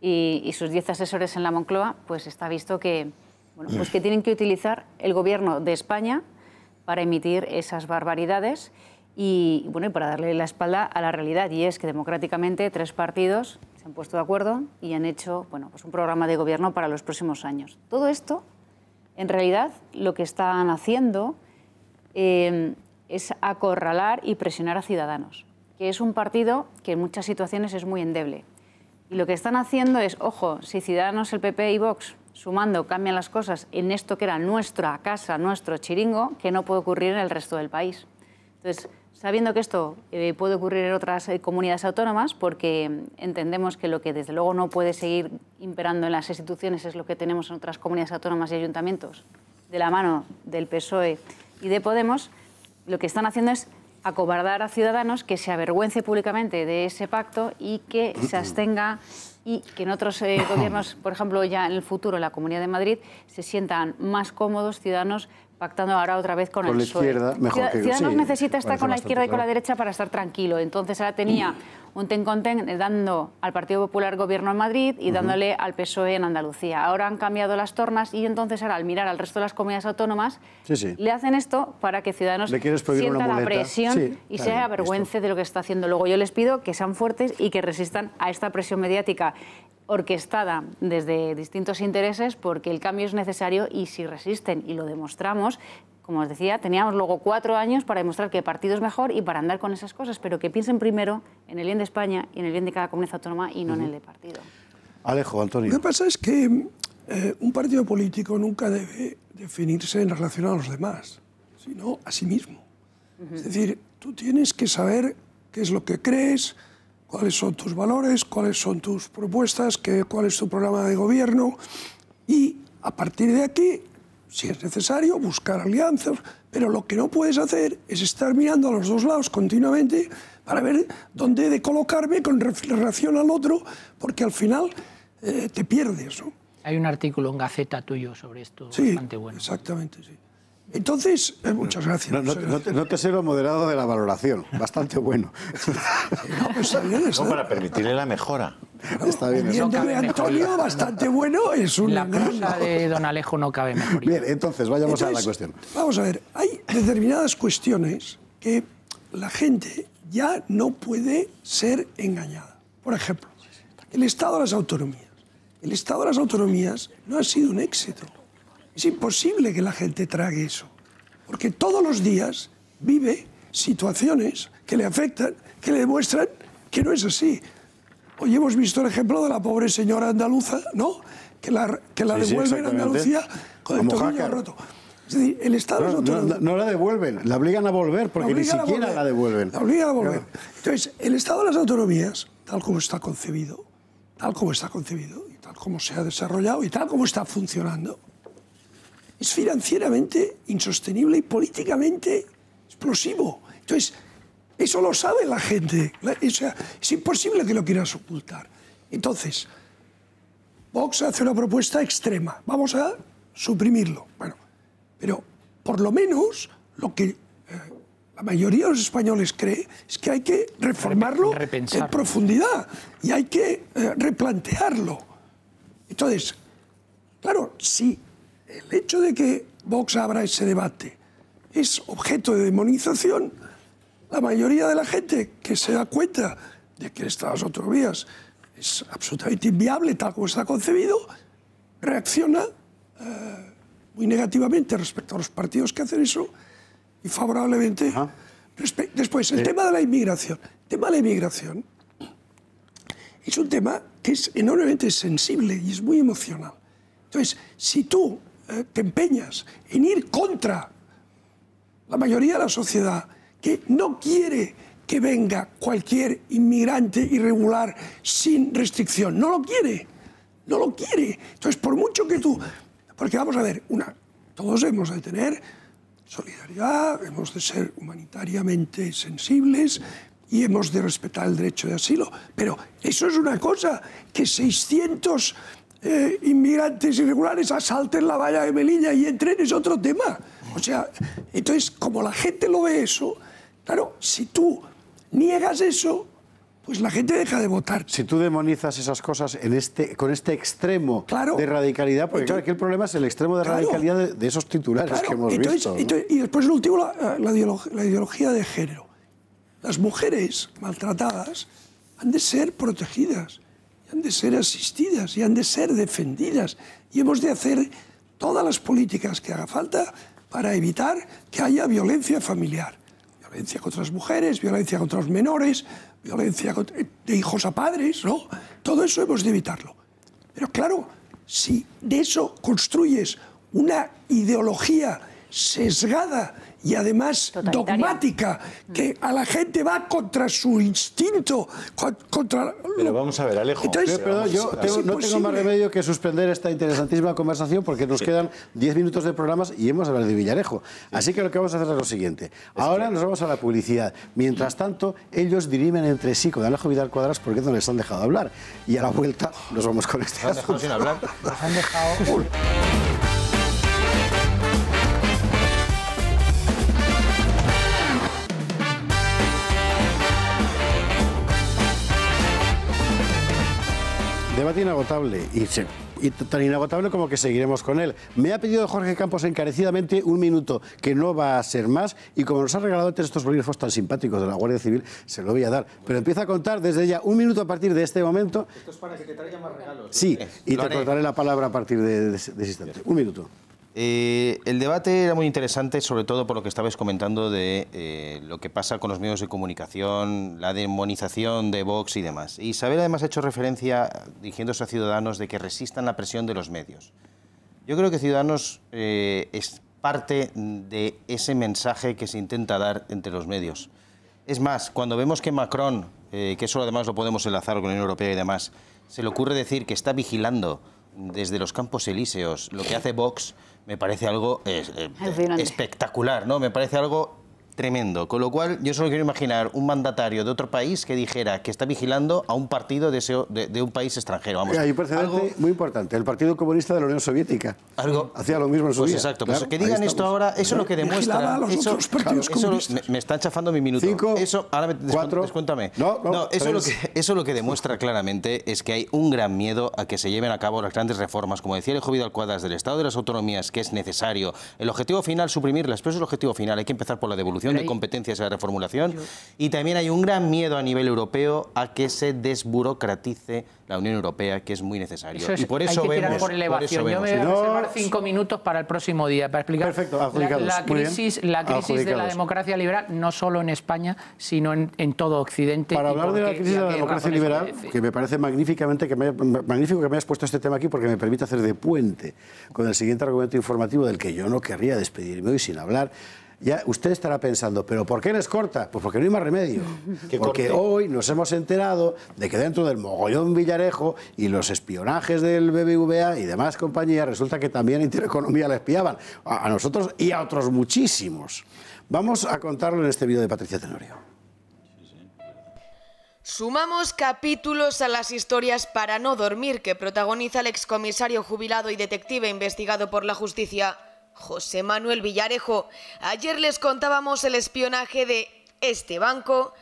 Speaker 8: y, y sus diez asesores en la Moncloa, pues está visto que bueno, pues que tienen que utilizar el gobierno de España para emitir esas barbaridades y para darle la espalda a la realidad. Y es que democráticamente tres partidos se han puesto de acuerdo y han hecho bueno, pues un programa de gobierno para los próximos años. Todo esto, en realidad, lo que están haciendo em, es acorralar y presionar a Ciudadanos, que es un partido que en muchas situaciones es muy endeble. Y lo que están haciendo es, ojo, si Ciudadanos, el PP y Vox sumando cambian las cosas en esto que era nuestra casa, nuestro chiringo, que no puede ocurrir en el resto del país. Entonces, sabiendo que esto eh, puede ocurrir en otras eh, comunidades autónomas, porque entendemos que lo que desde luego no puede seguir imperando en las instituciones es lo que tenemos en otras comunidades autónomas y ayuntamientos, de la mano del PSOE y de Podemos, lo que están haciendo es acobardar a ciudadanos que se avergüence públicamente de ese pacto y que se abstenga y que en otros eh, gobiernos, por ejemplo, ya en el futuro, la Comunidad de Madrid, se sientan más cómodos ciudadanos pactando ahora otra vez con, el la izquierda, mejor que Ciudadanos necesita estar con la izquierda y con la derecha para estar tranquilo. Entonces ahora tenía un ten con ten dando al Partido Popular gobierno en Madrid y dándole al PSOE en Andalucía. Ahora han cambiado las tornas y entonces ahora al mirar al resto de las comunidades autónomas le hacen esto para que Ciudadanos sientan la presión y sea se avergüence de lo que está haciendo. Luego yo les pido que sean fuertes y que resistan a esta presión mediática orquestada desde distintos intereses porque el cambio es necesario y si resisten y lo demostramos, como os decía, teníamos luego cuatro años para demostrar que el partido es mejor y para andar con esas cosas, pero que piensen primero en el bien de España y en el bien de cada comunidad autónoma y no en el de partido.
Speaker 7: Alejo, Antonio. Lo que pasa es que eh, un partido político nunca debe definirse en relación a los demás, sino a sí mismo. Es decir, tú tienes que saber qué es lo que crees, cuáles son tus valores, cuáles son tus propuestas, qué, cuál es tu programa de gobierno y a partir de aquí si es necesario, buscar alianzas, pero lo que no puedes hacer es estar mirando a los dos lados continuamente para ver dónde he de colocarme con relación al otro, porque al final eh, te pierdes. Hay
Speaker 6: un artículo en Gaceta tuyo sobre esto
Speaker 7: bastante bueno. Exactamente, sí. Entonces, eh, muchas
Speaker 6: gracias. No,
Speaker 1: te, moderado de la valoración, bastante bueno. no, pues,
Speaker 9: para permitirle la mejora.
Speaker 6: Está bien. Bien de Antonio, bastante bueno, es un... La
Speaker 7: de don Alejo
Speaker 6: no cabe mejor. Bien, entonces, vayamos a la cuestión.
Speaker 7: Vamos a ver, hay determinadas cuestiones que la gente ya no puede ser engañada. Por ejemplo, el Estado de las Autonomías. El Estado de las Autonomías no ha sido un éxito. Es imposible que la gente trague eso, porque todos los días vive situaciones que le afectan, que le demuestran que no es así. Hoy hemos visto el ejemplo de la pobre señora andaluza, ¿no? Que la, que la devuelven Andalucía con el tobillo roto. Es decir, el Estado no, la devuelven, la obligan a volver porque ni siquiera
Speaker 1: la devuelven.
Speaker 7: La obligan a volver. Entonces, el Estado de las autonomías, tal como está concebido, tal como está concebido, y tal como se ha desarrollado y tal como está funcionando, es financieramente insostenible y políticamente explosivo. Entonces, eso lo sabe la gente. O sea, es imposible que lo quieras ocultar. Entonces, Vox hace una propuesta extrema. Vamos a suprimirlo. Bueno, pero por lo menos lo que eh, la mayoría de los españoles cree es que hay que reformarlo en profundidad y hay que eh, replantearlo. Entonces, claro, sí el hecho de que Vox abra ese debate es objeto de demonización. La mayoría de la gente que se da cuenta de que estas autovías es absolutamente inviable tal como está concebido, reacciona eh, muy negativamente respecto a los partidos que hacen eso y favorablemente. Después, el tema de la inmigración. El tema de la inmigración es un tema que es enormemente sensible y es muy emocional. Entonces, si tú eh, te empeñas en ir contra la mayoría de la sociedad que no quiere que venga cualquier inmigrante irregular sin restricción. No lo quiere, no lo quiere. Entonces, por mucho que tú... Porque vamos a ver, una, todos hemos de tener solidaridad, hemos de ser humanitariamente sensibles y hemos de respetar el derecho de asilo. Pero eso es una cosa que 600 eh, inmigrantes irregulares asalten la valla de Melilla y entren es otro tema. O sea, entonces, como la gente lo ve eso, claro, si tú niegas eso, pues
Speaker 1: la gente deja de votar. Si tú demonizas esas cosas este, con este extremo claro, de radicalidad, porque claro, el problema es el extremo de radicalidad de, esos titulares que hemos visto. y
Speaker 7: después, el último, eh, la ideología de género. Las mujeres maltratadas han de ser protegidas han de ser asistidas y han de ser defendidas. Y hemos de hacer todas las políticas que haga falta para evitar que haya violencia familiar. Violencia contra las mujeres, violencia contra los menores, violencia eh, de hijos a padres, ¿no? Todo eso hemos de evitarlo. Pero claro, si de eso construyes una ideología sesgada y además dogmática, mm. que a la gente va contra su instinto, contra...
Speaker 9: Pero vamos a ver, Alejo. perdón, yo no tengo más remedio
Speaker 7: que suspender esta
Speaker 1: interesantísima conversación porque nos quedan 10 minutos de programas y hemos hablado de Villarejo. Así que lo que vamos a hacer es lo siguiente. Ahora nos vamos a la publicidad. Mientras tanto, ellos dirimen entre sí con Alejo Vidal Cuadras porque no les han dejado hablar. Y a la vuelta nos vamos con este. ¿Nos han dejado sin
Speaker 2: hablar? Nos han
Speaker 7: dejado...
Speaker 1: Debate inagotable y, y, tan inagotable como que seguiremos con él. Me ha pedido Jorge Campos encarecidamente un minuto, que no va a ser más, y como nos ha regalado antes estos bolígrafos tan simpáticos de la Guardia Civil, se lo voy a dar. Pero empieza a contar desde ya un minuto a partir de este momento. Esto es para que te traiga más regalos. Sí, y te cortaré la palabra a partir
Speaker 5: de, de ese instante. Un minuto. Eh, el debate era muy interesante, sobre todo por lo que estabais comentando de eh, lo que pasa con los medios de comunicación, la demonización de Vox y demás. Isabel además ha hecho referencia, diciéndose a Ciudadanos, de que resistan la presión de los medios. Yo creo que Ciudadanos eh, es parte de ese mensaje que se intenta dar entre los medios. Es más, cuando vemos que Macron, que eso además lo podemos enlazar con la Unión Europea y demás, se le ocurre decir que está vigilando desde los campos elíseos, lo que hace Vox me parece algo eh, eh, espectacular, ¿no? Me parece algo tremendo. Con lo cual, yo solo quiero imaginar un mandatario de otro país que dijera que está vigilando a un partido de, un país extranjero. Vamos, Hay
Speaker 1: un precedente muy importante, el Partido Comunista de la Unión Soviética.
Speaker 5: Hacía lo mismo en su pues Exacto, pues que digan esto ahora, eso es lo que demuestra... me, está están chafando mi minuto. Cinco, eso, ahora me, cuatro, descuéntame. No, no, eso, lo que, eso lo que demuestra claramente es que hay un gran miedo a que se lleven a cabo las grandes reformas, como decía el Vidal Cuadras, del Estado de las Autonomías, que es necesario. El objetivo final, suprimirlas, pero es el objetivo final. Hay que empezar por la devolución de competencias a la reformulación. Y también hay un gran miedo a nivel europeo a que se desburocratice la Unión Europea, que es muy necesario. y por eso hay que elevación. Yo me voy
Speaker 6: cinco minutos para el próximo día para explicar la, crisis, la crisis de la democracia liberal, no solo en España, sino en, todo Occidente. Para hablar de la crisis de la democracia liberal,
Speaker 1: que me parece magníficamente que magnífico que me hayas puesto este tema aquí porque me permite hacer de puente con el siguiente argumento informativo del que yo no querría despedirme hoy sin hablar ya usted estará pensando, ¿pero por qué les corta? Pues porque no hay más remedio.
Speaker 10: Porque
Speaker 1: hoy nos hemos enterado de que dentro del mogollón Villarejo y los espionajes del BBVA y demás compañías, resulta que también Intereconomía la espiaban. A nosotros y a otros muchísimos. Vamos a contarlo en este vídeo de Patricia Tenorio.
Speaker 12: Sumamos capítulos a las historias para no dormir que protagoniza el excomisario jubilado y detective investigado por la justicia. José Manuel Villarejo. Ayer les contábamos el espionaje de este banco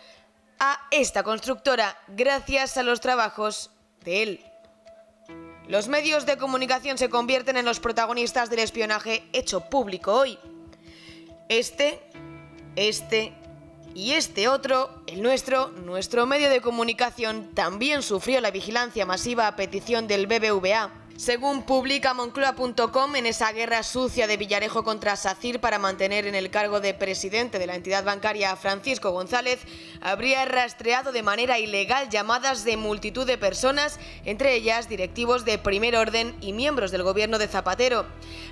Speaker 12: a esta constructora gracias a los trabajos de él. Los medios de comunicación se convierten en los protagonistas del espionaje hecho público hoy. Este, este y este otro, el nuestro, nuestro medio de comunicación también sufrió la vigilancia masiva a petición del BBVA. Según publica Moncloa.com, en esa guerra sucia de Villarejo contra SACIR para mantener en el cargo de presidente de la entidad bancaria Francisco González, habría rastreado de manera ilegal llamadas de multitud de personas, entre ellas directivos de primer orden y miembros del gobierno de Zapatero.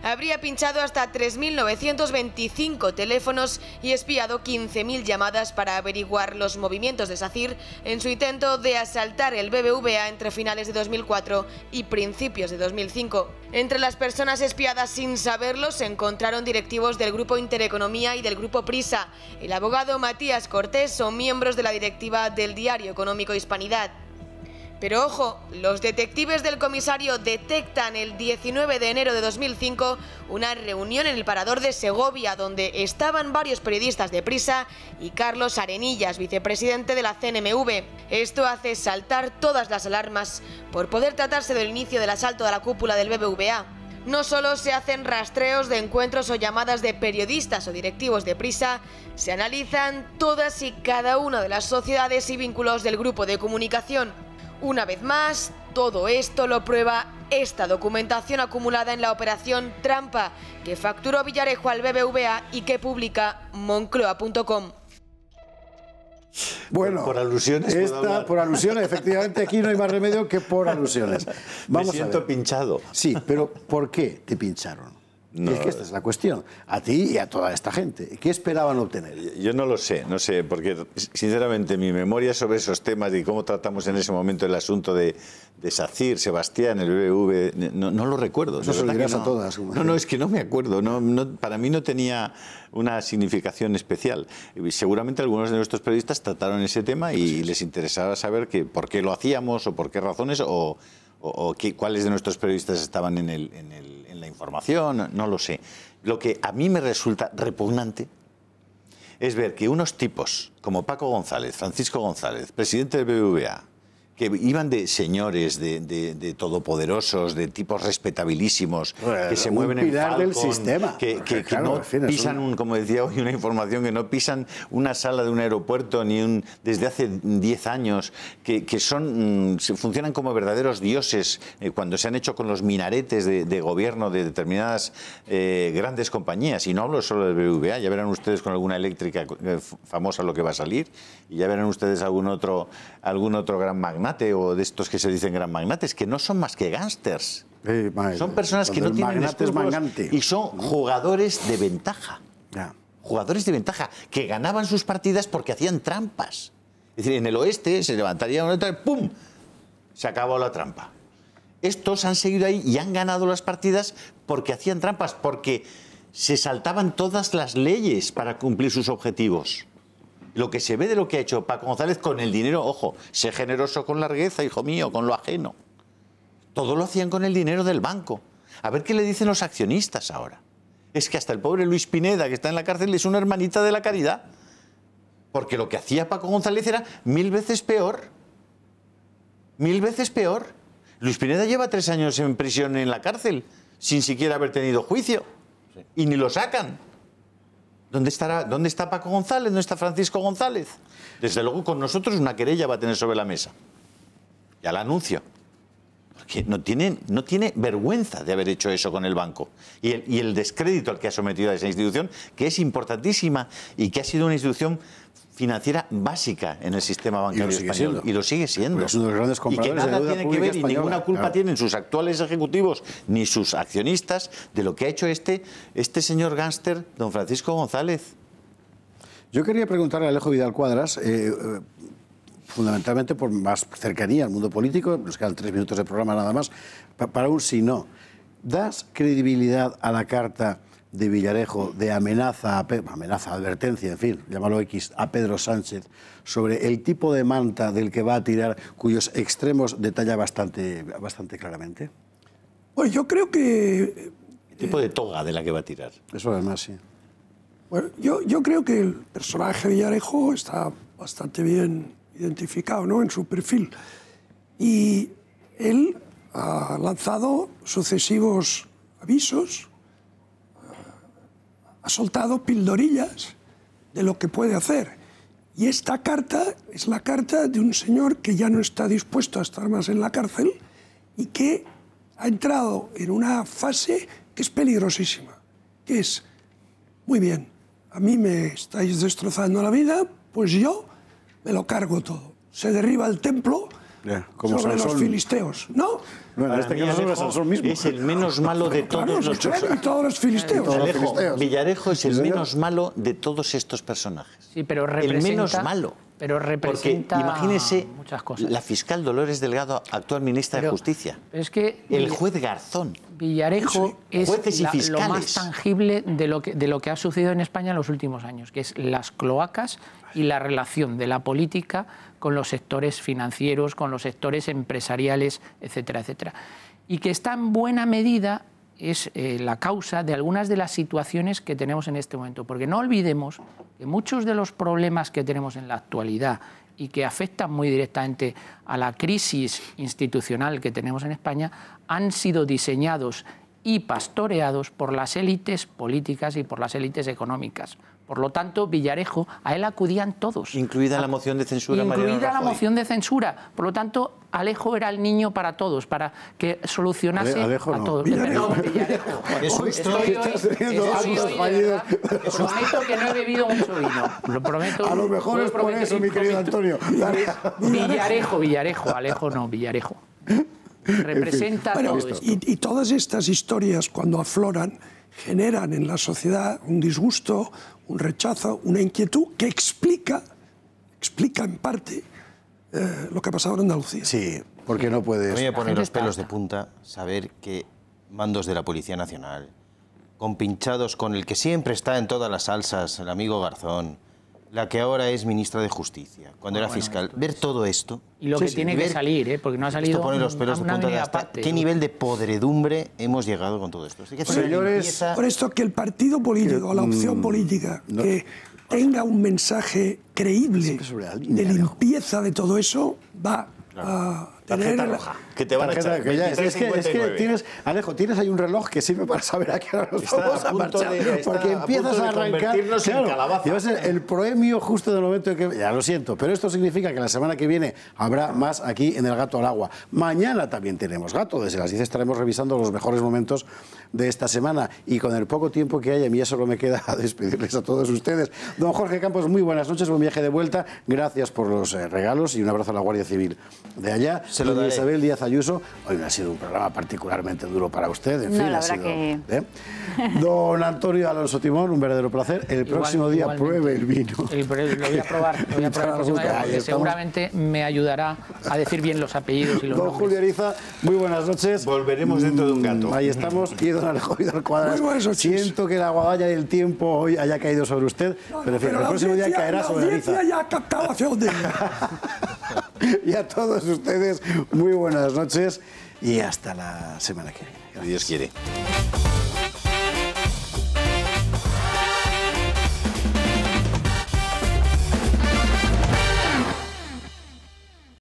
Speaker 12: Habría pinchado hasta 3.925 teléfonos y espiado 15.000 llamadas para averiguar los movimientos de SACIR en su intento de asaltar el BBVA entre finales de 2004 y principios 2005. Entre las personas espiadas sin saberlo se encontraron directivos del Grupo Intereconomía y del Grupo Prisa. El abogado Matías Cortés son miembros de la directiva del diario económico Hispanidad. Pero ojo, los detectives del comisario detectan el 19 de enero de 2005 una reunión en el parador de Segovia donde estaban varios periodistas de prisa y Carlos Arenillas, vicepresidente de la CNMV. Esto hace saltar todas las alarmas por poder tratarse del inicio del asalto a la cúpula del BBVA. No solo se hacen rastreos de encuentros o llamadas de periodistas o directivos de prisa, se analizan todas y cada una de las sociedades y vínculos del grupo de comunicación. Una vez más, todo esto lo prueba esta documentación acumulada en la operación Trampa, que facturó Villarejo al BBVA y que publica moncloa.com.
Speaker 1: Bueno, por alusiones. por alusiones, efectivamente, aquí no hay más remedio que por alusiones. Me siento pinchado. Sí, pero ¿por qué te pincharon? es que esta es la cuestión, a ti y a toda esta gente. ¿Qué esperaban obtener?
Speaker 9: Yo no lo sé, no sé, porque sinceramente mi memoria sobre esos temas y cómo tratamos en ese momento el asunto de, SACIR, Sebastián, el BBV, no, lo recuerdo. No se lo a todas. No, no, es que no me acuerdo, no, para mí no tenía una significación especial. Seguramente algunos de nuestros periodistas trataron ese tema y les interesaba saber que, por qué lo hacíamos o por qué razones o, qué, cuáles de nuestros periodistas estaban en el la información, no lo sé. Lo que a mí me resulta repugnante es ver que unos tipos como Paco González, Francisco González, presidente del BBVA, que iban de señores, de, todopoderosos, de tipos respetabilísimos, que se mueven en el del sistema. Que, no pisan, un... como decía hoy una información, que no pisan una sala de un aeropuerto ni un desde hace 10 años, que, que son mm, funcionan como verdaderos dioses eh, cuando se han hecho con los minaretes de, gobierno de determinadas eh, grandes compañías. Y no hablo solo del BVA, ya verán ustedes con alguna eléctrica eh, famosa lo que va a salir y ya verán ustedes algún otro, algún otro gran magnate o de estos que se dicen gran magnates, que no son más que gángsters. son personas que no tienen magnate. y son jugadores de ventaja. Jugadores de ventaja que ganaban sus partidas porque hacían trampas. Es decir, en el oeste se levantaría una otra ¡pum! Se acabó la trampa. Estos han seguido ahí y han ganado las partidas porque hacían trampas, porque se saltaban todas las leyes para cumplir sus objetivos lo que se ve de lo que ha hecho Paco González con el dinero, ojo, sé generoso con largueza, hijo mío, con lo ajeno. Todo lo hacían con el dinero del banco. A ver qué le dicen los accionistas ahora. Es que hasta el pobre Luis Pineda, que está en la cárcel, es una hermanita de la caridad. Porque lo que hacía Paco González era mil veces peor. Mil veces peor. Luis Pineda lleva tres años en prisión en la cárcel, sin siquiera haber tenido juicio. Y ni lo sacan. ¿Dónde, estará, ¿Dónde está Paco González? ¿Dónde está Francisco González? Desde luego con nosotros una querella va a tener sobre la mesa. Ya la anuncio. Porque no tiene, no tiene vergüenza de haber hecho eso con el banco. Y y el descrédito al que ha sometido a esa institución, que es importantísima y que ha sido una institución financiera básica en el sistema bancario español y lo sigue siendo. es uno de los grandes compradores y nada de tiene que ver y ninguna culpa tienen sus actuales ejecutivos ni sus accionistas de lo que ha hecho este, este señor gángster, don Francisco González.
Speaker 1: Yo quería preguntarle a Alejo Vidal Cuadras, eh, eh, fundamentalmente por más cercanía al mundo político, nos quedan tres minutos de programa nada más, para un sí no. ¿Das credibilidad a la carta? de Villarejo de amenaza, amenaza, advertencia, en fin, llámalo X, a Pedro Sánchez sobre el tipo de manta del que va a tirar, cuyos extremos detalla bastante, bastante claramente?
Speaker 7: Pues yo creo que... El tipo
Speaker 1: de toga de la que va a tirar. Eso además, sí.
Speaker 7: Bueno, yo, yo creo que el personaje Villarejo está bastante bien identificado ¿no? en su perfil. Y él ha lanzado sucesivos avisos ha soltado pildorillas de lo que puede hacer. Y esta carta es la carta de un señor que ya no está dispuesto a estar más en la cárcel y que ha entrado en una fase que es peligrosísima, que es, muy bien, a mí me estáis destrozando la vida, pues yo me lo cargo todo. Se derriba el templo sobre los filisteos, ¿no? Este es el menos malo de todos los, filisteos.
Speaker 9: Villarejo, es el menos malo de todos estos personajes.
Speaker 6: Sí, pero El menos malo.
Speaker 9: Pero representa Porque imagínese muchas cosas. la fiscal Dolores Delgado, actual ministra de Justicia.
Speaker 6: Es que el juez Garzón. Villarejo es lo más tangible de lo que ha sucedido en España en los últimos años, que es las cloacas y la relación de la política con los sectores financieros, con los sectores empresariales, etcétera, etcétera. Y que está en buena medida es eh, la causa de algunas de las situaciones que tenemos en este momento. Porque no olvidemos que muchos de los problemas que tenemos en la actualidad y que afectan muy directamente a la crisis institucional que tenemos en España han sido diseñados y pastoreados por las élites políticas y por las élites económicas. Por lo tanto, Villarejo, a él acudían todos. Incluida la moción de censura. Incluida la moción de censura. Por lo tanto, Alejo era el niño para todos, para que solucionase a Alejo, a no. todos. Villarejo. no.
Speaker 11: Villarejo. Eso, estoy, un
Speaker 6: Prometo que no he bebido mucho vino. Lo prometo. A lo mejor es por eso,
Speaker 7: mi querido Antonio. Villarejo,
Speaker 6: Villarejo. Alejo no, Villarejo.
Speaker 7: Representa todo esto. y todas estas historias, cuando afloran generan en la sociedad un disgusto, un rechazo, una inquietud que explica, explica en parte eh, lo que ha pasado en Andalucía. Sí, porque no puedes... A mí me los
Speaker 5: pelos de punta saber que mandos de la Policía Nacional, compinchados con el que siempre está en todas las salsas, el amigo Garzón, la que ahora es ministra de Justicia, cuando era fiscal. ver todo esto. Y lo que tiene que salir, ¿eh? porque no ha salido. Esto pone los pelos de punta de ¿Qué nivel de podredumbre hemos llegado con todo esto? Señores, por
Speaker 7: esto que el partido político, la opción mm, política, que tenga un mensaje creíble de limpieza de todo eso, va a tener. roja que te van a echar. es, que, tienes, Alejo, tienes ahí un reloj
Speaker 1: que sirve para saber a qué hora nos vamos a, marchar. porque empiezas a, arrancar. Claro, el, el, premio justo del momento en que. Ya lo siento, pero esto significa que la semana que viene habrá más aquí en El Gato al Agua. Mañana también tenemos gato. Desde las 10 estaremos revisando los mejores momentos de esta semana. Y con el poco tiempo que hay, a mí ya solo me queda despedirles a todos ustedes. Don Jorge Campos, muy buenas noches, buen viaje de vuelta. Gracias por los eh, regalos y un abrazo a la Guardia Civil de allá. Se lo Isabel Díaz Ayuso. Hoy no ha sido un programa particularmente duro para usted, en fin, ha sido. Que... ¿eh? Don Antonio Alonso Timón, un verdadero placer. El próximo día pruebe el vino. lo voy
Speaker 11: a probar, lo voy a probar seguramente
Speaker 6: me ayudará a decir bien los apellidos y los Don Julio Ariza, muy buenas noches. Volveremos dentro de un gato. Mm, ahí estamos.
Speaker 1: Y don Alejandro del Cuadras. Muy buenas noches. Siento que la guadaña del tiempo hoy haya caído sobre usted, pero, en fin, el próximo día caerá sobre Ariza. ya
Speaker 7: captado hacia
Speaker 1: y a todos ustedes muy buenas noches y hasta la semana que viene. Dios quiere.